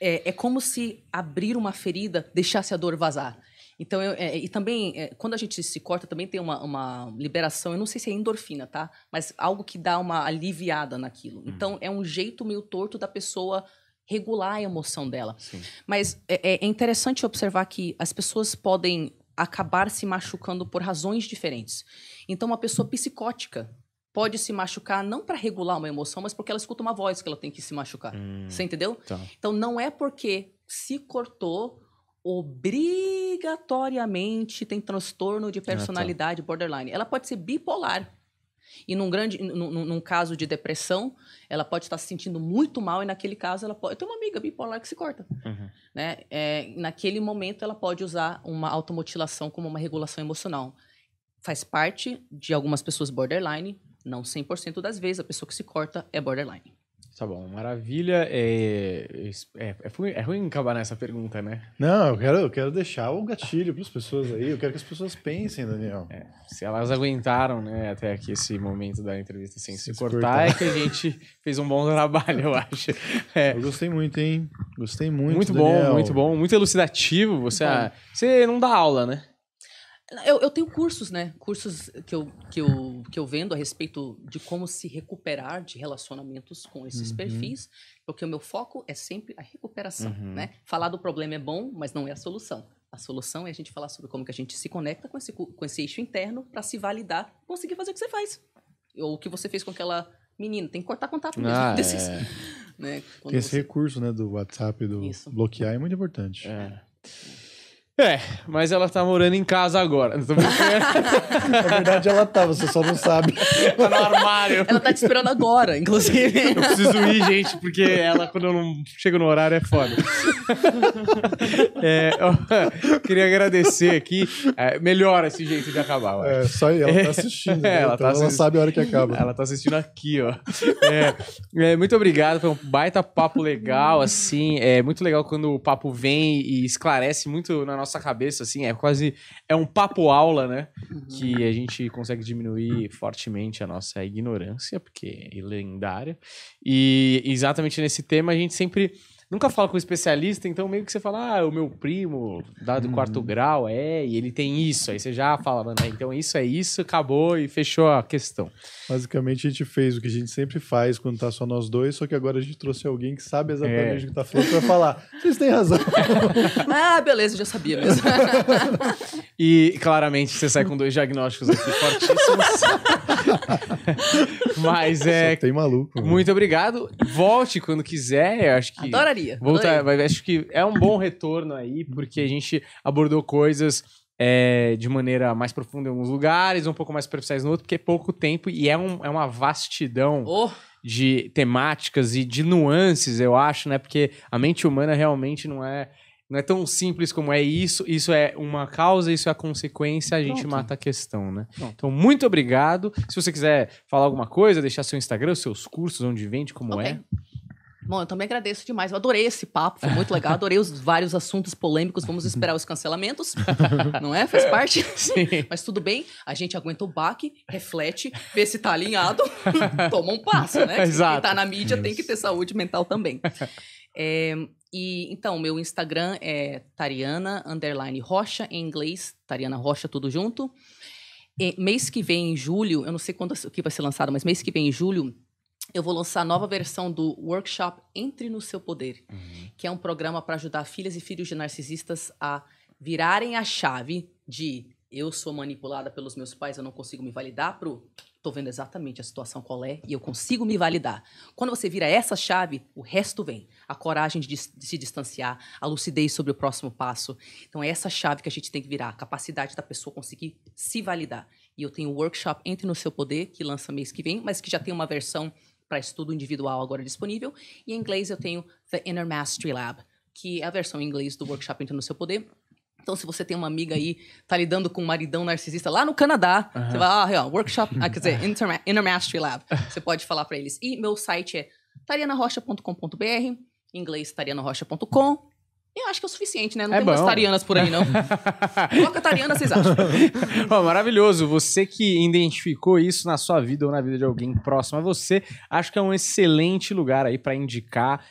é, é como se abrir uma ferida deixasse a dor vazar. Então, eu, é, e também, é, quando a gente se corta, também tem uma, uma, liberação, eu não sei se é endorfina, tá? Mas algo que dá uma aliviada naquilo. Hum. Então, é um jeito meio torto da pessoa regular a emoção dela. Sim. Mas é, é, é interessante observar que as pessoas podem acabar se machucando por razões diferentes. Então, uma pessoa psicótica pode se machucar não para regular uma emoção, mas porque ela escuta uma voz que ela tem que se machucar. Hum, você entendeu? Tá. Então não é porque se cortou obrigatoriamente tem transtorno de personalidade ah, tá. borderline. Ela pode ser bipolar. E num grande, num, num, caso de depressão, ela pode estar se sentindo muito mal e naquele caso ela pode. Eu tenho uma amiga bipolar que se corta, uhum. né? É, naquele momento ela pode usar uma automutilação como uma regulação emocional. Faz parte de algumas pessoas borderline, não 100% das vezes a pessoa que se corta é borderline. Tá bom, maravilha. É, é, é, é, ruim acabar nessa pergunta, né? Não, eu quero, eu quero deixar o gatilho para as pessoas aí. Eu quero que as pessoas pensem, Daniel. É, se elas aguentaram né, até aqui esse momento da entrevista sem se, se cortar, cortar, é que a gente fez um bom trabalho, eu acho. É. Eu gostei muito, hein? Gostei muito. Muito Daniel. bom, muito bom. Muito elucidativo. Você, ah, você não dá aula, né? Eu, eu, tenho cursos, né? Cursos que eu, que, eu, que eu vendo a respeito de como se recuperar de relacionamentos com esses uhum. perfis, porque o meu foco é sempre a recuperação, uhum. né? Falar do problema é bom, mas não é a solução. A solução é a gente falar sobre como que a gente se conecta com esse, com esse eixo interno para se validar, conseguir fazer o que você faz. Ou o que você fez com aquela menina. Tem que cortar contato mesmo. Ah, desses, é. né? Esse você... recurso né, do WhatsApp, do Isso. bloquear, é muito importante. É. é. É, mas ela tá morando em casa agora. Na verdade, ela tá, você só não sabe. tá no armário. Ela tá te esperando agora, inclusive. Eu preciso ir, gente, porque ela, quando eu não chego no horário, é foda. é, queria agradecer aqui. É, melhor esse jeito de acabar. É, só ela tá é. assistindo. Né, é, né? ela, então tá assistindo, ela sabe a hora que acaba. Ela tá assistindo aqui, ó. É, é, muito obrigado, foi um baita papo legal, assim. É muito legal quando o papo vem e esclarece muito na nossa nossa cabeça, assim, é quase. É um papo aula, né? Uhum. Que a gente consegue diminuir fortemente a nossa ignorância, porque é lendária. E exatamente nesse tema a gente sempre nunca fala com um especialista, então meio que você fala, ah, o meu primo, dado do quarto uhum. grau, é, e ele tem isso. Aí você já fala, né? então isso é isso, acabou e fechou a questão. Basicamente, a gente fez o que a gente sempre faz quando tá só nós dois, só que agora a gente trouxe alguém que sabe exatamente é. o que tá falando pra falar. Vocês têm razão. ah, beleza, já sabia mesmo. e claramente você sai com dois diagnósticos aqui fortíssimos. Mas é. Só tem maluco. Mano. Né? Muito obrigado. Volte quando quiser. Eu acho que. Adoraria. Voltar, adoraria. Acho que é um bom retorno aí, porque a gente abordou coisas é, de maneira mais profunda em alguns lugares, um pouco mais superficiais no outro, porque é pouco tempo e é, um, é uma vastidão oh. de temáticas e de nuances, eu acho, né? Porque a mente humana realmente não é não é tão simples como é isso, isso é uma causa, isso é a consequência, a gente Pronto. mata a questão, né? Pronto. Então, muito obrigado. Se você quiser falar alguma coisa, deixar seu Instagram, seus cursos, onde vende, como okay. é. Bom, eu também agradeço demais. Eu adorei esse papo, foi muito legal. Adorei os vários assuntos polêmicos. Vamos esperar os cancelamentos, não é? Faz parte. Sim. Mas tudo bem, a gente aguenta o baque, reflete, vê se tá alinhado, toma um passo, né? Exato. Quem tá na mídia Isso. tem que ter saúde mental também. É, e então, meu Instagram é Tariana underline Rocha, em inglês, Tariana Rocha, tudo junto. E, mês que vem, em julho, eu não sei quando que vai ser lançado, mas mês que vem, em julho, eu vou lançar a nova versão do workshop Entre no Seu Poder, uhum. que é um programa para ajudar filhas e filhos de narcisistas a virarem a chave de eu sou manipulada pelos meus pais, eu não consigo me validar pro tô vendo exatamente a situação qual é e eu consigo me validar. Quando você vira essa chave, o resto vem. A coragem de, de, se distanciar, a lucidez sobre o próximo passo. Então é essa chave que a gente tem que virar, a capacidade da pessoa conseguir se validar. E eu tenho o workshop Entre no Seu Poder, que lança mês que vem, mas que já tem uma versão para estudo individual agora disponível. E em inglês eu tenho The Inner Mastery Lab, que é a versão em inglês do workshop Entra no Seu Poder. Então, se você tem uma amiga aí, tá lidando com um maridão narcisista lá no Canadá, uhum. você vai, ah, é, workshop, ah, quer dizer, Inner Mastery Lab. Você pode falar para eles. E meu site é tarianarocha.com.br, em inglês tarianarocha.com. Eu acho que é o suficiente, né? Não é tem bom. umas tarianas por aí, não. Coloca tariana, vocês acham? maravilhoso. Você que identificou isso na sua vida ou na vida de alguém próximo a você, acho que é um excelente lugar aí para indicar.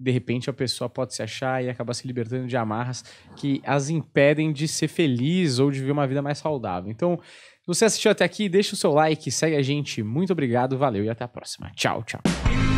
De repente a pessoa pode se achar e acabar se libertando de amarras que as impedem de ser feliz ou de viver uma vida mais saudável. Então, se você assistiu até aqui, deixa o seu like, segue a gente. Muito obrigado, valeu e até a próxima. Tchau, tchau.